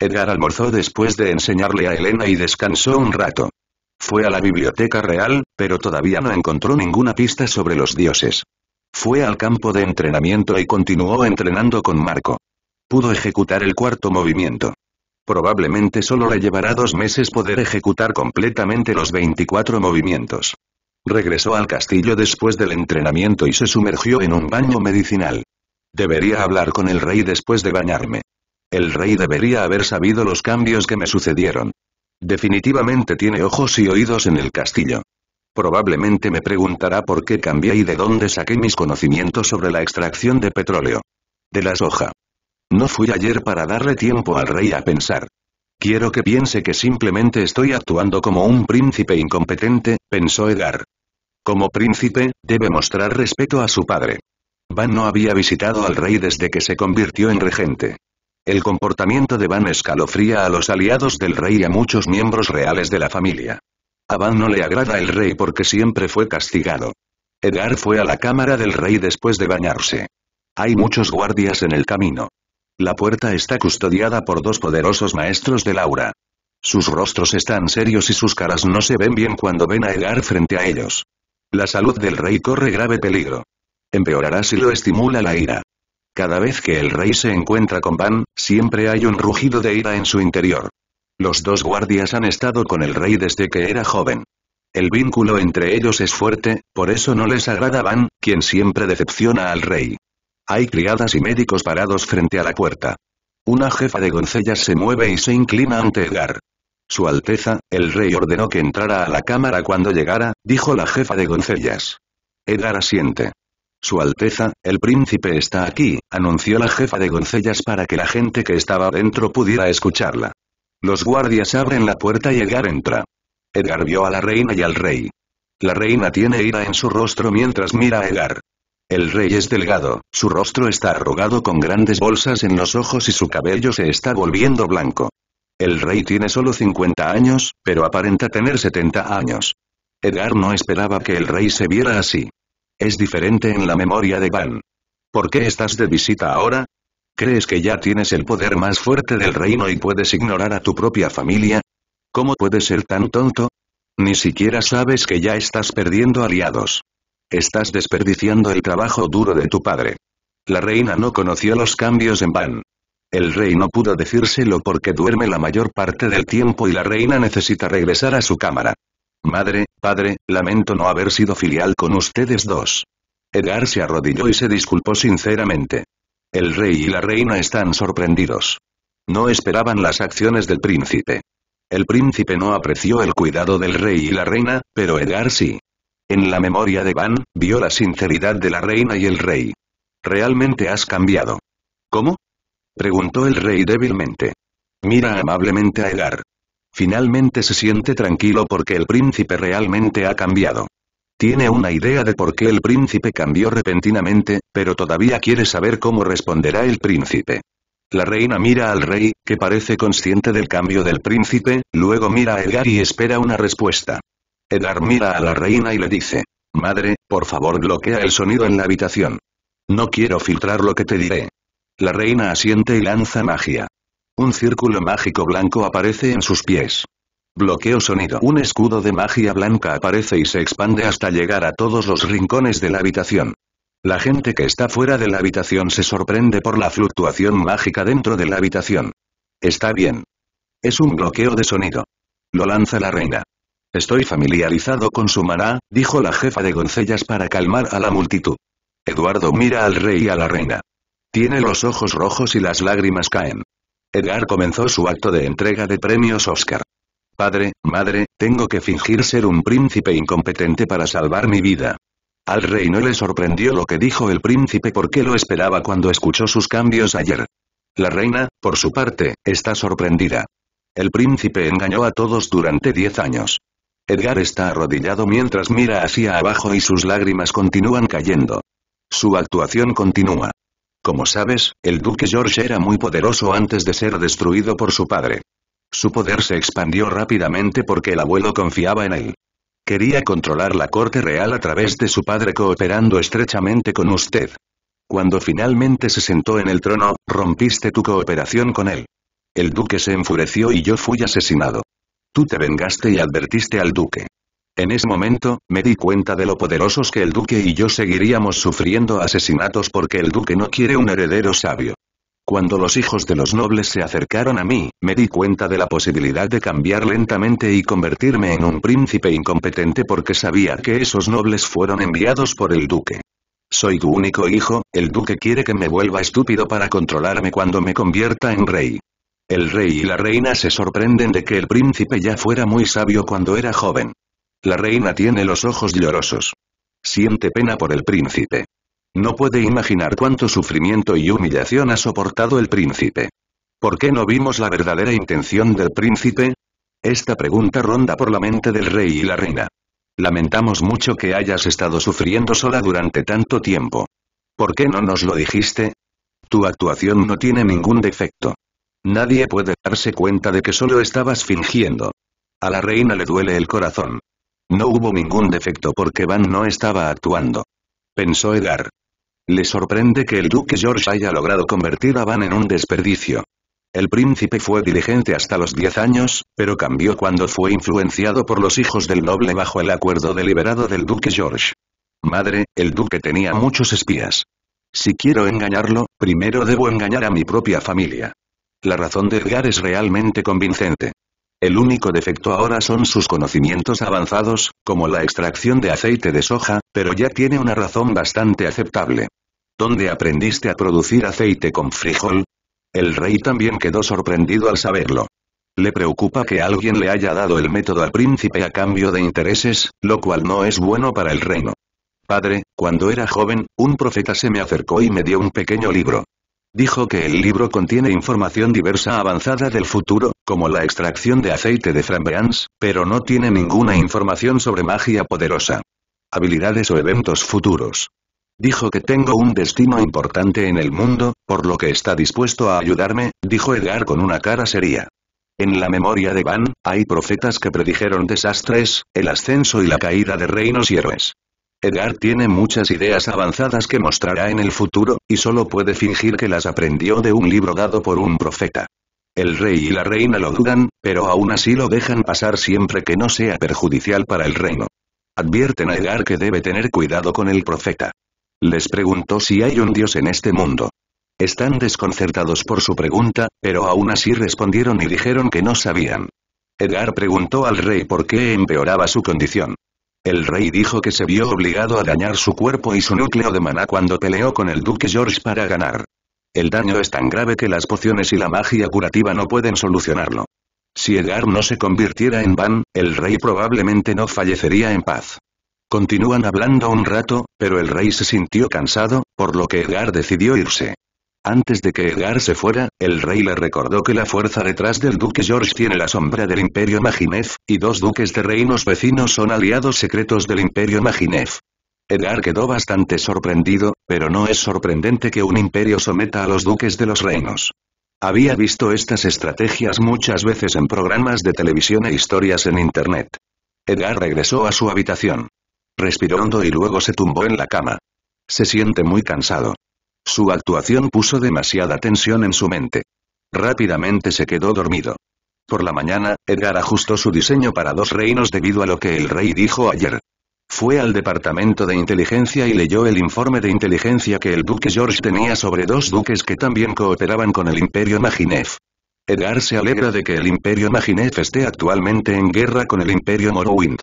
Edgar almorzó después de enseñarle a Elena y descansó un rato. Fue a la biblioteca real, pero todavía no encontró ninguna pista sobre los dioses. Fue al campo de entrenamiento y continuó entrenando con Marco. Pudo ejecutar el cuarto movimiento. Probablemente solo le llevará dos meses poder ejecutar completamente los 24 movimientos. Regresó al castillo después del entrenamiento y se sumergió en un baño medicinal. Debería hablar con el rey después de bañarme. El rey debería haber sabido los cambios que me sucedieron. Definitivamente tiene ojos y oídos en el castillo. Probablemente me preguntará por qué cambié y de dónde saqué mis conocimientos sobre la extracción de petróleo. De la soja. No fui ayer para darle tiempo al rey a pensar. Quiero que piense que simplemente estoy actuando como un príncipe incompetente, pensó Edgar. Como príncipe, debe mostrar respeto a su padre. Van no había visitado al rey desde que se convirtió en regente. El comportamiento de Van escalofría a los aliados del rey y a muchos miembros reales de la familia. A Van no le agrada el rey porque siempre fue castigado. Edgar fue a la cámara del rey después de bañarse. Hay muchos guardias en el camino. La puerta está custodiada por dos poderosos maestros de Laura. Sus rostros están serios y sus caras no se ven bien cuando ven a Edgar frente a ellos. La salud del rey corre grave peligro. Empeorará si lo estimula la ira. Cada vez que el rey se encuentra con Van, siempre hay un rugido de ira en su interior. Los dos guardias han estado con el rey desde que era joven. El vínculo entre ellos es fuerte, por eso no les agrada Van, quien siempre decepciona al rey. Hay criadas y médicos parados frente a la puerta. Una jefa de doncellas se mueve y se inclina ante Edgar. Su Alteza, el rey ordenó que entrara a la cámara cuando llegara, dijo la jefa de doncellas. Edgar asiente. Su Alteza, el príncipe está aquí, anunció la jefa de doncellas para que la gente que estaba dentro pudiera escucharla. Los guardias abren la puerta y Edgar entra. Edgar vio a la reina y al rey. La reina tiene ira en su rostro mientras mira a Edgar. El rey es delgado, su rostro está arrugado con grandes bolsas en los ojos y su cabello se está volviendo blanco. El rey tiene solo 50 años, pero aparenta tener 70 años. Edgar no esperaba que el rey se viera así. Es diferente en la memoria de Van. ¿Por qué estás de visita ahora? ¿Crees que ya tienes el poder más fuerte del reino y puedes ignorar a tu propia familia? ¿Cómo puedes ser tan tonto? Ni siquiera sabes que ya estás perdiendo aliados. Estás desperdiciando el trabajo duro de tu padre. La reina no conoció los cambios en Van. El rey no pudo decírselo porque duerme la mayor parte del tiempo y la reina necesita regresar a su cámara. Madre, padre, lamento no haber sido filial con ustedes dos. Edgar se arrodilló y se disculpó sinceramente. El rey y la reina están sorprendidos. No esperaban las acciones del príncipe. El príncipe no apreció el cuidado del rey y la reina, pero Edgar sí. En la memoria de Van, vio la sinceridad de la reina y el rey. Realmente has cambiado. ¿Cómo? Preguntó el rey débilmente. Mira amablemente a Edgar. Finalmente se siente tranquilo porque el príncipe realmente ha cambiado. Tiene una idea de por qué el príncipe cambió repentinamente, pero todavía quiere saber cómo responderá el príncipe. La reina mira al rey, que parece consciente del cambio del príncipe, luego mira a Edgar y espera una respuesta. Edgar mira a la reina y le dice. Madre, por favor bloquea el sonido en la habitación. No quiero filtrar lo que te diré. La reina asiente y lanza magia. Un círculo mágico blanco aparece en sus pies. Bloqueo sonido. Un escudo de magia blanca aparece y se expande hasta llegar a todos los rincones de la habitación. La gente que está fuera de la habitación se sorprende por la fluctuación mágica dentro de la habitación. Está bien. Es un bloqueo de sonido. Lo lanza la reina. Estoy familiarizado con su maná, dijo la jefa de doncellas para calmar a la multitud. Eduardo mira al rey y a la reina. Tiene los ojos rojos y las lágrimas caen. Edgar comenzó su acto de entrega de premios Oscar. Padre, madre, tengo que fingir ser un príncipe incompetente para salvar mi vida. Al rey no le sorprendió lo que dijo el príncipe porque lo esperaba cuando escuchó sus cambios ayer. La reina, por su parte, está sorprendida. El príncipe engañó a todos durante diez años. Edgar está arrodillado mientras mira hacia abajo y sus lágrimas continúan cayendo. Su actuación continúa. Como sabes, el duque George era muy poderoso antes de ser destruido por su padre. Su poder se expandió rápidamente porque el abuelo confiaba en él. Quería controlar la corte real a través de su padre cooperando estrechamente con usted. Cuando finalmente se sentó en el trono, rompiste tu cooperación con él. El duque se enfureció y yo fui asesinado. Tú te vengaste y advertiste al duque. En ese momento, me di cuenta de lo poderosos que el duque y yo seguiríamos sufriendo asesinatos porque el duque no quiere un heredero sabio. Cuando los hijos de los nobles se acercaron a mí, me di cuenta de la posibilidad de cambiar lentamente y convertirme en un príncipe incompetente porque sabía que esos nobles fueron enviados por el duque. Soy tu único hijo, el duque quiere que me vuelva estúpido para controlarme cuando me convierta en rey. El rey y la reina se sorprenden de que el príncipe ya fuera muy sabio cuando era joven. La reina tiene los ojos llorosos. Siente pena por el príncipe. No puede imaginar cuánto sufrimiento y humillación ha soportado el príncipe. ¿Por qué no vimos la verdadera intención del príncipe? Esta pregunta ronda por la mente del rey y la reina. Lamentamos mucho que hayas estado sufriendo sola durante tanto tiempo. ¿Por qué no nos lo dijiste? Tu actuación no tiene ningún defecto. Nadie puede darse cuenta de que solo estabas fingiendo. A la reina le duele el corazón. No hubo ningún defecto porque Van no estaba actuando. Pensó Edgar. Le sorprende que el duque George haya logrado convertir a Van en un desperdicio. El príncipe fue diligente hasta los 10 años, pero cambió cuando fue influenciado por los hijos del noble bajo el acuerdo deliberado del duque George. Madre, el duque tenía muchos espías. Si quiero engañarlo, primero debo engañar a mi propia familia. La razón de Edgar es realmente convincente. El único defecto ahora son sus conocimientos avanzados, como la extracción de aceite de soja, pero ya tiene una razón bastante aceptable. ¿Dónde aprendiste a producir aceite con frijol? El rey también quedó sorprendido al saberlo. Le preocupa que alguien le haya dado el método al príncipe a cambio de intereses, lo cual no es bueno para el reino. Padre, cuando era joven, un profeta se me acercó y me dio un pequeño libro. Dijo que el libro contiene información diversa avanzada del futuro, como la extracción de aceite de frambeans, pero no tiene ninguna información sobre magia poderosa. Habilidades o eventos futuros. Dijo que tengo un destino importante en el mundo, por lo que está dispuesto a ayudarme, dijo Edgar con una cara seria. En la memoria de Van, hay profetas que predijeron desastres, el ascenso y la caída de reinos y héroes. Edgar tiene muchas ideas avanzadas que mostrará en el futuro, y solo puede fingir que las aprendió de un libro dado por un profeta. El rey y la reina lo dudan, pero aún así lo dejan pasar siempre que no sea perjudicial para el reino. Advierten a Edgar que debe tener cuidado con el profeta. Les preguntó si hay un dios en este mundo. Están desconcertados por su pregunta, pero aún así respondieron y dijeron que no sabían. Edgar preguntó al rey por qué empeoraba su condición. El rey dijo que se vio obligado a dañar su cuerpo y su núcleo de maná cuando peleó con el duque George para ganar. El daño es tan grave que las pociones y la magia curativa no pueden solucionarlo. Si Edgar no se convirtiera en Van, el rey probablemente no fallecería en paz. Continúan hablando un rato, pero el rey se sintió cansado, por lo que Edgar decidió irse. Antes de que Edgar se fuera, el rey le recordó que la fuerza detrás del duque George tiene la sombra del imperio Maginef, y dos duques de reinos vecinos son aliados secretos del imperio Maginef. Edgar quedó bastante sorprendido, pero no es sorprendente que un imperio someta a los duques de los reinos. Había visto estas estrategias muchas veces en programas de televisión e historias en internet. Edgar regresó a su habitación. Respiró hondo y luego se tumbó en la cama. Se siente muy cansado. Su actuación puso demasiada tensión en su mente. Rápidamente se quedó dormido. Por la mañana, Edgar ajustó su diseño para dos reinos debido a lo que el rey dijo ayer. Fue al departamento de inteligencia y leyó el informe de inteligencia que el duque George tenía sobre dos duques que también cooperaban con el imperio Maginef. Edgar se alegra de que el imperio Maginef esté actualmente en guerra con el imperio Morrowind.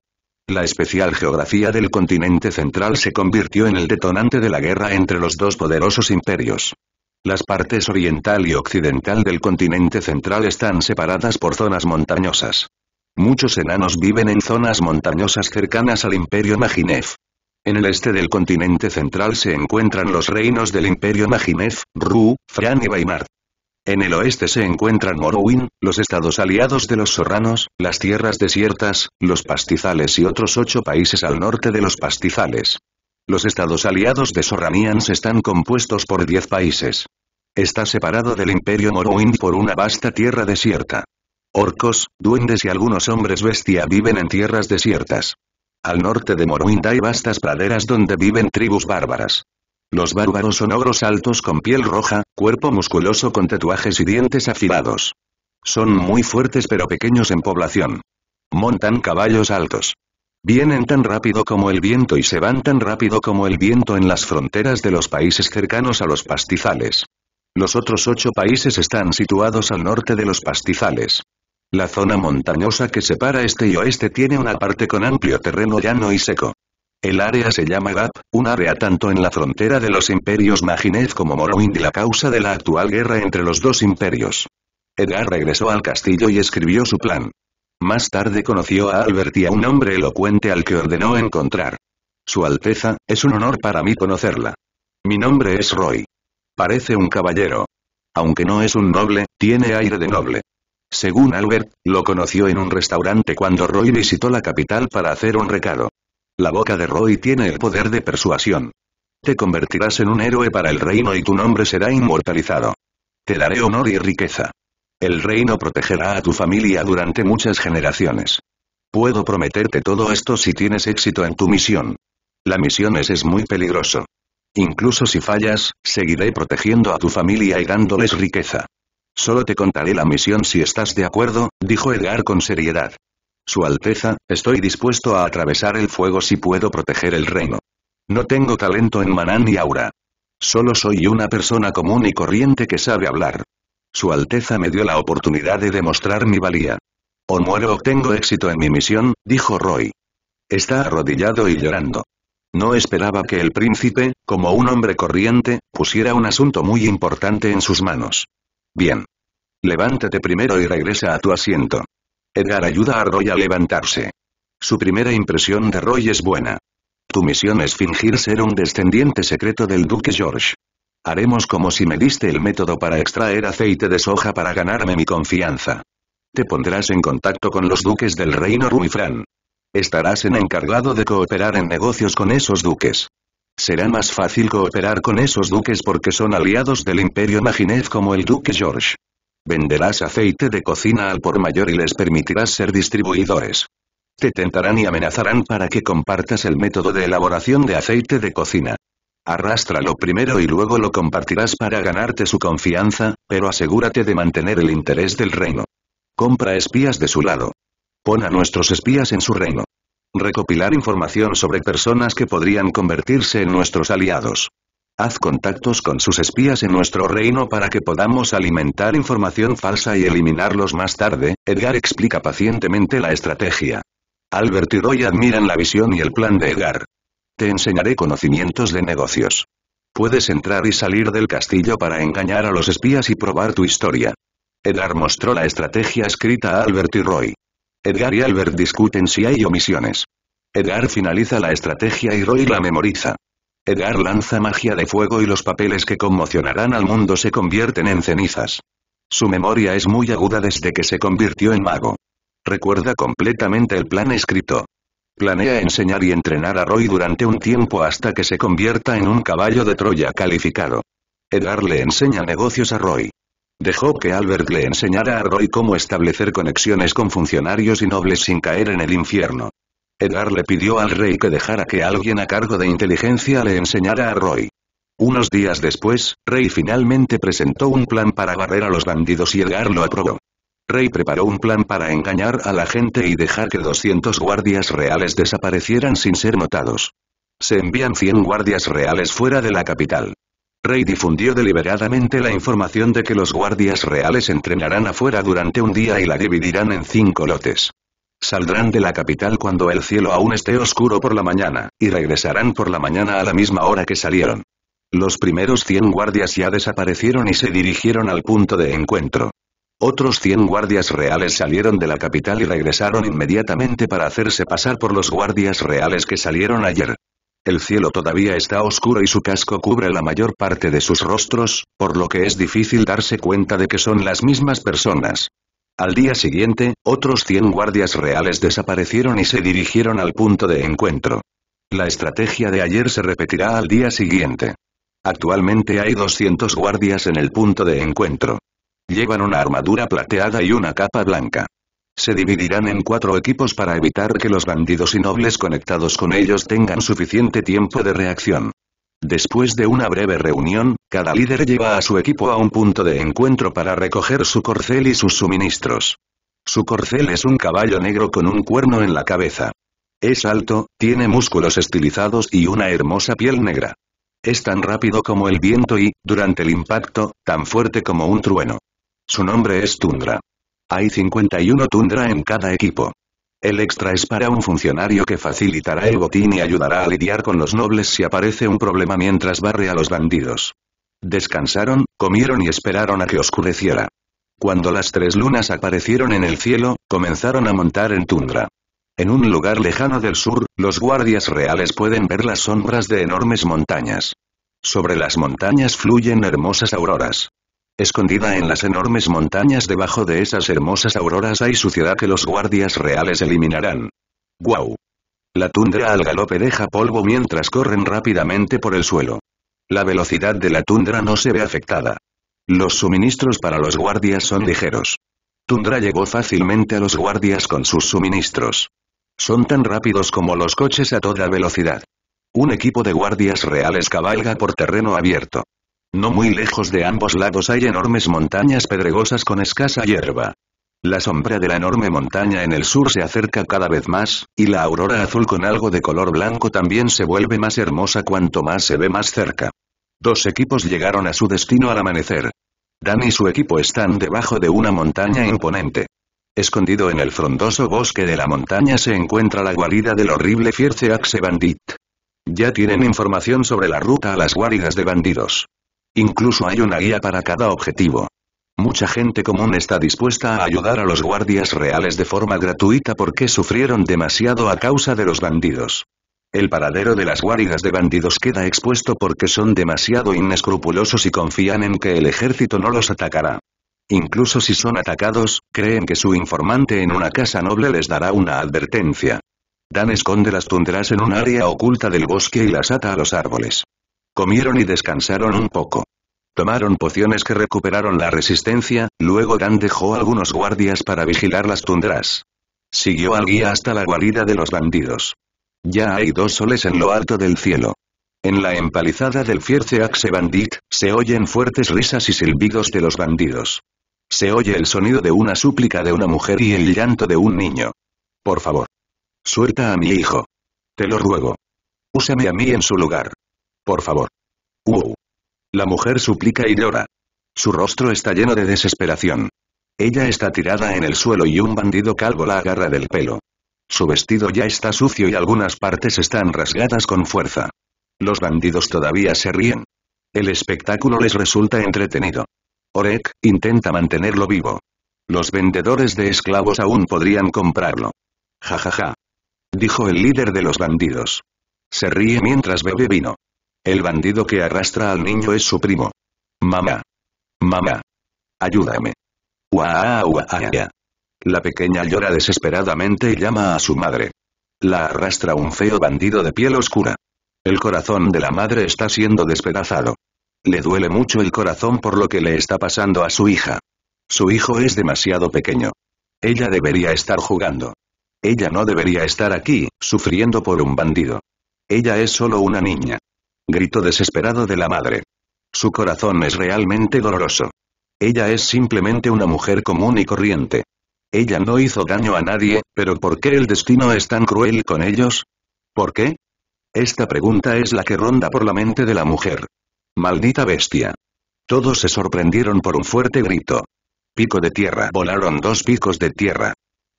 La especial geografía del continente central se convirtió en el detonante de la guerra entre los dos poderosos imperios. Las partes oriental y occidental del continente central están separadas por zonas montañosas. Muchos enanos viven en zonas montañosas cercanas al imperio Maginev. En el este del continente central se encuentran los reinos del imperio Maginev, Ru, Fran y Weimar. En el oeste se encuentran Morrowind, los estados aliados de los Sorranos, las tierras desiertas, los pastizales y otros ocho países al norte de los pastizales. Los estados aliados de Sorranians están compuestos por diez países. Está separado del imperio Morrowind por una vasta tierra desierta. Orcos, duendes y algunos hombres bestia viven en tierras desiertas. Al norte de Morrowind hay vastas praderas donde viven tribus bárbaras. Los bárbaros son ogros altos con piel roja, cuerpo musculoso con tatuajes y dientes afilados. Son muy fuertes pero pequeños en población. Montan caballos altos. Vienen tan rápido como el viento y se van tan rápido como el viento en las fronteras de los países cercanos a los pastizales. Los otros ocho países están situados al norte de los pastizales. La zona montañosa que separa este y oeste tiene una parte con amplio terreno llano y seco. El área se llama Gap, un área tanto en la frontera de los imperios Maginez como Morrowind y la causa de la actual guerra entre los dos imperios. Edgar regresó al castillo y escribió su plan. Más tarde conoció a Albert y a un hombre elocuente al que ordenó encontrar. Su Alteza, es un honor para mí conocerla. Mi nombre es Roy. Parece un caballero. Aunque no es un noble, tiene aire de noble. Según Albert, lo conoció en un restaurante cuando Roy visitó la capital para hacer un recado. La boca de Roy tiene el poder de persuasión. Te convertirás en un héroe para el reino y tu nombre será inmortalizado. Te daré honor y riqueza. El reino protegerá a tu familia durante muchas generaciones. Puedo prometerte todo esto si tienes éxito en tu misión. La misión es, muy peligroso. Incluso si fallas, seguiré protegiendo a tu familia y dándoles riqueza. Solo te contaré la misión si estás de acuerdo, dijo Edgar con seriedad. Su Alteza, estoy dispuesto a atravesar el fuego si puedo proteger el reino. No tengo talento en maná ni aura. Solo soy una persona común y corriente que sabe hablar. Su Alteza me dio la oportunidad de demostrar mi valía. O muero o tengo éxito en mi misión, dijo Roy. Está arrodillado y llorando. No esperaba que el príncipe, como un hombre corriente, pusiera un asunto muy importante en sus manos. Bien. Levántate primero y regresa a tu asiento. Edgar ayuda a Roy a levantarse. Su primera impresión de Roy es buena. Tu misión es fingir ser un descendiente secreto del Duque George. Haremos como si me diste el método para extraer aceite de soja para ganarme mi confianza. Te pondrás en contacto con los duques del reino Ruifran. Estarás en encargado de cooperar en negocios con esos duques. Será más fácil cooperar con esos duques porque son aliados del Imperio Maginez como el Duque George. Venderás aceite de cocina al por mayor y les permitirás ser distribuidores. Te tentarán y amenazarán para que compartas el método de elaboración de aceite de cocina. Arrástralo primero y luego lo compartirás para ganarte su confianza, pero asegúrate de mantener el interés del reino. Compra espías de su lado. Pon a nuestros espías en su reino. Recopilar información sobre personas que podrían convertirse en nuestros aliados. Haz contactos con sus espías en nuestro reino para que podamos alimentar información falsa y eliminarlos más tarde, Edgar explica pacientemente la estrategia. Albert y Roy admiran la visión y el plan de Edgar. Te enseñaré conocimientos de negocios. Puedes entrar y salir del castillo para engañar a los espías y probar tu historia. Edgar mostró la estrategia escrita a Albert y Roy. Edgar y Albert discuten si hay omisiones. Edgar finaliza la estrategia y Roy la memoriza. Edgar lanza magia de fuego y los papeles que conmocionarán al mundo se convierten en cenizas. Su memoria es muy aguda desde que se convirtió en mago. Recuerda completamente el plan escrito. Planea enseñar y entrenar a Roy durante un tiempo hasta que se convierta en un caballo de Troya calificado. Edgar le enseña negocios a Roy. Dejó que Albert le enseñara a Roy cómo establecer conexiones con funcionarios y nobles sin caer en el infierno. Edgar le pidió al rey que dejara que alguien a cargo de inteligencia le enseñara a Roy. Unos días después, Rey finalmente presentó un plan para barrer a los bandidos y Edgar lo aprobó. Rey preparó un plan para engañar a la gente y dejar que 200 guardias reales desaparecieran sin ser notados. Se envían 100 guardias reales fuera de la capital. Rey difundió deliberadamente la información de que los guardias reales entrenarán afuera durante un día y la dividirán en cinco lotes. Saldrán de la capital cuando el cielo aún esté oscuro por la mañana, y regresarán por la mañana a la misma hora que salieron. Los primeros 100 guardias ya desaparecieron y se dirigieron al punto de encuentro. Otros 100 guardias reales salieron de la capital y regresaron inmediatamente para hacerse pasar por los guardias reales que salieron ayer. El cielo todavía está oscuro y su casco cubre la mayor parte de sus rostros, por lo que es difícil darse cuenta de que son las mismas personas. Al día siguiente, otros 100 guardias reales desaparecieron y se dirigieron al punto de encuentro. La estrategia de ayer se repetirá al día siguiente. Actualmente hay 200 guardias en el punto de encuentro. Llevan una armadura plateada y una capa blanca. Se dividirán en cuatro equipos para evitar que los bandidos y nobles conectados con ellos tengan suficiente tiempo de reacción. Después de una breve reunión, cada líder lleva a su equipo a un punto de encuentro para recoger su corcel y sus suministros. Su corcel es un caballo negro con un cuerno en la cabeza. Es alto, tiene músculos estilizados y una hermosa piel negra. Es tan rápido como el viento y, durante el impacto, tan fuerte como un trueno. Su nombre es Tundra. Hay 51 Tundra en cada equipo. El extra es para un funcionario que facilitará el botín y ayudará a lidiar con los nobles si aparece un problema mientras barre a los bandidos. Descansaron, comieron y esperaron a que oscureciera. Cuando las tres lunas aparecieron en el cielo, comenzaron a montar en tundra. En un lugar lejano del sur, los guardias reales pueden ver las sombras de enormes montañas. Sobre las montañas fluyen hermosas auroras. Escondida en las enormes montañas debajo de esas hermosas auroras hay suciedad que los guardias reales eliminarán. ¡Guau! La tundra al galope deja polvo mientras corren rápidamente por el suelo. La velocidad de la tundra no se ve afectada. Los suministros para los guardias son ligeros. Tundra llegó fácilmente a los guardias con sus suministros. Son tan rápidos como los coches a toda velocidad. Un equipo de guardias reales cabalga por terreno abierto. No muy lejos de ambos lados hay enormes montañas pedregosas con escasa hierba. La sombra de la enorme montaña en el sur se acerca cada vez más, y la aurora azul con algo de color blanco también se vuelve más hermosa cuanto más se ve más cerca. Dos equipos llegaron a su destino al amanecer. Dan y su equipo están debajo de una montaña imponente. Escondido en el frondoso bosque de la montaña se encuentra la guarida del horrible Fierce Axe Bandit. Ya tienen información sobre la ruta a las guaridas de bandidos. Incluso hay una guía para cada objetivo. Mucha gente común está dispuesta a ayudar a los guardias reales de forma gratuita porque sufrieron demasiado a causa de los bandidos. El paradero de las guaridas de bandidos queda expuesto porque son demasiado inescrupulosos y confían en que el ejército no los atacará. Incluso si son atacados, creen que su informante en una casa noble les dará una advertencia. Dan esconde las tundras en un área oculta del bosque y las ata a los árboles. Comieron y descansaron un poco. Tomaron pociones que recuperaron la resistencia, luego Dan dejó algunos guardias para vigilar las tundras. Siguió al guía hasta la guarida de los bandidos. Ya hay dos soles en lo alto del cielo. En la empalizada del Fierce Axe Bandit, se oyen fuertes risas y silbidos de los bandidos. Se oye el sonido de una súplica de una mujer y el llanto de un niño. Por favor. Suelta a mi hijo. Te lo ruego. Úsame a mí en su lugar. Por favor. ¡Wow! La mujer suplica y llora. Su rostro está lleno de desesperación. Ella está tirada en el suelo y un bandido calvo la agarra del pelo. Su vestido ya está sucio y algunas partes están rasgadas con fuerza. Los bandidos todavía se ríen. El espectáculo les resulta entretenido. Orek, intenta mantenerlo vivo. Los vendedores de esclavos aún podrían comprarlo. Jajaja, Dijo el líder de los bandidos. Se ríe mientras bebe vino. El bandido que arrastra al niño es su primo. Mamá. Mamá. Ayúdame. Uaa, La pequeña llora desesperadamente y llama a su madre. La arrastra un feo bandido de piel oscura. El corazón de la madre está siendo despedazado. Le duele mucho el corazón por lo que le está pasando a su hija. Su hijo es demasiado pequeño. Ella debería estar jugando. Ella no debería estar aquí, sufriendo por un bandido. Ella es solo una niña. Grito desesperado de la madre. Su corazón es realmente doloroso. Ella es simplemente una mujer común y corriente. Ella no hizo daño a nadie, pero ¿por qué el destino es tan cruel con ellos? ¿Por qué? Esta pregunta es la que ronda por la mente de la mujer. Maldita bestia. Todos se sorprendieron por un fuerte grito. Pico de tierra. Volaron dos picos de tierra.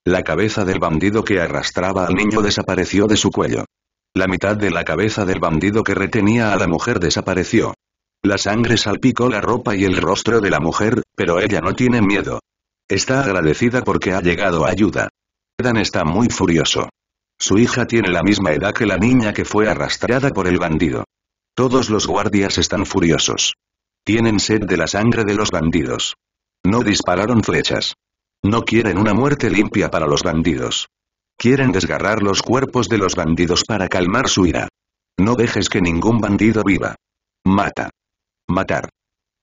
La cabeza del bandido que arrastraba al niño desapareció de su cuello. La mitad de la cabeza del bandido que retenía a la mujer desapareció. La sangre salpicó la ropa y el rostro de la mujer, pero ella no tiene miedo. Está agradecida porque ha llegado ayuda. Dan está muy furioso. Su hija tiene la misma edad que la niña que fue arrastrada por el bandido. Todos los guardias están furiosos. Tienen sed de la sangre de los bandidos. No dispararon flechas. No quieren una muerte limpia para los bandidos. Quieren desgarrar los cuerpos de los bandidos para calmar su ira. No dejes que ningún bandido viva. Mata. Matar.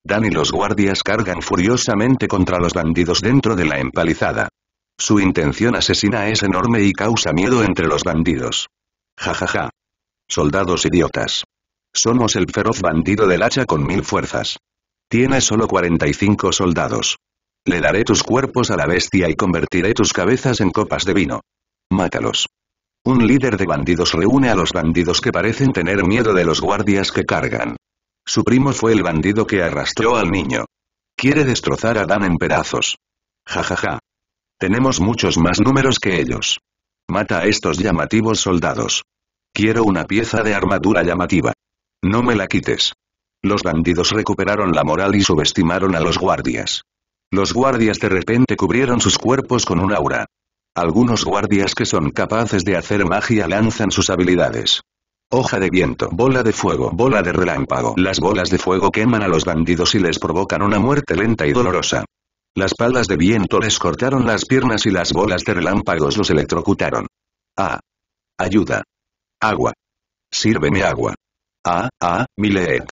Dan y los guardias cargan furiosamente contra los bandidos dentro de la empalizada. Su intención asesina es enorme y causa miedo entre los bandidos. Ja Ja, ja. Soldados idiotas. Somos el feroz bandido del hacha con mil fuerzas. Tiene solo 45 soldados. Le daré tus cuerpos a la bestia y convertiré tus cabezas en copas de vino. Mátalos. Un líder de bandidos reúne a los bandidos que parecen tener miedo de los guardias que cargan. Su primo fue el bandido que arrastró al niño. Quiere destrozar a Dan en pedazos. Jajaja. Ja, ja. Tenemos muchos más números que ellos. Mata a estos llamativos soldados. Quiero una pieza de armadura llamativa. No me la quites. Los bandidos recuperaron la moral y subestimaron a los guardias. Los guardias de repente cubrieron sus cuerpos con un aura. Algunos guardias que son capaces de hacer magia lanzan sus habilidades. Hoja de viento, bola de fuego, bola de relámpago. Las bolas de fuego queman a los bandidos y les provocan una muerte lenta y dolorosa. Las palas de viento les cortaron las piernas y las bolas de relámpagos los electrocutaron. Ah. Ayuda. Agua. Sírveme agua. Ah, ah, Mileet.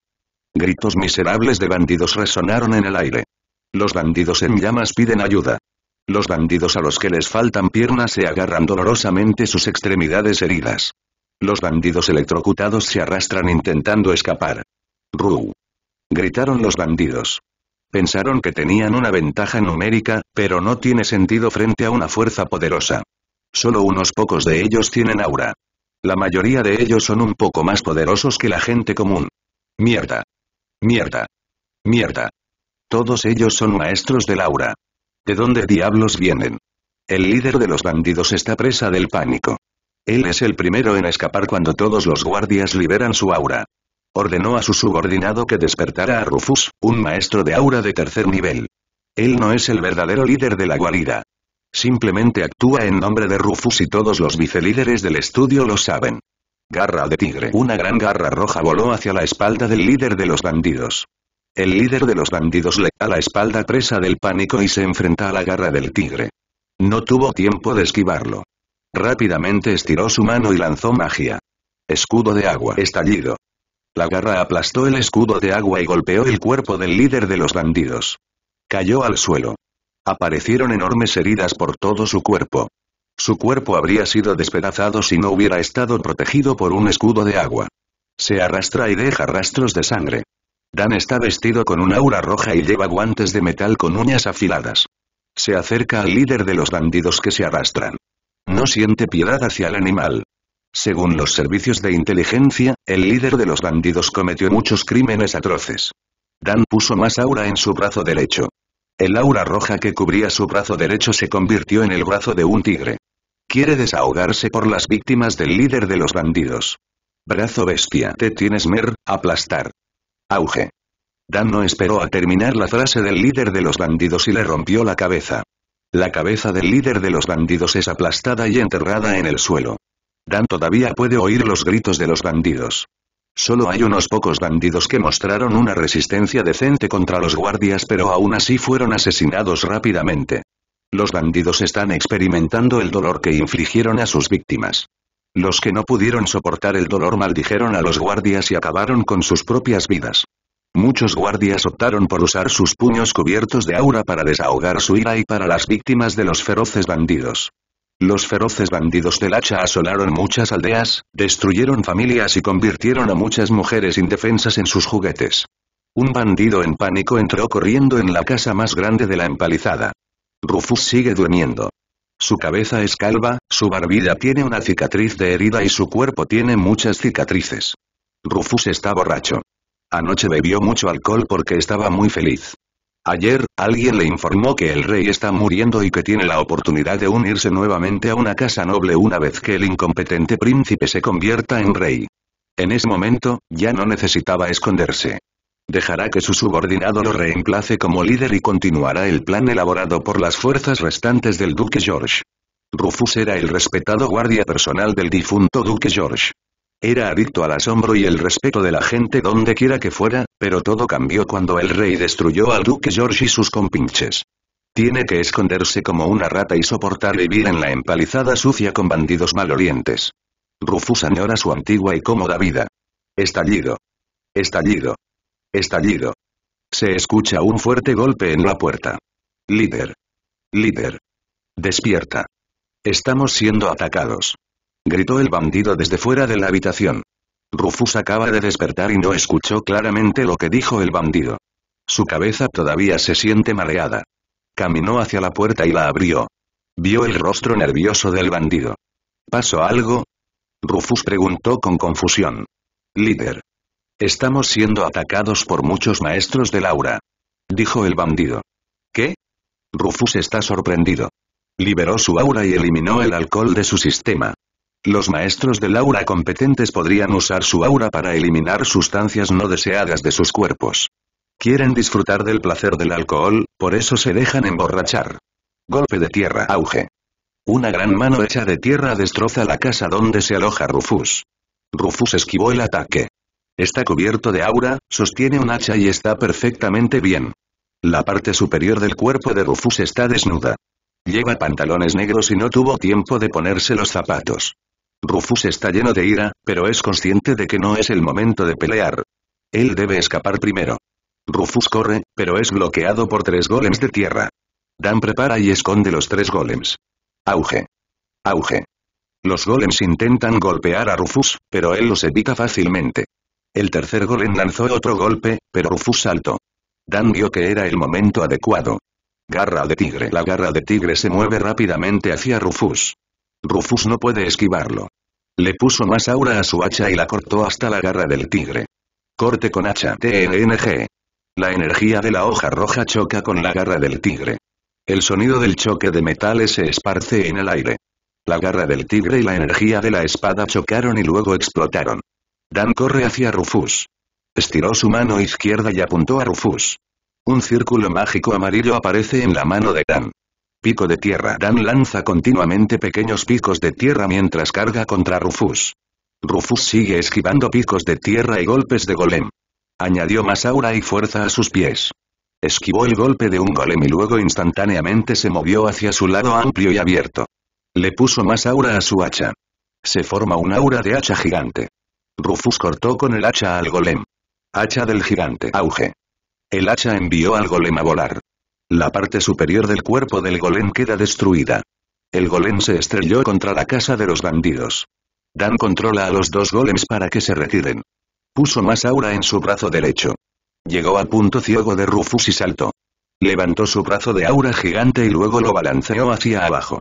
Gritos miserables de bandidos resonaron en el aire. Los bandidos en llamas piden ayuda. Los bandidos a los que les faltan piernas se agarran dolorosamente sus extremidades heridas. Los bandidos electrocutados se arrastran intentando escapar. ¡Ru! Gritaron los bandidos. Pensaron que tenían una ventaja numérica, pero no tiene sentido frente a una fuerza poderosa. Solo unos pocos de ellos tienen aura. La mayoría de ellos son un poco más poderosos que la gente común. Mierda. Mierda. Mierda. Todos ellos son maestros del aura. ¿De dónde diablos vienen? El líder de los bandidos está presa del pánico. Él es el primero en escapar cuando todos los guardias liberan su aura. Ordenó a su subordinado que despertara a Rufus, un maestro de aura de tercer nivel. Él no es el verdadero líder de la guarida. Simplemente actúa en nombre de Rufus y todos los vicelíderes del estudio lo saben. Garra de tigre. Una gran garra roja voló hacia la espalda del líder de los bandidos. El líder de los bandidos le da la espalda presa del pánico y se enfrenta a la garra del tigre. No tuvo tiempo de esquivarlo. Rápidamente estiró su mano y lanzó magia. Escudo de agua estallido. La garra aplastó el escudo de agua y golpeó el cuerpo del líder de los bandidos. Cayó al suelo. Aparecieron enormes heridas por todo su cuerpo. Su cuerpo habría sido despedazado si no hubiera estado protegido por un escudo de agua. Se arrastra y deja rastros de sangre. Dan está vestido con un aura roja y lleva guantes de metal con uñas afiladas. Se acerca al líder de los bandidos que se arrastran. No siente piedad hacia el animal. Según los servicios de inteligencia, el líder de los bandidos cometió muchos crímenes atroces. Dan puso más aura en su brazo derecho. El aura roja que cubría su brazo derecho se convirtió en el brazo de un tigre. Quiere desahogarse por las víctimas del líder de los bandidos. Brazo bestia. Te tienes mer, aplastar. Auge. Dan no esperó a terminar la frase del líder de los bandidos y le rompió la cabeza. La cabeza del líder de los bandidos es aplastada y enterrada en el suelo. Dan todavía puede oír los gritos de los bandidos. Solo hay unos pocos bandidos que mostraron una resistencia decente contra los guardias pero aún así fueron asesinados rápidamente. Los bandidos están experimentando el dolor que infligieron a sus víctimas. Los que no pudieron soportar el dolor maldijeron a los guardias y acabaron con sus propias vidas. Muchos guardias optaron por usar sus puños cubiertos de aura para desahogar su ira y para las víctimas de los feroces bandidos. Los feroces bandidos del hacha asolaron muchas aldeas, destruyeron familias y convirtieron a muchas mujeres indefensas en sus juguetes. Un bandido en pánico entró corriendo en la casa más grande de la empalizada. Rufus sigue durmiendo. Su cabeza es calva, su barbilla tiene una cicatriz de herida y su cuerpo tiene muchas cicatrices. Rufus está borracho. Anoche bebió mucho alcohol porque estaba muy feliz. Ayer, alguien le informó que el rey está muriendo y que tiene la oportunidad de unirse nuevamente a una casa noble una vez que el incompetente príncipe se convierta en rey. En ese momento, ya no necesitaba esconderse. Dejará que su subordinado lo reemplace como líder y continuará el plan elaborado por las fuerzas restantes del duque George. Rufus era el respetado guardia personal del difunto duque George. Era adicto al asombro y el respeto de la gente donde quiera que fuera, pero todo cambió cuando el rey destruyó al duque George y sus compinches. Tiene que esconderse como una rata y soportar vivir en la empalizada sucia con bandidos malolientes. Rufus añora su antigua y cómoda vida. Estallido. Estallido. Estallido. Se escucha un fuerte golpe en la puerta. Líder. Líder. Despierta. Estamos siendo atacados. Gritó el bandido desde fuera de la habitación. Rufus acaba de despertar y no escuchó claramente lo que dijo el bandido. Su cabeza todavía se siente mareada. Caminó hacia la puerta y la abrió. Vio el rostro nervioso del bandido. ¿Pasó algo? Rufus preguntó con confusión. Líder. Estamos siendo atacados por muchos maestros de Laura. Dijo el bandido. ¿Qué? Rufus está sorprendido. Liberó su aura y eliminó el alcohol de su sistema. Los maestros de aura competentes podrían usar su aura para eliminar sustancias no deseadas de sus cuerpos. Quieren disfrutar del placer del alcohol, por eso se dejan emborrachar. Golpe de tierra auge. Una gran mano hecha de tierra destroza la casa donde se aloja Rufus. Rufus esquivó el ataque. Está cubierto de aura, sostiene un hacha y está perfectamente bien. La parte superior del cuerpo de Rufus está desnuda. Lleva pantalones negros y no tuvo tiempo de ponerse los zapatos. Rufus está lleno de ira, pero es consciente de que no es el momento de pelear. Él debe escapar primero. Rufus corre, pero es bloqueado por tres golems de tierra. Dan prepara y esconde los tres golems. Auge. Auge. Los golems intentan golpear a Rufus, pero él los evita fácilmente. El tercer golem lanzó otro golpe, pero Rufus saltó. Dan vio que era el momento adecuado. Garra de tigre. La garra de tigre se mueve rápidamente hacia Rufus. Rufus no puede esquivarlo. Le puso más aura a su hacha y la cortó hasta la garra del tigre. Corte con hacha TNG. La energía de la hoja roja choca con la garra del tigre. El sonido del choque de metales se esparce en el aire. La garra del tigre y la energía de la espada chocaron y luego explotaron. Dan corre hacia Rufus. Estiró su mano izquierda y apuntó a Rufus. Un círculo mágico amarillo aparece en la mano de Dan. Pico de tierra. Dan lanza continuamente pequeños picos de tierra mientras carga contra Rufus. Rufus sigue esquivando picos de tierra y golpes de golem. Añadió más aura y fuerza a sus pies. Esquivó el golpe de un golem y luego instantáneamente se movió hacia su lado amplio y abierto. Le puso más aura a su hacha. Se forma un aura de hacha gigante. Rufus cortó con el hacha al golem. Hacha del gigante auge. El hacha envió al golem a volar. La parte superior del cuerpo del golem queda destruida. El golem se estrelló contra la casa de los bandidos. Dan controla a los dos golems para que se retiren. Puso más aura en su brazo derecho. Llegó al punto ciego de Rufus y saltó. Levantó su brazo de aura gigante y luego lo balanceó hacia abajo.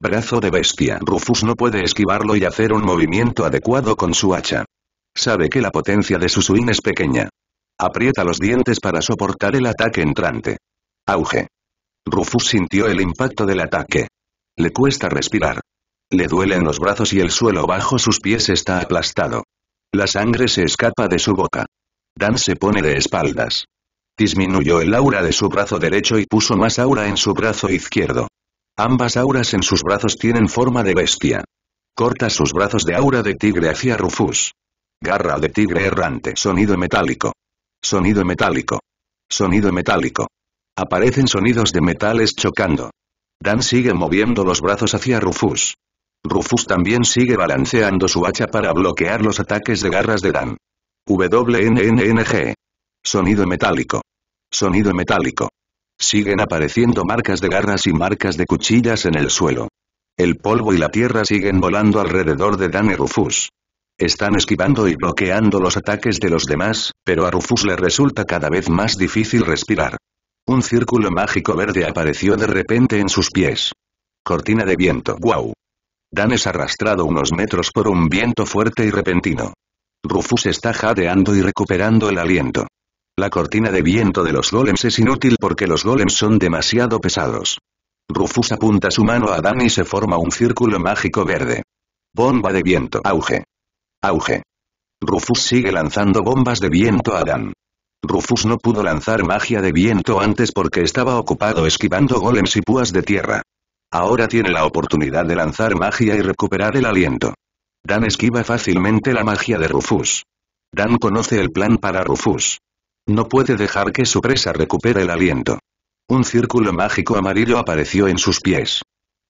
Brazo de bestia. Rufus no puede esquivarlo y hacer un movimiento adecuado con su hacha. Sabe que la potencia de su swing es pequeña. Aprieta los dientes para soportar el ataque entrante. Auge. Rufus sintió el impacto del ataque. Le cuesta respirar. Le duelen los brazos y el suelo bajo sus pies está aplastado. La sangre se escapa de su boca. Dan se pone de espaldas. Disminuyó el aura de su brazo derecho y puso más aura en su brazo izquierdo. Ambas auras en sus brazos tienen forma de bestia. Corta sus brazos de aura de tigre hacia Rufus. Garra de tigre errante. Sonido metálico. Sonido metálico. Sonido metálico. Aparecen sonidos de metales chocando. Dan sigue moviendo los brazos hacia Rufus. Rufus también sigue balanceando su hacha para bloquear los ataques de garras de Dan. WNNNG. Sonido metálico. Sonido metálico. Siguen apareciendo marcas de garras y marcas de cuchillas en el suelo. El polvo y la tierra siguen volando alrededor de Dan y Rufus están esquivando y bloqueando los ataques de los demás, pero a Rufus le resulta cada vez más difícil respirar. Un círculo mágico verde apareció de repente en sus pies. Cortina de viento. ¡Guau! Dan es arrastrado unos metros por un viento fuerte y repentino. Rufus está jadeando y recuperando el aliento. La cortina de viento de los golems es inútil porque los golems son demasiado pesados. Rufus apunta su mano a Dan y se forma un círculo mágico verde. Bomba de viento. Auge. Auge. Rufus sigue lanzando bombas de viento a Dan. Rufus no pudo lanzar magia de viento antes porque estaba ocupado esquivando golems y púas de tierra. Ahora tiene la oportunidad de lanzar magia y recuperar el aliento. Dan esquiva fácilmente la magia de Rufus. Dan conoce el plan para Rufus. No puede dejar que su presa recupere el aliento. Un círculo mágico amarillo apareció en sus pies.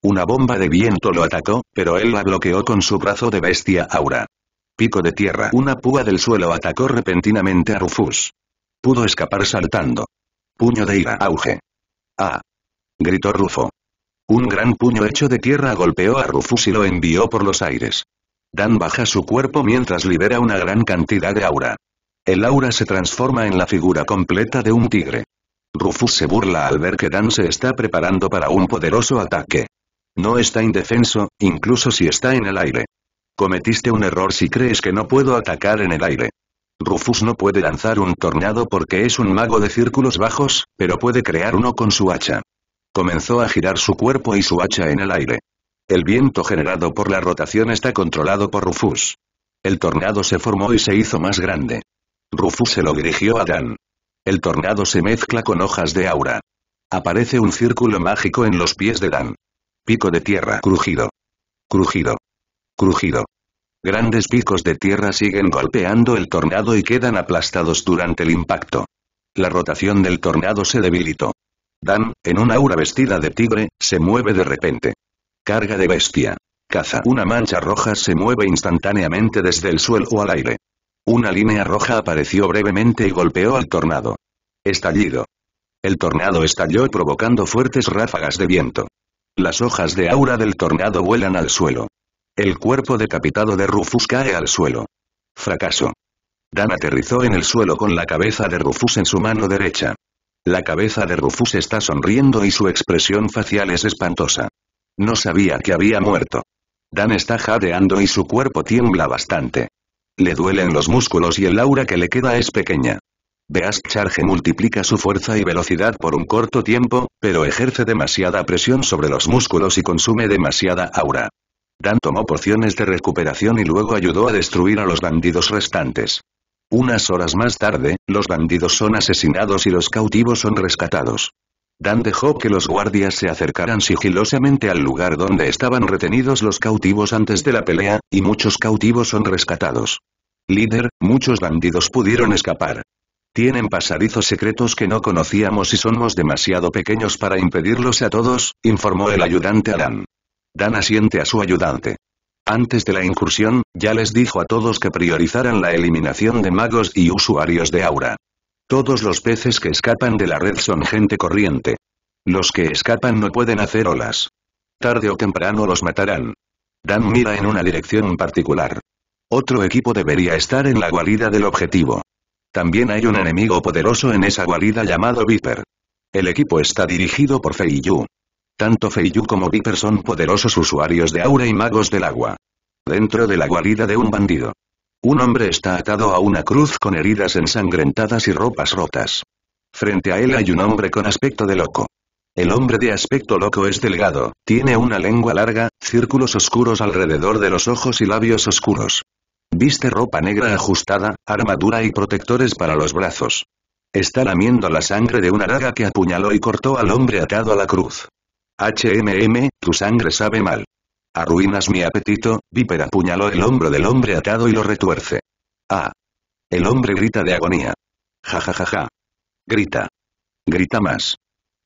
Una bomba de viento lo atacó, pero él la bloqueó con su brazo de bestia aura pico de tierra. Una púa del suelo atacó repentinamente a Rufus. Pudo escapar saltando. Puño de ira. Auge. ¡Ah! gritó Rufo. Un gran puño hecho de tierra golpeó a Rufus y lo envió por los aires. Dan baja su cuerpo mientras libera una gran cantidad de aura. El aura se transforma en la figura completa de un tigre. Rufus se burla al ver que Dan se está preparando para un poderoso ataque. No está indefenso, incluso si está en el aire. Cometiste un error si crees que no puedo atacar en el aire. Rufus no puede lanzar un tornado porque es un mago de círculos bajos, pero puede crear uno con su hacha. Comenzó a girar su cuerpo y su hacha en el aire. El viento generado por la rotación está controlado por Rufus. El tornado se formó y se hizo más grande. Rufus se lo dirigió a Dan. El tornado se mezcla con hojas de aura. Aparece un círculo mágico en los pies de Dan. Pico de tierra crujido. Crujido. Crujido. Grandes picos de tierra siguen golpeando el tornado y quedan aplastados durante el impacto. La rotación del tornado se debilitó. Dan, en una aura vestida de tigre, se mueve de repente. Carga de bestia. Caza. Una mancha roja se mueve instantáneamente desde el suelo o al aire. Una línea roja apareció brevemente y golpeó al tornado. Estallido. El tornado estalló provocando fuertes ráfagas de viento. Las hojas de aura del tornado vuelan al suelo. El cuerpo decapitado de Rufus cae al suelo. Fracaso. Dan aterrizó en el suelo con la cabeza de Rufus en su mano derecha. La cabeza de Rufus está sonriendo y su expresión facial es espantosa. No sabía que había muerto. Dan está jadeando y su cuerpo tiembla bastante. Le duelen los músculos y el aura que le queda es pequeña. Beast Charge multiplica su fuerza y velocidad por un corto tiempo, pero ejerce demasiada presión sobre los músculos y consume demasiada aura. Dan tomó porciones de recuperación y luego ayudó a destruir a los bandidos restantes. Unas horas más tarde, los bandidos son asesinados y los cautivos son rescatados. Dan dejó que los guardias se acercaran sigilosamente al lugar donde estaban retenidos los cautivos antes de la pelea, y muchos cautivos son rescatados. Líder, muchos bandidos pudieron escapar. Tienen pasadizos secretos que no conocíamos y somos demasiado pequeños para impedirlos a todos, informó el ayudante Dan. Dan asiente a su ayudante. Antes de la incursión, ya les dijo a todos que priorizaran la eliminación de magos y usuarios de aura. Todos los peces que escapan de la red son gente corriente. Los que escapan no pueden hacer olas. Tarde o temprano los matarán. Dan mira en una dirección particular. Otro equipo debería estar en la guarida del objetivo. También hay un enemigo poderoso en esa guarida llamado Viper. El equipo está dirigido por Fei Yu. Tanto Feiyu como Viper son poderosos usuarios de aura y magos del agua. Dentro de la guarida de un bandido. Un hombre está atado a una cruz con heridas ensangrentadas y ropas rotas. Frente a él hay un hombre con aspecto de loco. El hombre de aspecto loco es delgado, tiene una lengua larga, círculos oscuros alrededor de los ojos y labios oscuros. Viste ropa negra ajustada, armadura y protectores para los brazos. Está lamiendo la sangre de una daga que apuñaló y cortó al hombre atado a la cruz. HMM, tu sangre sabe mal. Arruinas mi apetito, Viper apuñaló el hombro del hombre atado y lo retuerce. Ah. El hombre grita de agonía. Ja Grita. Grita más.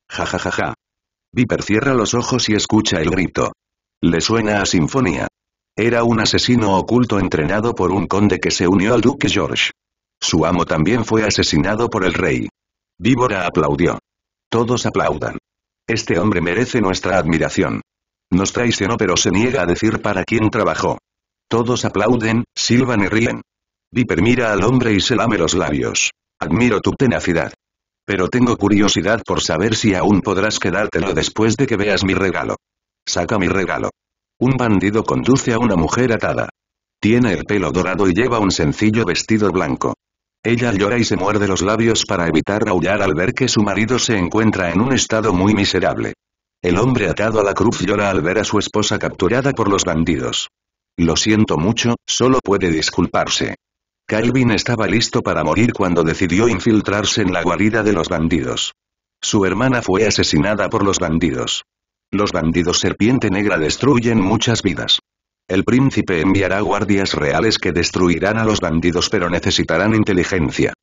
Jajajaja. ja Viper cierra los ojos y escucha el grito. Le suena a sinfonía. Era un asesino oculto entrenado por un conde que se unió al duque George. Su amo también fue asesinado por el rey. Víbora aplaudió. Todos aplaudan. Este hombre merece nuestra admiración. Nos traicionó pero se niega a decir para quién trabajó. Todos aplauden, silban y ríen. Viper mira al hombre y se lame los labios. Admiro tu tenacidad. Pero tengo curiosidad por saber si aún podrás quedártelo después de que veas mi regalo. Saca mi regalo. Un bandido conduce a una mujer atada. Tiene el pelo dorado y lleva un sencillo vestido blanco. Ella llora y se muerde los labios para evitar aullar al ver que su marido se encuentra en un estado muy miserable. El hombre atado a la cruz llora al ver a su esposa capturada por los bandidos. Lo siento mucho, solo puede disculparse. Calvin estaba listo para morir cuando decidió infiltrarse en la guarida de los bandidos. Su hermana fue asesinada por los bandidos. Los bandidos serpiente negra destruyen muchas vidas. El príncipe enviará guardias reales que destruirán a los bandidos pero necesitarán inteligencia.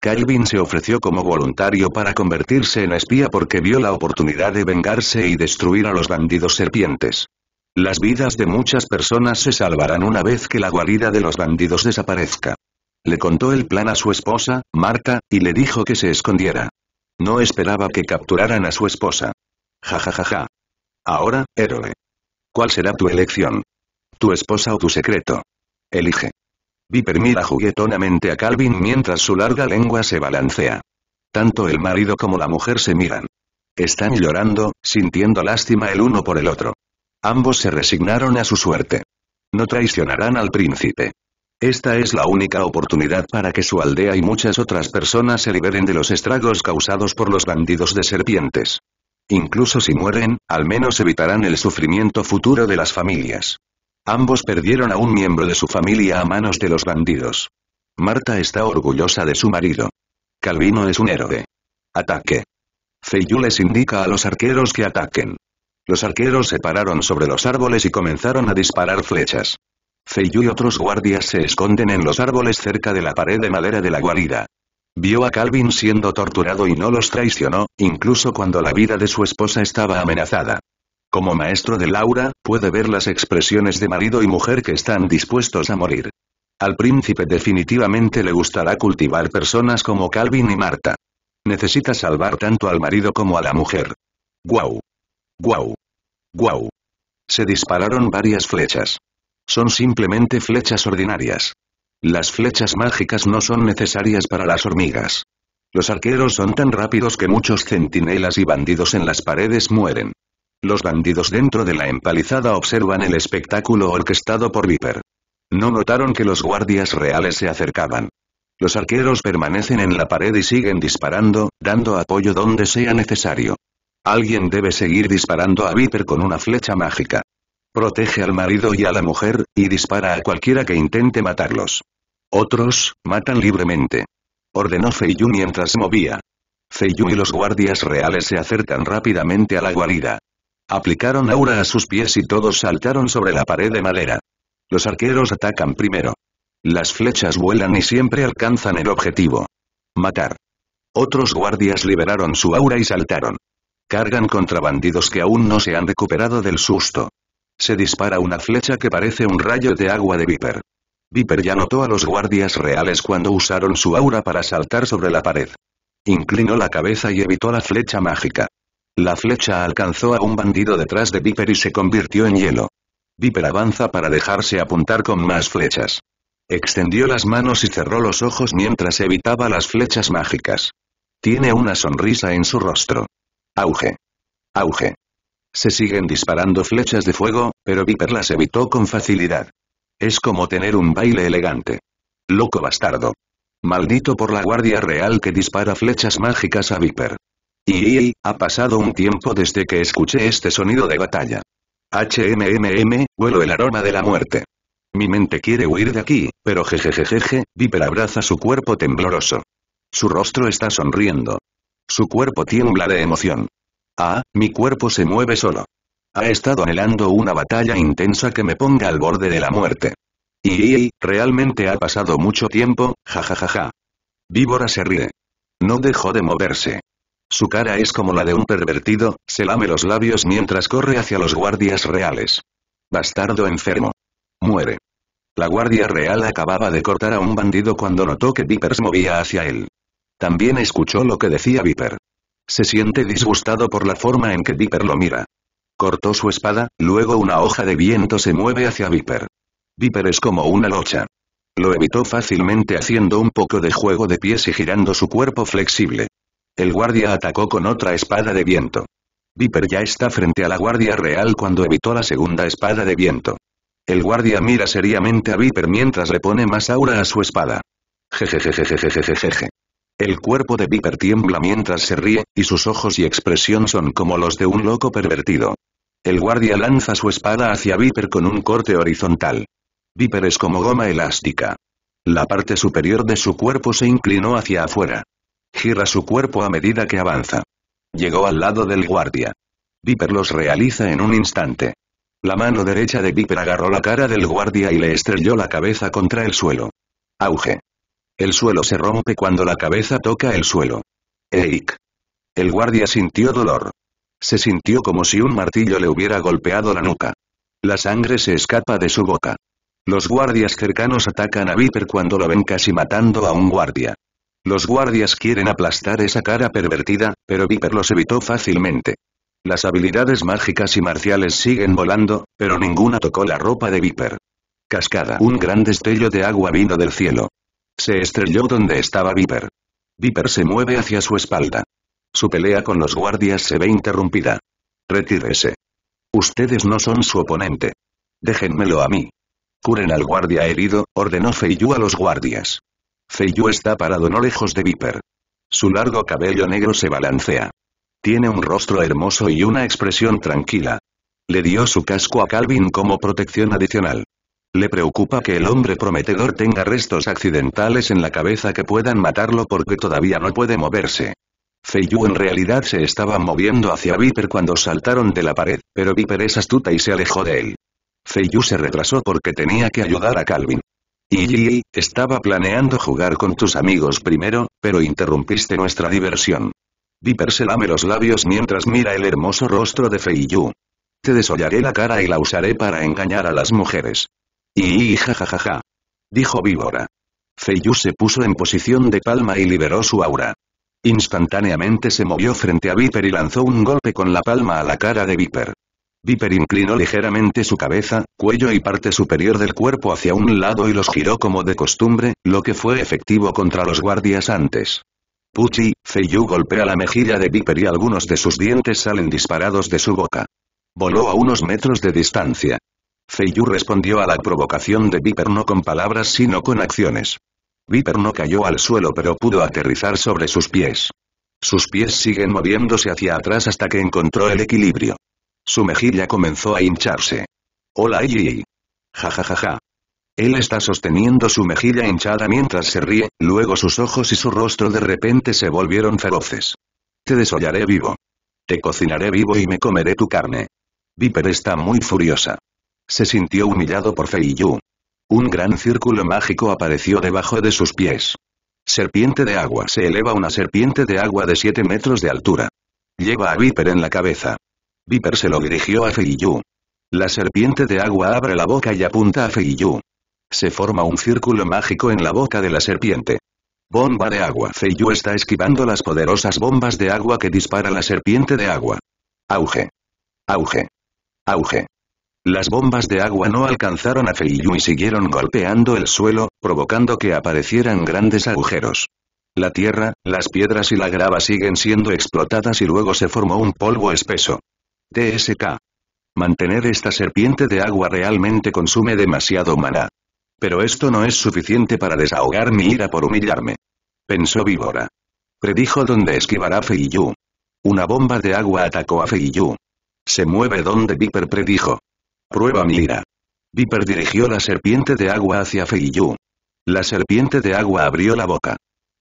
Calvin se ofreció como voluntario para convertirse en espía porque vio la oportunidad de vengarse y destruir a los bandidos serpientes. Las vidas de muchas personas se salvarán una vez que la guarida de los bandidos desaparezca. Le contó el plan a su esposa, Marta, y le dijo que se escondiera. No esperaba que capturaran a su esposa. Ja ja ja ja. Ahora, héroe. ¿Cuál será tu elección? tu esposa o tu secreto. Elige. Viper mira juguetonamente a Calvin mientras su larga lengua se balancea. Tanto el marido como la mujer se miran. Están llorando, sintiendo lástima el uno por el otro. Ambos se resignaron a su suerte. No traicionarán al príncipe. Esta es la única oportunidad para que su aldea y muchas otras personas se liberen de los estragos causados por los bandidos de serpientes. Incluso si mueren, al menos evitarán el sufrimiento futuro de las familias. Ambos perdieron a un miembro de su familia a manos de los bandidos. Marta está orgullosa de su marido. Calvino es un héroe. Ataque. Feiyu les indica a los arqueros que ataquen. Los arqueros se pararon sobre los árboles y comenzaron a disparar flechas. Feiyu y otros guardias se esconden en los árboles cerca de la pared de madera de la guarida. Vio a Calvin siendo torturado y no los traicionó, incluso cuando la vida de su esposa estaba amenazada. Como maestro de Laura, puede ver las expresiones de marido y mujer que están dispuestos a morir. Al príncipe definitivamente le gustará cultivar personas como Calvin y Marta. Necesita salvar tanto al marido como a la mujer. ¡Guau! ¡Guau! ¡Guau! Se dispararon varias flechas. Son simplemente flechas ordinarias. Las flechas mágicas no son necesarias para las hormigas. Los arqueros son tan rápidos que muchos centinelas y bandidos en las paredes mueren. Los bandidos dentro de la empalizada observan el espectáculo orquestado por Viper. No notaron que los guardias reales se acercaban. Los arqueros permanecen en la pared y siguen disparando, dando apoyo donde sea necesario. Alguien debe seguir disparando a Viper con una flecha mágica. Protege al marido y a la mujer, y dispara a cualquiera que intente matarlos. Otros, matan libremente. Ordenó Feiyu mientras movía. Feiyu y los guardias reales se acercan rápidamente a la guarida. Aplicaron aura a sus pies y todos saltaron sobre la pared de madera. Los arqueros atacan primero. Las flechas vuelan y siempre alcanzan el objetivo. Matar. Otros guardias liberaron su aura y saltaron. Cargan contra bandidos que aún no se han recuperado del susto. Se dispara una flecha que parece un rayo de agua de Viper. Viper ya notó a los guardias reales cuando usaron su aura para saltar sobre la pared. Inclinó la cabeza y evitó la flecha mágica. La flecha alcanzó a un bandido detrás de Viper y se convirtió en hielo. Viper avanza para dejarse apuntar con más flechas. Extendió las manos y cerró los ojos mientras evitaba las flechas mágicas. Tiene una sonrisa en su rostro. Auge. Auge. Se siguen disparando flechas de fuego, pero Viper las evitó con facilidad. Es como tener un baile elegante. Loco bastardo. Maldito por la Guardia Real que dispara flechas mágicas a Viper. Y, ha pasado un tiempo desde que escuché este sonido de batalla. HMMM, huelo el aroma de la muerte. Mi mente quiere huir de aquí, pero jejejejeje, Viper abraza su cuerpo tembloroso. Su rostro está sonriendo. Su cuerpo tiembla de emoción. Ah, mi cuerpo se mueve solo. Ha estado anhelando una batalla intensa que me ponga al borde de la muerte. Y, realmente ha pasado mucho tiempo, jajajaja. Víbora se ríe. No dejó de moverse. Su cara es como la de un pervertido, se lame los labios mientras corre hacia los guardias reales. Bastardo enfermo. Muere. La guardia real acababa de cortar a un bandido cuando notó que Viper se movía hacia él. También escuchó lo que decía Viper. Se siente disgustado por la forma en que Viper lo mira. Cortó su espada, luego una hoja de viento se mueve hacia Viper. Viper es como una locha. Lo evitó fácilmente haciendo un poco de juego de pies y girando su cuerpo flexible el guardia atacó con otra espada de viento. Viper ya está frente a la guardia real cuando evitó la segunda espada de viento. El guardia mira seriamente a Viper mientras le pone más aura a su espada. Jejejejejejejejeje. El cuerpo de Viper tiembla mientras se ríe, y sus ojos y expresión son como los de un loco pervertido. El guardia lanza su espada hacia Viper con un corte horizontal. Viper es como goma elástica. La parte superior de su cuerpo se inclinó hacia afuera. Gira su cuerpo a medida que avanza. Llegó al lado del guardia. Viper los realiza en un instante. La mano derecha de Viper agarró la cara del guardia y le estrelló la cabeza contra el suelo. Auge. El suelo se rompe cuando la cabeza toca el suelo. Eik. El guardia sintió dolor. Se sintió como si un martillo le hubiera golpeado la nuca. La sangre se escapa de su boca. Los guardias cercanos atacan a Viper cuando lo ven casi matando a un guardia. Los guardias quieren aplastar esa cara pervertida, pero Viper los evitó fácilmente. Las habilidades mágicas y marciales siguen volando, pero ninguna tocó la ropa de Viper. Cascada. Un gran destello de agua vino del cielo. Se estrelló donde estaba Viper. Viper se mueve hacia su espalda. Su pelea con los guardias se ve interrumpida. Retírese. Ustedes no son su oponente. Déjenmelo a mí. Curen al guardia herido, ordenó Feiyu a los guardias. Feiyu está parado no lejos de Viper. Su largo cabello negro se balancea. Tiene un rostro hermoso y una expresión tranquila. Le dio su casco a Calvin como protección adicional. Le preocupa que el hombre prometedor tenga restos accidentales en la cabeza que puedan matarlo porque todavía no puede moverse. Feiyu en realidad se estaba moviendo hacia Viper cuando saltaron de la pared, pero Viper es astuta y se alejó de él. Feiyu se retrasó porque tenía que ayudar a Calvin. Yi estaba planeando jugar con tus amigos primero, pero interrumpiste nuestra diversión. Viper se lame los labios mientras mira el hermoso rostro de Feiyu. Te desollaré la cara y la usaré para engañar a las mujeres. Y jajajaja. dijo Víbora. Feiyu se puso en posición de palma y liberó su aura. Instantáneamente se movió frente a Viper y lanzó un golpe con la palma a la cara de Viper. Viper inclinó ligeramente su cabeza, cuello y parte superior del cuerpo hacia un lado y los giró como de costumbre, lo que fue efectivo contra los guardias antes. Puchi, Feiyu golpea la mejilla de Viper y algunos de sus dientes salen disparados de su boca. Voló a unos metros de distancia. Feiyu respondió a la provocación de Viper no con palabras sino con acciones. Viper no cayó al suelo pero pudo aterrizar sobre sus pies. Sus pies siguen moviéndose hacia atrás hasta que encontró el equilibrio. Su mejilla comenzó a hincharse. Hola Eiji. Ja ja ja ja. Él está sosteniendo su mejilla hinchada mientras se ríe, luego sus ojos y su rostro de repente se volvieron feroces. Te desollaré vivo. Te cocinaré vivo y me comeré tu carne. Viper está muy furiosa. Se sintió humillado por Feiyu. Un gran círculo mágico apareció debajo de sus pies. Serpiente de agua. Se eleva una serpiente de agua de 7 metros de altura. Lleva a Viper en la cabeza. Viper se lo dirigió a Feiyu. La serpiente de agua abre la boca y apunta a Feiyu. Se forma un círculo mágico en la boca de la serpiente. Bomba de agua. Feiyu está esquivando las poderosas bombas de agua que dispara la serpiente de agua. Auge. Auge. Auge. Las bombas de agua no alcanzaron a Feiyu y siguieron golpeando el suelo, provocando que aparecieran grandes agujeros. La tierra, las piedras y la grava siguen siendo explotadas y luego se formó un polvo espeso. TSK. Mantener esta serpiente de agua realmente consume demasiado mana. Pero esto no es suficiente para desahogar mi ira por humillarme. Pensó Víbora. Predijo dónde esquivará Feiyu. Una bomba de agua atacó a Feiyu. Se mueve donde Viper predijo. Prueba mi ira. Viper dirigió la serpiente de agua hacia Feiyu. La serpiente de agua abrió la boca.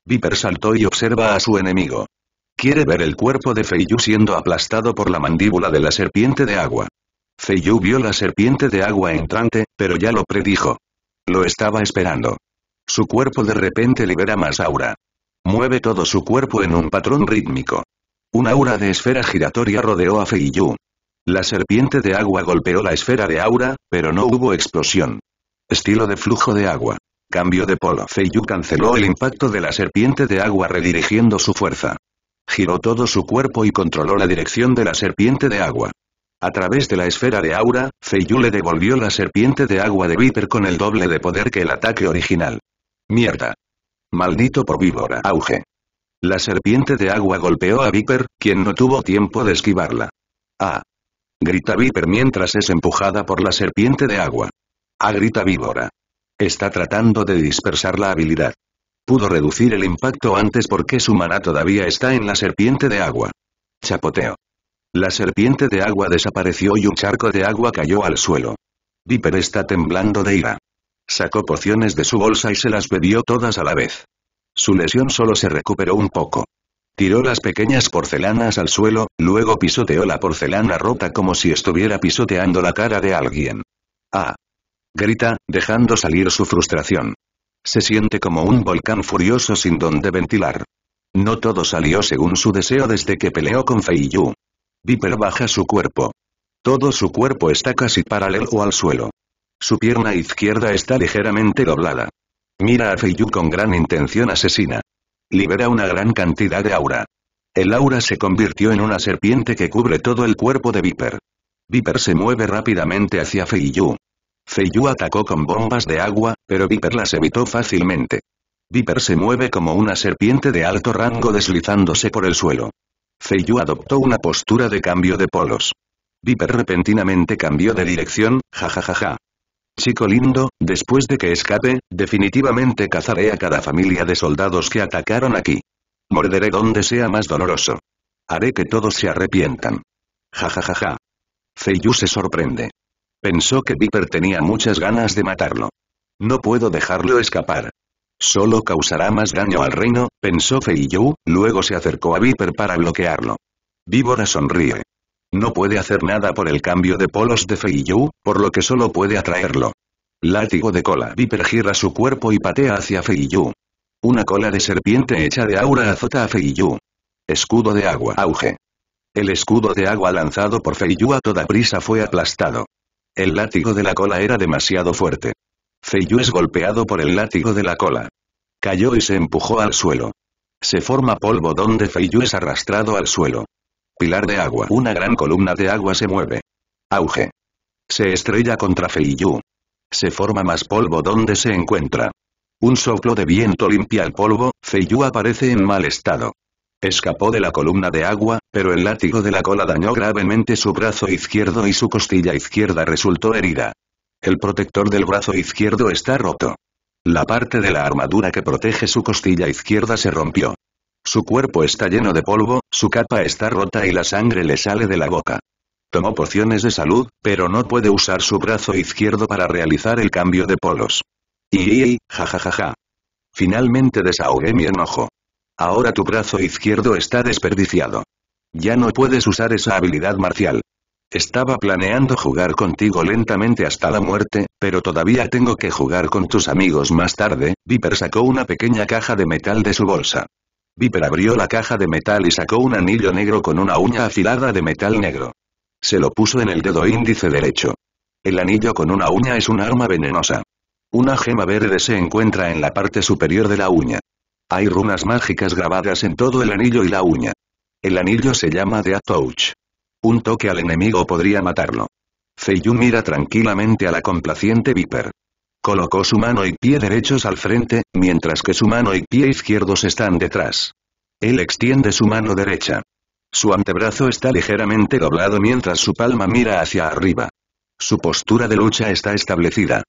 Viper saltó y observa a su enemigo. Quiere ver el cuerpo de Feiyu siendo aplastado por la mandíbula de la serpiente de agua. Feiyu vio la serpiente de agua entrante, pero ya lo predijo. Lo estaba esperando. Su cuerpo de repente libera más aura. Mueve todo su cuerpo en un patrón rítmico. Una aura de esfera giratoria rodeó a Feiyu. La serpiente de agua golpeó la esfera de aura, pero no hubo explosión. Estilo de flujo de agua. Cambio de polo. Feiyu canceló el impacto de la serpiente de agua redirigiendo su fuerza. Giró todo su cuerpo y controló la dirección de la serpiente de agua. A través de la esfera de aura, Feiyu le devolvió la serpiente de agua de Viper con el doble de poder que el ataque original. Mierda. Maldito por víbora auge. La serpiente de agua golpeó a Viper, quien no tuvo tiempo de esquivarla. ¡Ah! Grita Viper mientras es empujada por la serpiente de agua. ¡Ah! Grita víbora. Está tratando de dispersar la habilidad. Pudo reducir el impacto antes porque su maná todavía está en la serpiente de agua. Chapoteo. La serpiente de agua desapareció y un charco de agua cayó al suelo. Viper está temblando de ira. Sacó pociones de su bolsa y se las bebió todas a la vez. Su lesión solo se recuperó un poco. Tiró las pequeñas porcelanas al suelo, luego pisoteó la porcelana rota como si estuviera pisoteando la cara de alguien. ¡Ah! Grita, dejando salir su frustración. Se siente como un volcán furioso sin donde ventilar. No todo salió según su deseo desde que peleó con Feiyu. Viper baja su cuerpo. Todo su cuerpo está casi paralelo al suelo. Su pierna izquierda está ligeramente doblada. Mira a Feiyu con gran intención asesina. Libera una gran cantidad de aura. El aura se convirtió en una serpiente que cubre todo el cuerpo de Viper. Viper se mueve rápidamente hacia Feiyu. Feiyu atacó con bombas de agua, pero Viper las evitó fácilmente. Viper se mueve como una serpiente de alto rango deslizándose por el suelo. Feiyu adoptó una postura de cambio de polos. Viper repentinamente cambió de dirección, jajajaja. Chico lindo, después de que escape, definitivamente cazaré a cada familia de soldados que atacaron aquí. Morderé donde sea más doloroso. Haré que todos se arrepientan. Jajajaja. ja se sorprende. Pensó que Viper tenía muchas ganas de matarlo. No puedo dejarlo escapar. Solo causará más daño al reino, pensó Feiyu, luego se acercó a Viper para bloquearlo. Víbora sonríe. No puede hacer nada por el cambio de polos de Feiyu, por lo que solo puede atraerlo. Látigo de cola. Viper gira su cuerpo y patea hacia Feiyu. Una cola de serpiente hecha de aura azota a Feiyu. Escudo de agua. Auge. El escudo de agua lanzado por Feiyu a toda prisa fue aplastado. El látigo de la cola era demasiado fuerte. Feiyu es golpeado por el látigo de la cola. Cayó y se empujó al suelo. Se forma polvo donde Feiyu es arrastrado al suelo. Pilar de agua. Una gran columna de agua se mueve. Auge. Se estrella contra Feiyu. Se forma más polvo donde se encuentra. Un soplo de viento limpia el polvo, Feiyu aparece en mal estado. Escapó de la columna de agua, pero el látigo de la cola dañó gravemente su brazo izquierdo y su costilla izquierda resultó herida. El protector del brazo izquierdo está roto. La parte de la armadura que protege su costilla izquierda se rompió. Su cuerpo está lleno de polvo, su capa está rota y la sangre le sale de la boca. Tomó pociones de salud, pero no puede usar su brazo izquierdo para realizar el cambio de polos. Y jajajaja. Finalmente desahogué mi enojo. Ahora tu brazo izquierdo está desperdiciado. Ya no puedes usar esa habilidad marcial. Estaba planeando jugar contigo lentamente hasta la muerte, pero todavía tengo que jugar con tus amigos más tarde, Viper sacó una pequeña caja de metal de su bolsa. Viper abrió la caja de metal y sacó un anillo negro con una uña afilada de metal negro. Se lo puso en el dedo índice derecho. El anillo con una uña es un arma venenosa. Una gema verde se encuentra en la parte superior de la uña. Hay runas mágicas grabadas en todo el anillo y la uña. El anillo se llama de Touch. Un toque al enemigo podría matarlo. Feiyu mira tranquilamente a la complaciente Viper. Colocó su mano y pie derechos al frente, mientras que su mano y pie izquierdos están detrás. Él extiende su mano derecha. Su antebrazo está ligeramente doblado mientras su palma mira hacia arriba. Su postura de lucha está establecida.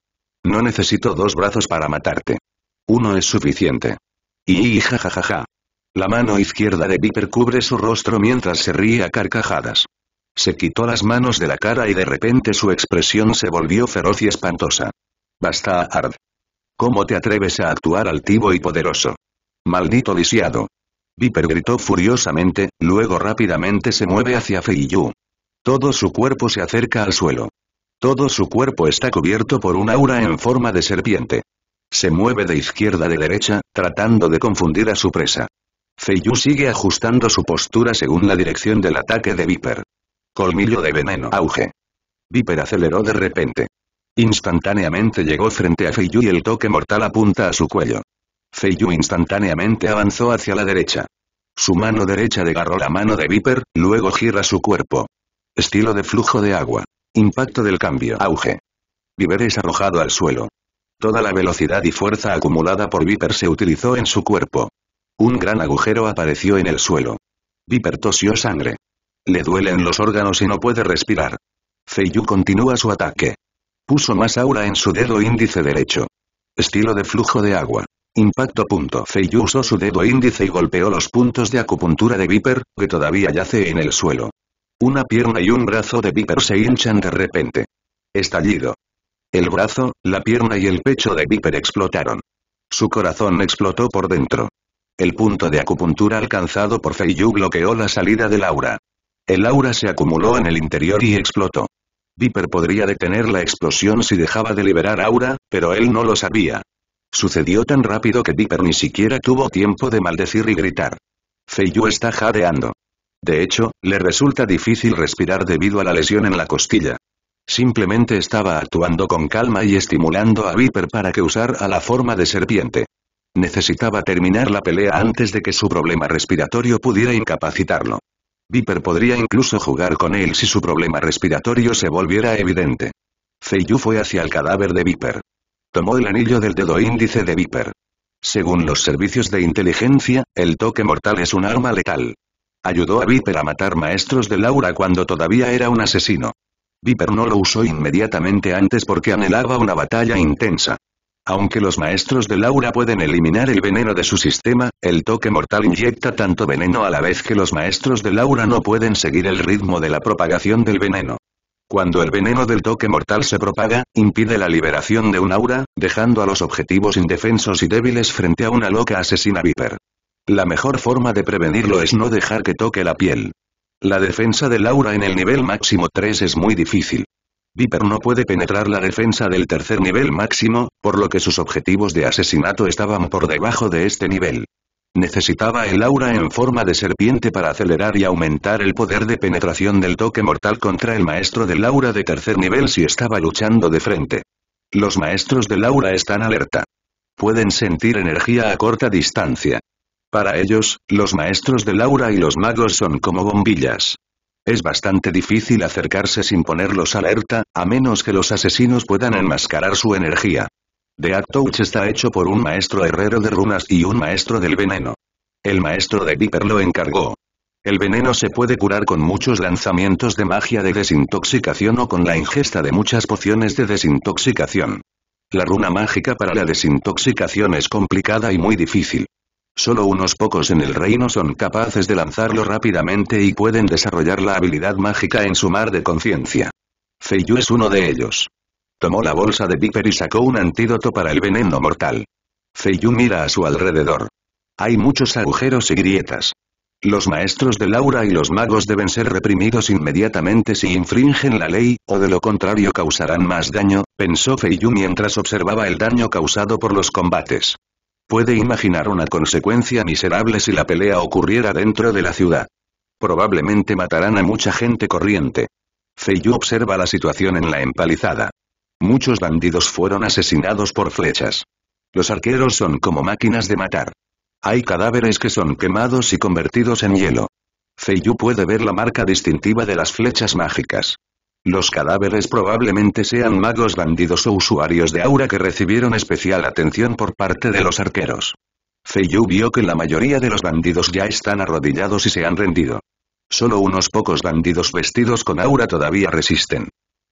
No necesito dos brazos para matarte. Uno es suficiente. Y, jajajaja. La mano izquierda de Viper cubre su rostro mientras se ríe a carcajadas. Se quitó las manos de la cara y de repente su expresión se volvió feroz y espantosa. Basta, Ard. ¿Cómo te atreves a actuar altivo y poderoso? Maldito lisiado. Viper gritó furiosamente, luego rápidamente se mueve hacia Feiyu. Todo su cuerpo se acerca al suelo. Todo su cuerpo está cubierto por un aura en forma de serpiente. Se mueve de izquierda de derecha, tratando de confundir a su presa. Feiyu sigue ajustando su postura según la dirección del ataque de Viper. Colmillo de veneno auge. Viper aceleró de repente. Instantáneamente llegó frente a Feiyu y el toque mortal apunta a su cuello. Feiyu instantáneamente avanzó hacia la derecha. Su mano derecha agarró la mano de Viper, luego gira su cuerpo. Estilo de flujo de agua. Impacto del cambio auge. Viper es arrojado al suelo. Toda la velocidad y fuerza acumulada por Viper se utilizó en su cuerpo. Un gran agujero apareció en el suelo. Viper tosió sangre. Le duelen los órganos y no puede respirar. Feiyu continúa su ataque. Puso más aura en su dedo índice derecho. Estilo de flujo de agua. Impacto punto. Feiyu usó su dedo índice y golpeó los puntos de acupuntura de Viper, que todavía yace en el suelo. Una pierna y un brazo de Viper se hinchan de repente. Estallido. El brazo, la pierna y el pecho de Viper explotaron. Su corazón explotó por dentro. El punto de acupuntura alcanzado por Feiyu bloqueó la salida del aura. El aura se acumuló en el interior y explotó. Viper podría detener la explosión si dejaba de liberar aura, pero él no lo sabía. Sucedió tan rápido que Viper ni siquiera tuvo tiempo de maldecir y gritar. Feiyu está jadeando. De hecho, le resulta difícil respirar debido a la lesión en la costilla. Simplemente estaba actuando con calma y estimulando a Viper para que usara la forma de serpiente. Necesitaba terminar la pelea antes de que su problema respiratorio pudiera incapacitarlo. Viper podría incluso jugar con él si su problema respiratorio se volviera evidente. Feiyu fue hacia el cadáver de Viper. Tomó el anillo del dedo índice de Viper. Según los servicios de inteligencia, el toque mortal es un arma letal. Ayudó a Viper a matar maestros de Laura cuando todavía era un asesino. Viper no lo usó inmediatamente antes porque anhelaba una batalla intensa. Aunque los maestros de Laura pueden eliminar el veneno de su sistema, el toque mortal inyecta tanto veneno a la vez que los maestros de Laura no pueden seguir el ritmo de la propagación del veneno. Cuando el veneno del toque mortal se propaga, impide la liberación de un aura, dejando a los objetivos indefensos y débiles frente a una loca asesina Viper. La mejor forma de prevenirlo es no dejar que toque la piel. La defensa de Laura en el nivel máximo 3 es muy difícil. Viper no puede penetrar la defensa del tercer nivel máximo, por lo que sus objetivos de asesinato estaban por debajo de este nivel. Necesitaba el aura en forma de serpiente para acelerar y aumentar el poder de penetración del toque mortal contra el maestro de Laura de tercer nivel si estaba luchando de frente. Los maestros de Laura están alerta. Pueden sentir energía a corta distancia. Para ellos, los maestros de Laura y los magos son como bombillas. Es bastante difícil acercarse sin ponerlos alerta, a menos que los asesinos puedan enmascarar su energía. acto Touch está hecho por un maestro herrero de runas y un maestro del veneno. El maestro de Viper lo encargó. El veneno se puede curar con muchos lanzamientos de magia de desintoxicación o con la ingesta de muchas pociones de desintoxicación. La runa mágica para la desintoxicación es complicada y muy difícil. Solo unos pocos en el reino son capaces de lanzarlo rápidamente y pueden desarrollar la habilidad mágica en su mar de conciencia. Feiyu es uno de ellos. Tomó la bolsa de Viper y sacó un antídoto para el veneno mortal. Feiyu mira a su alrededor. Hay muchos agujeros y grietas. Los maestros de Laura y los magos deben ser reprimidos inmediatamente si infringen la ley, o de lo contrario causarán más daño, pensó Feiyu mientras observaba el daño causado por los combates. Puede imaginar una consecuencia miserable si la pelea ocurriera dentro de la ciudad. Probablemente matarán a mucha gente corriente. Feiyu observa la situación en la empalizada. Muchos bandidos fueron asesinados por flechas. Los arqueros son como máquinas de matar. Hay cadáveres que son quemados y convertidos en hielo. Feiyu puede ver la marca distintiva de las flechas mágicas. Los cadáveres probablemente sean magos bandidos o usuarios de aura que recibieron especial atención por parte de los arqueros. Feiyu vio que la mayoría de los bandidos ya están arrodillados y se han rendido. Solo unos pocos bandidos vestidos con aura todavía resisten.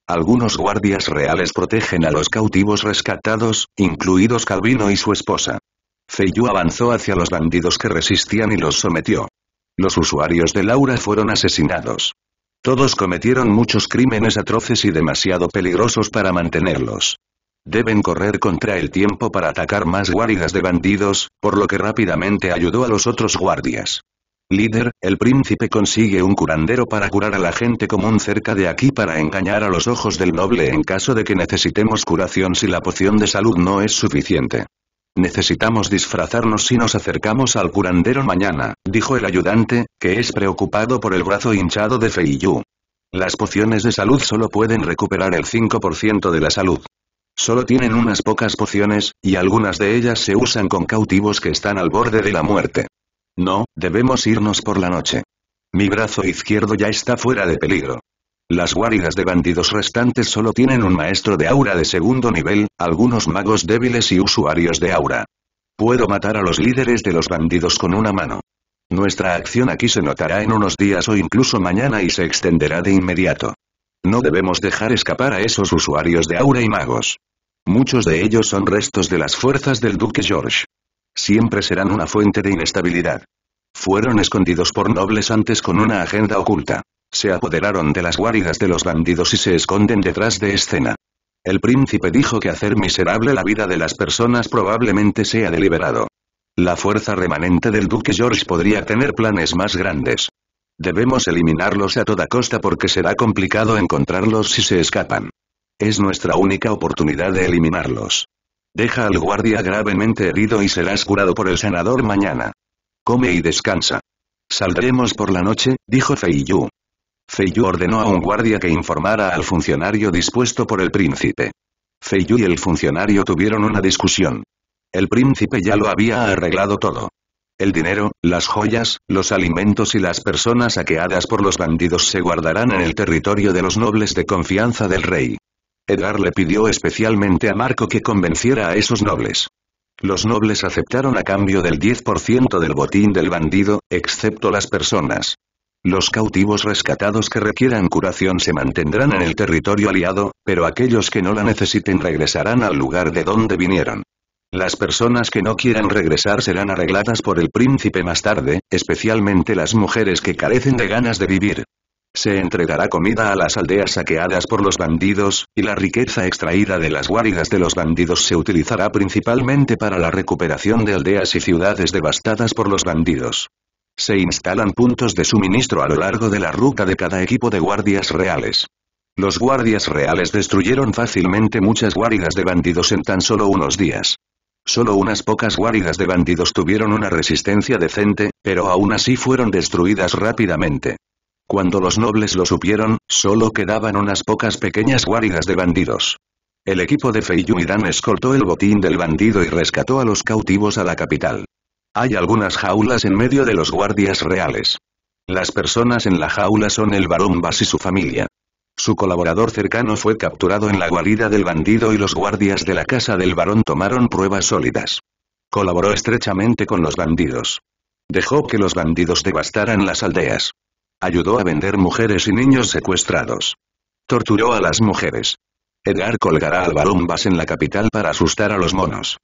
Algunos guardias reales protegen a los cautivos rescatados, incluidos Calvino y su esposa. Feiyu avanzó hacia los bandidos que resistían y los sometió. Los usuarios de Aura fueron asesinados. Todos cometieron muchos crímenes atroces y demasiado peligrosos para mantenerlos. Deben correr contra el tiempo para atacar más guaridas de bandidos, por lo que rápidamente ayudó a los otros guardias. Líder, el príncipe consigue un curandero para curar a la gente común cerca de aquí para engañar a los ojos del noble en caso de que necesitemos curación si la poción de salud no es suficiente. Necesitamos disfrazarnos si nos acercamos al curandero mañana, dijo el ayudante, que es preocupado por el brazo hinchado de Feiyu. Las pociones de salud solo pueden recuperar el 5% de la salud. Solo tienen unas pocas pociones, y algunas de ellas se usan con cautivos que están al borde de la muerte. No, debemos irnos por la noche. Mi brazo izquierdo ya está fuera de peligro. Las guaridas de bandidos restantes solo tienen un maestro de aura de segundo nivel, algunos magos débiles y usuarios de aura. Puedo matar a los líderes de los bandidos con una mano. Nuestra acción aquí se notará en unos días o incluso mañana y se extenderá de inmediato. No debemos dejar escapar a esos usuarios de aura y magos. Muchos de ellos son restos de las fuerzas del duque George. Siempre serán una fuente de inestabilidad. Fueron escondidos por nobles antes con una agenda oculta. Se apoderaron de las guaridas de los bandidos y se esconden detrás de escena. El príncipe dijo que hacer miserable la vida de las personas probablemente sea deliberado. La fuerza remanente del duque George podría tener planes más grandes. Debemos eliminarlos a toda costa porque será complicado encontrarlos si se escapan. Es nuestra única oportunidad de eliminarlos. Deja al guardia gravemente herido y serás curado por el senador mañana. Come y descansa. Saldremos por la noche, dijo Yu. Feiyu ordenó a un guardia que informara al funcionario dispuesto por el príncipe. Feiyu y el funcionario tuvieron una discusión. El príncipe ya lo había arreglado todo. El dinero, las joyas, los alimentos y las personas saqueadas por los bandidos se guardarán en el territorio de los nobles de confianza del rey. Edgar le pidió especialmente a Marco que convenciera a esos nobles. Los nobles aceptaron a cambio del 10% del botín del bandido, excepto las personas. Los cautivos rescatados que requieran curación se mantendrán en el territorio aliado, pero aquellos que no la necesiten regresarán al lugar de donde vinieron. Las personas que no quieran regresar serán arregladas por el príncipe más tarde, especialmente las mujeres que carecen de ganas de vivir. Se entregará comida a las aldeas saqueadas por los bandidos, y la riqueza extraída de las guaridas de los bandidos se utilizará principalmente para la recuperación de aldeas y ciudades devastadas por los bandidos. Se instalan puntos de suministro a lo largo de la ruta de cada equipo de guardias reales. Los guardias reales destruyeron fácilmente muchas guaridas de bandidos en tan solo unos días. Solo unas pocas guaridas de bandidos tuvieron una resistencia decente, pero aún así fueron destruidas rápidamente. Cuando los nobles lo supieron, solo quedaban unas pocas pequeñas guaridas de bandidos. El equipo de Dan escoltó el botín del bandido y rescató a los cautivos a la capital. Hay algunas jaulas en medio de los guardias reales. Las personas en la jaula son el barón Bas y su familia. Su colaborador cercano fue capturado en la guarida del bandido y los guardias de la casa del barón tomaron pruebas sólidas. Colaboró estrechamente con los bandidos. Dejó que los bandidos devastaran las aldeas. Ayudó a vender mujeres y niños secuestrados. Torturó a las mujeres. Edgar colgará al barón en la capital para asustar a los monos.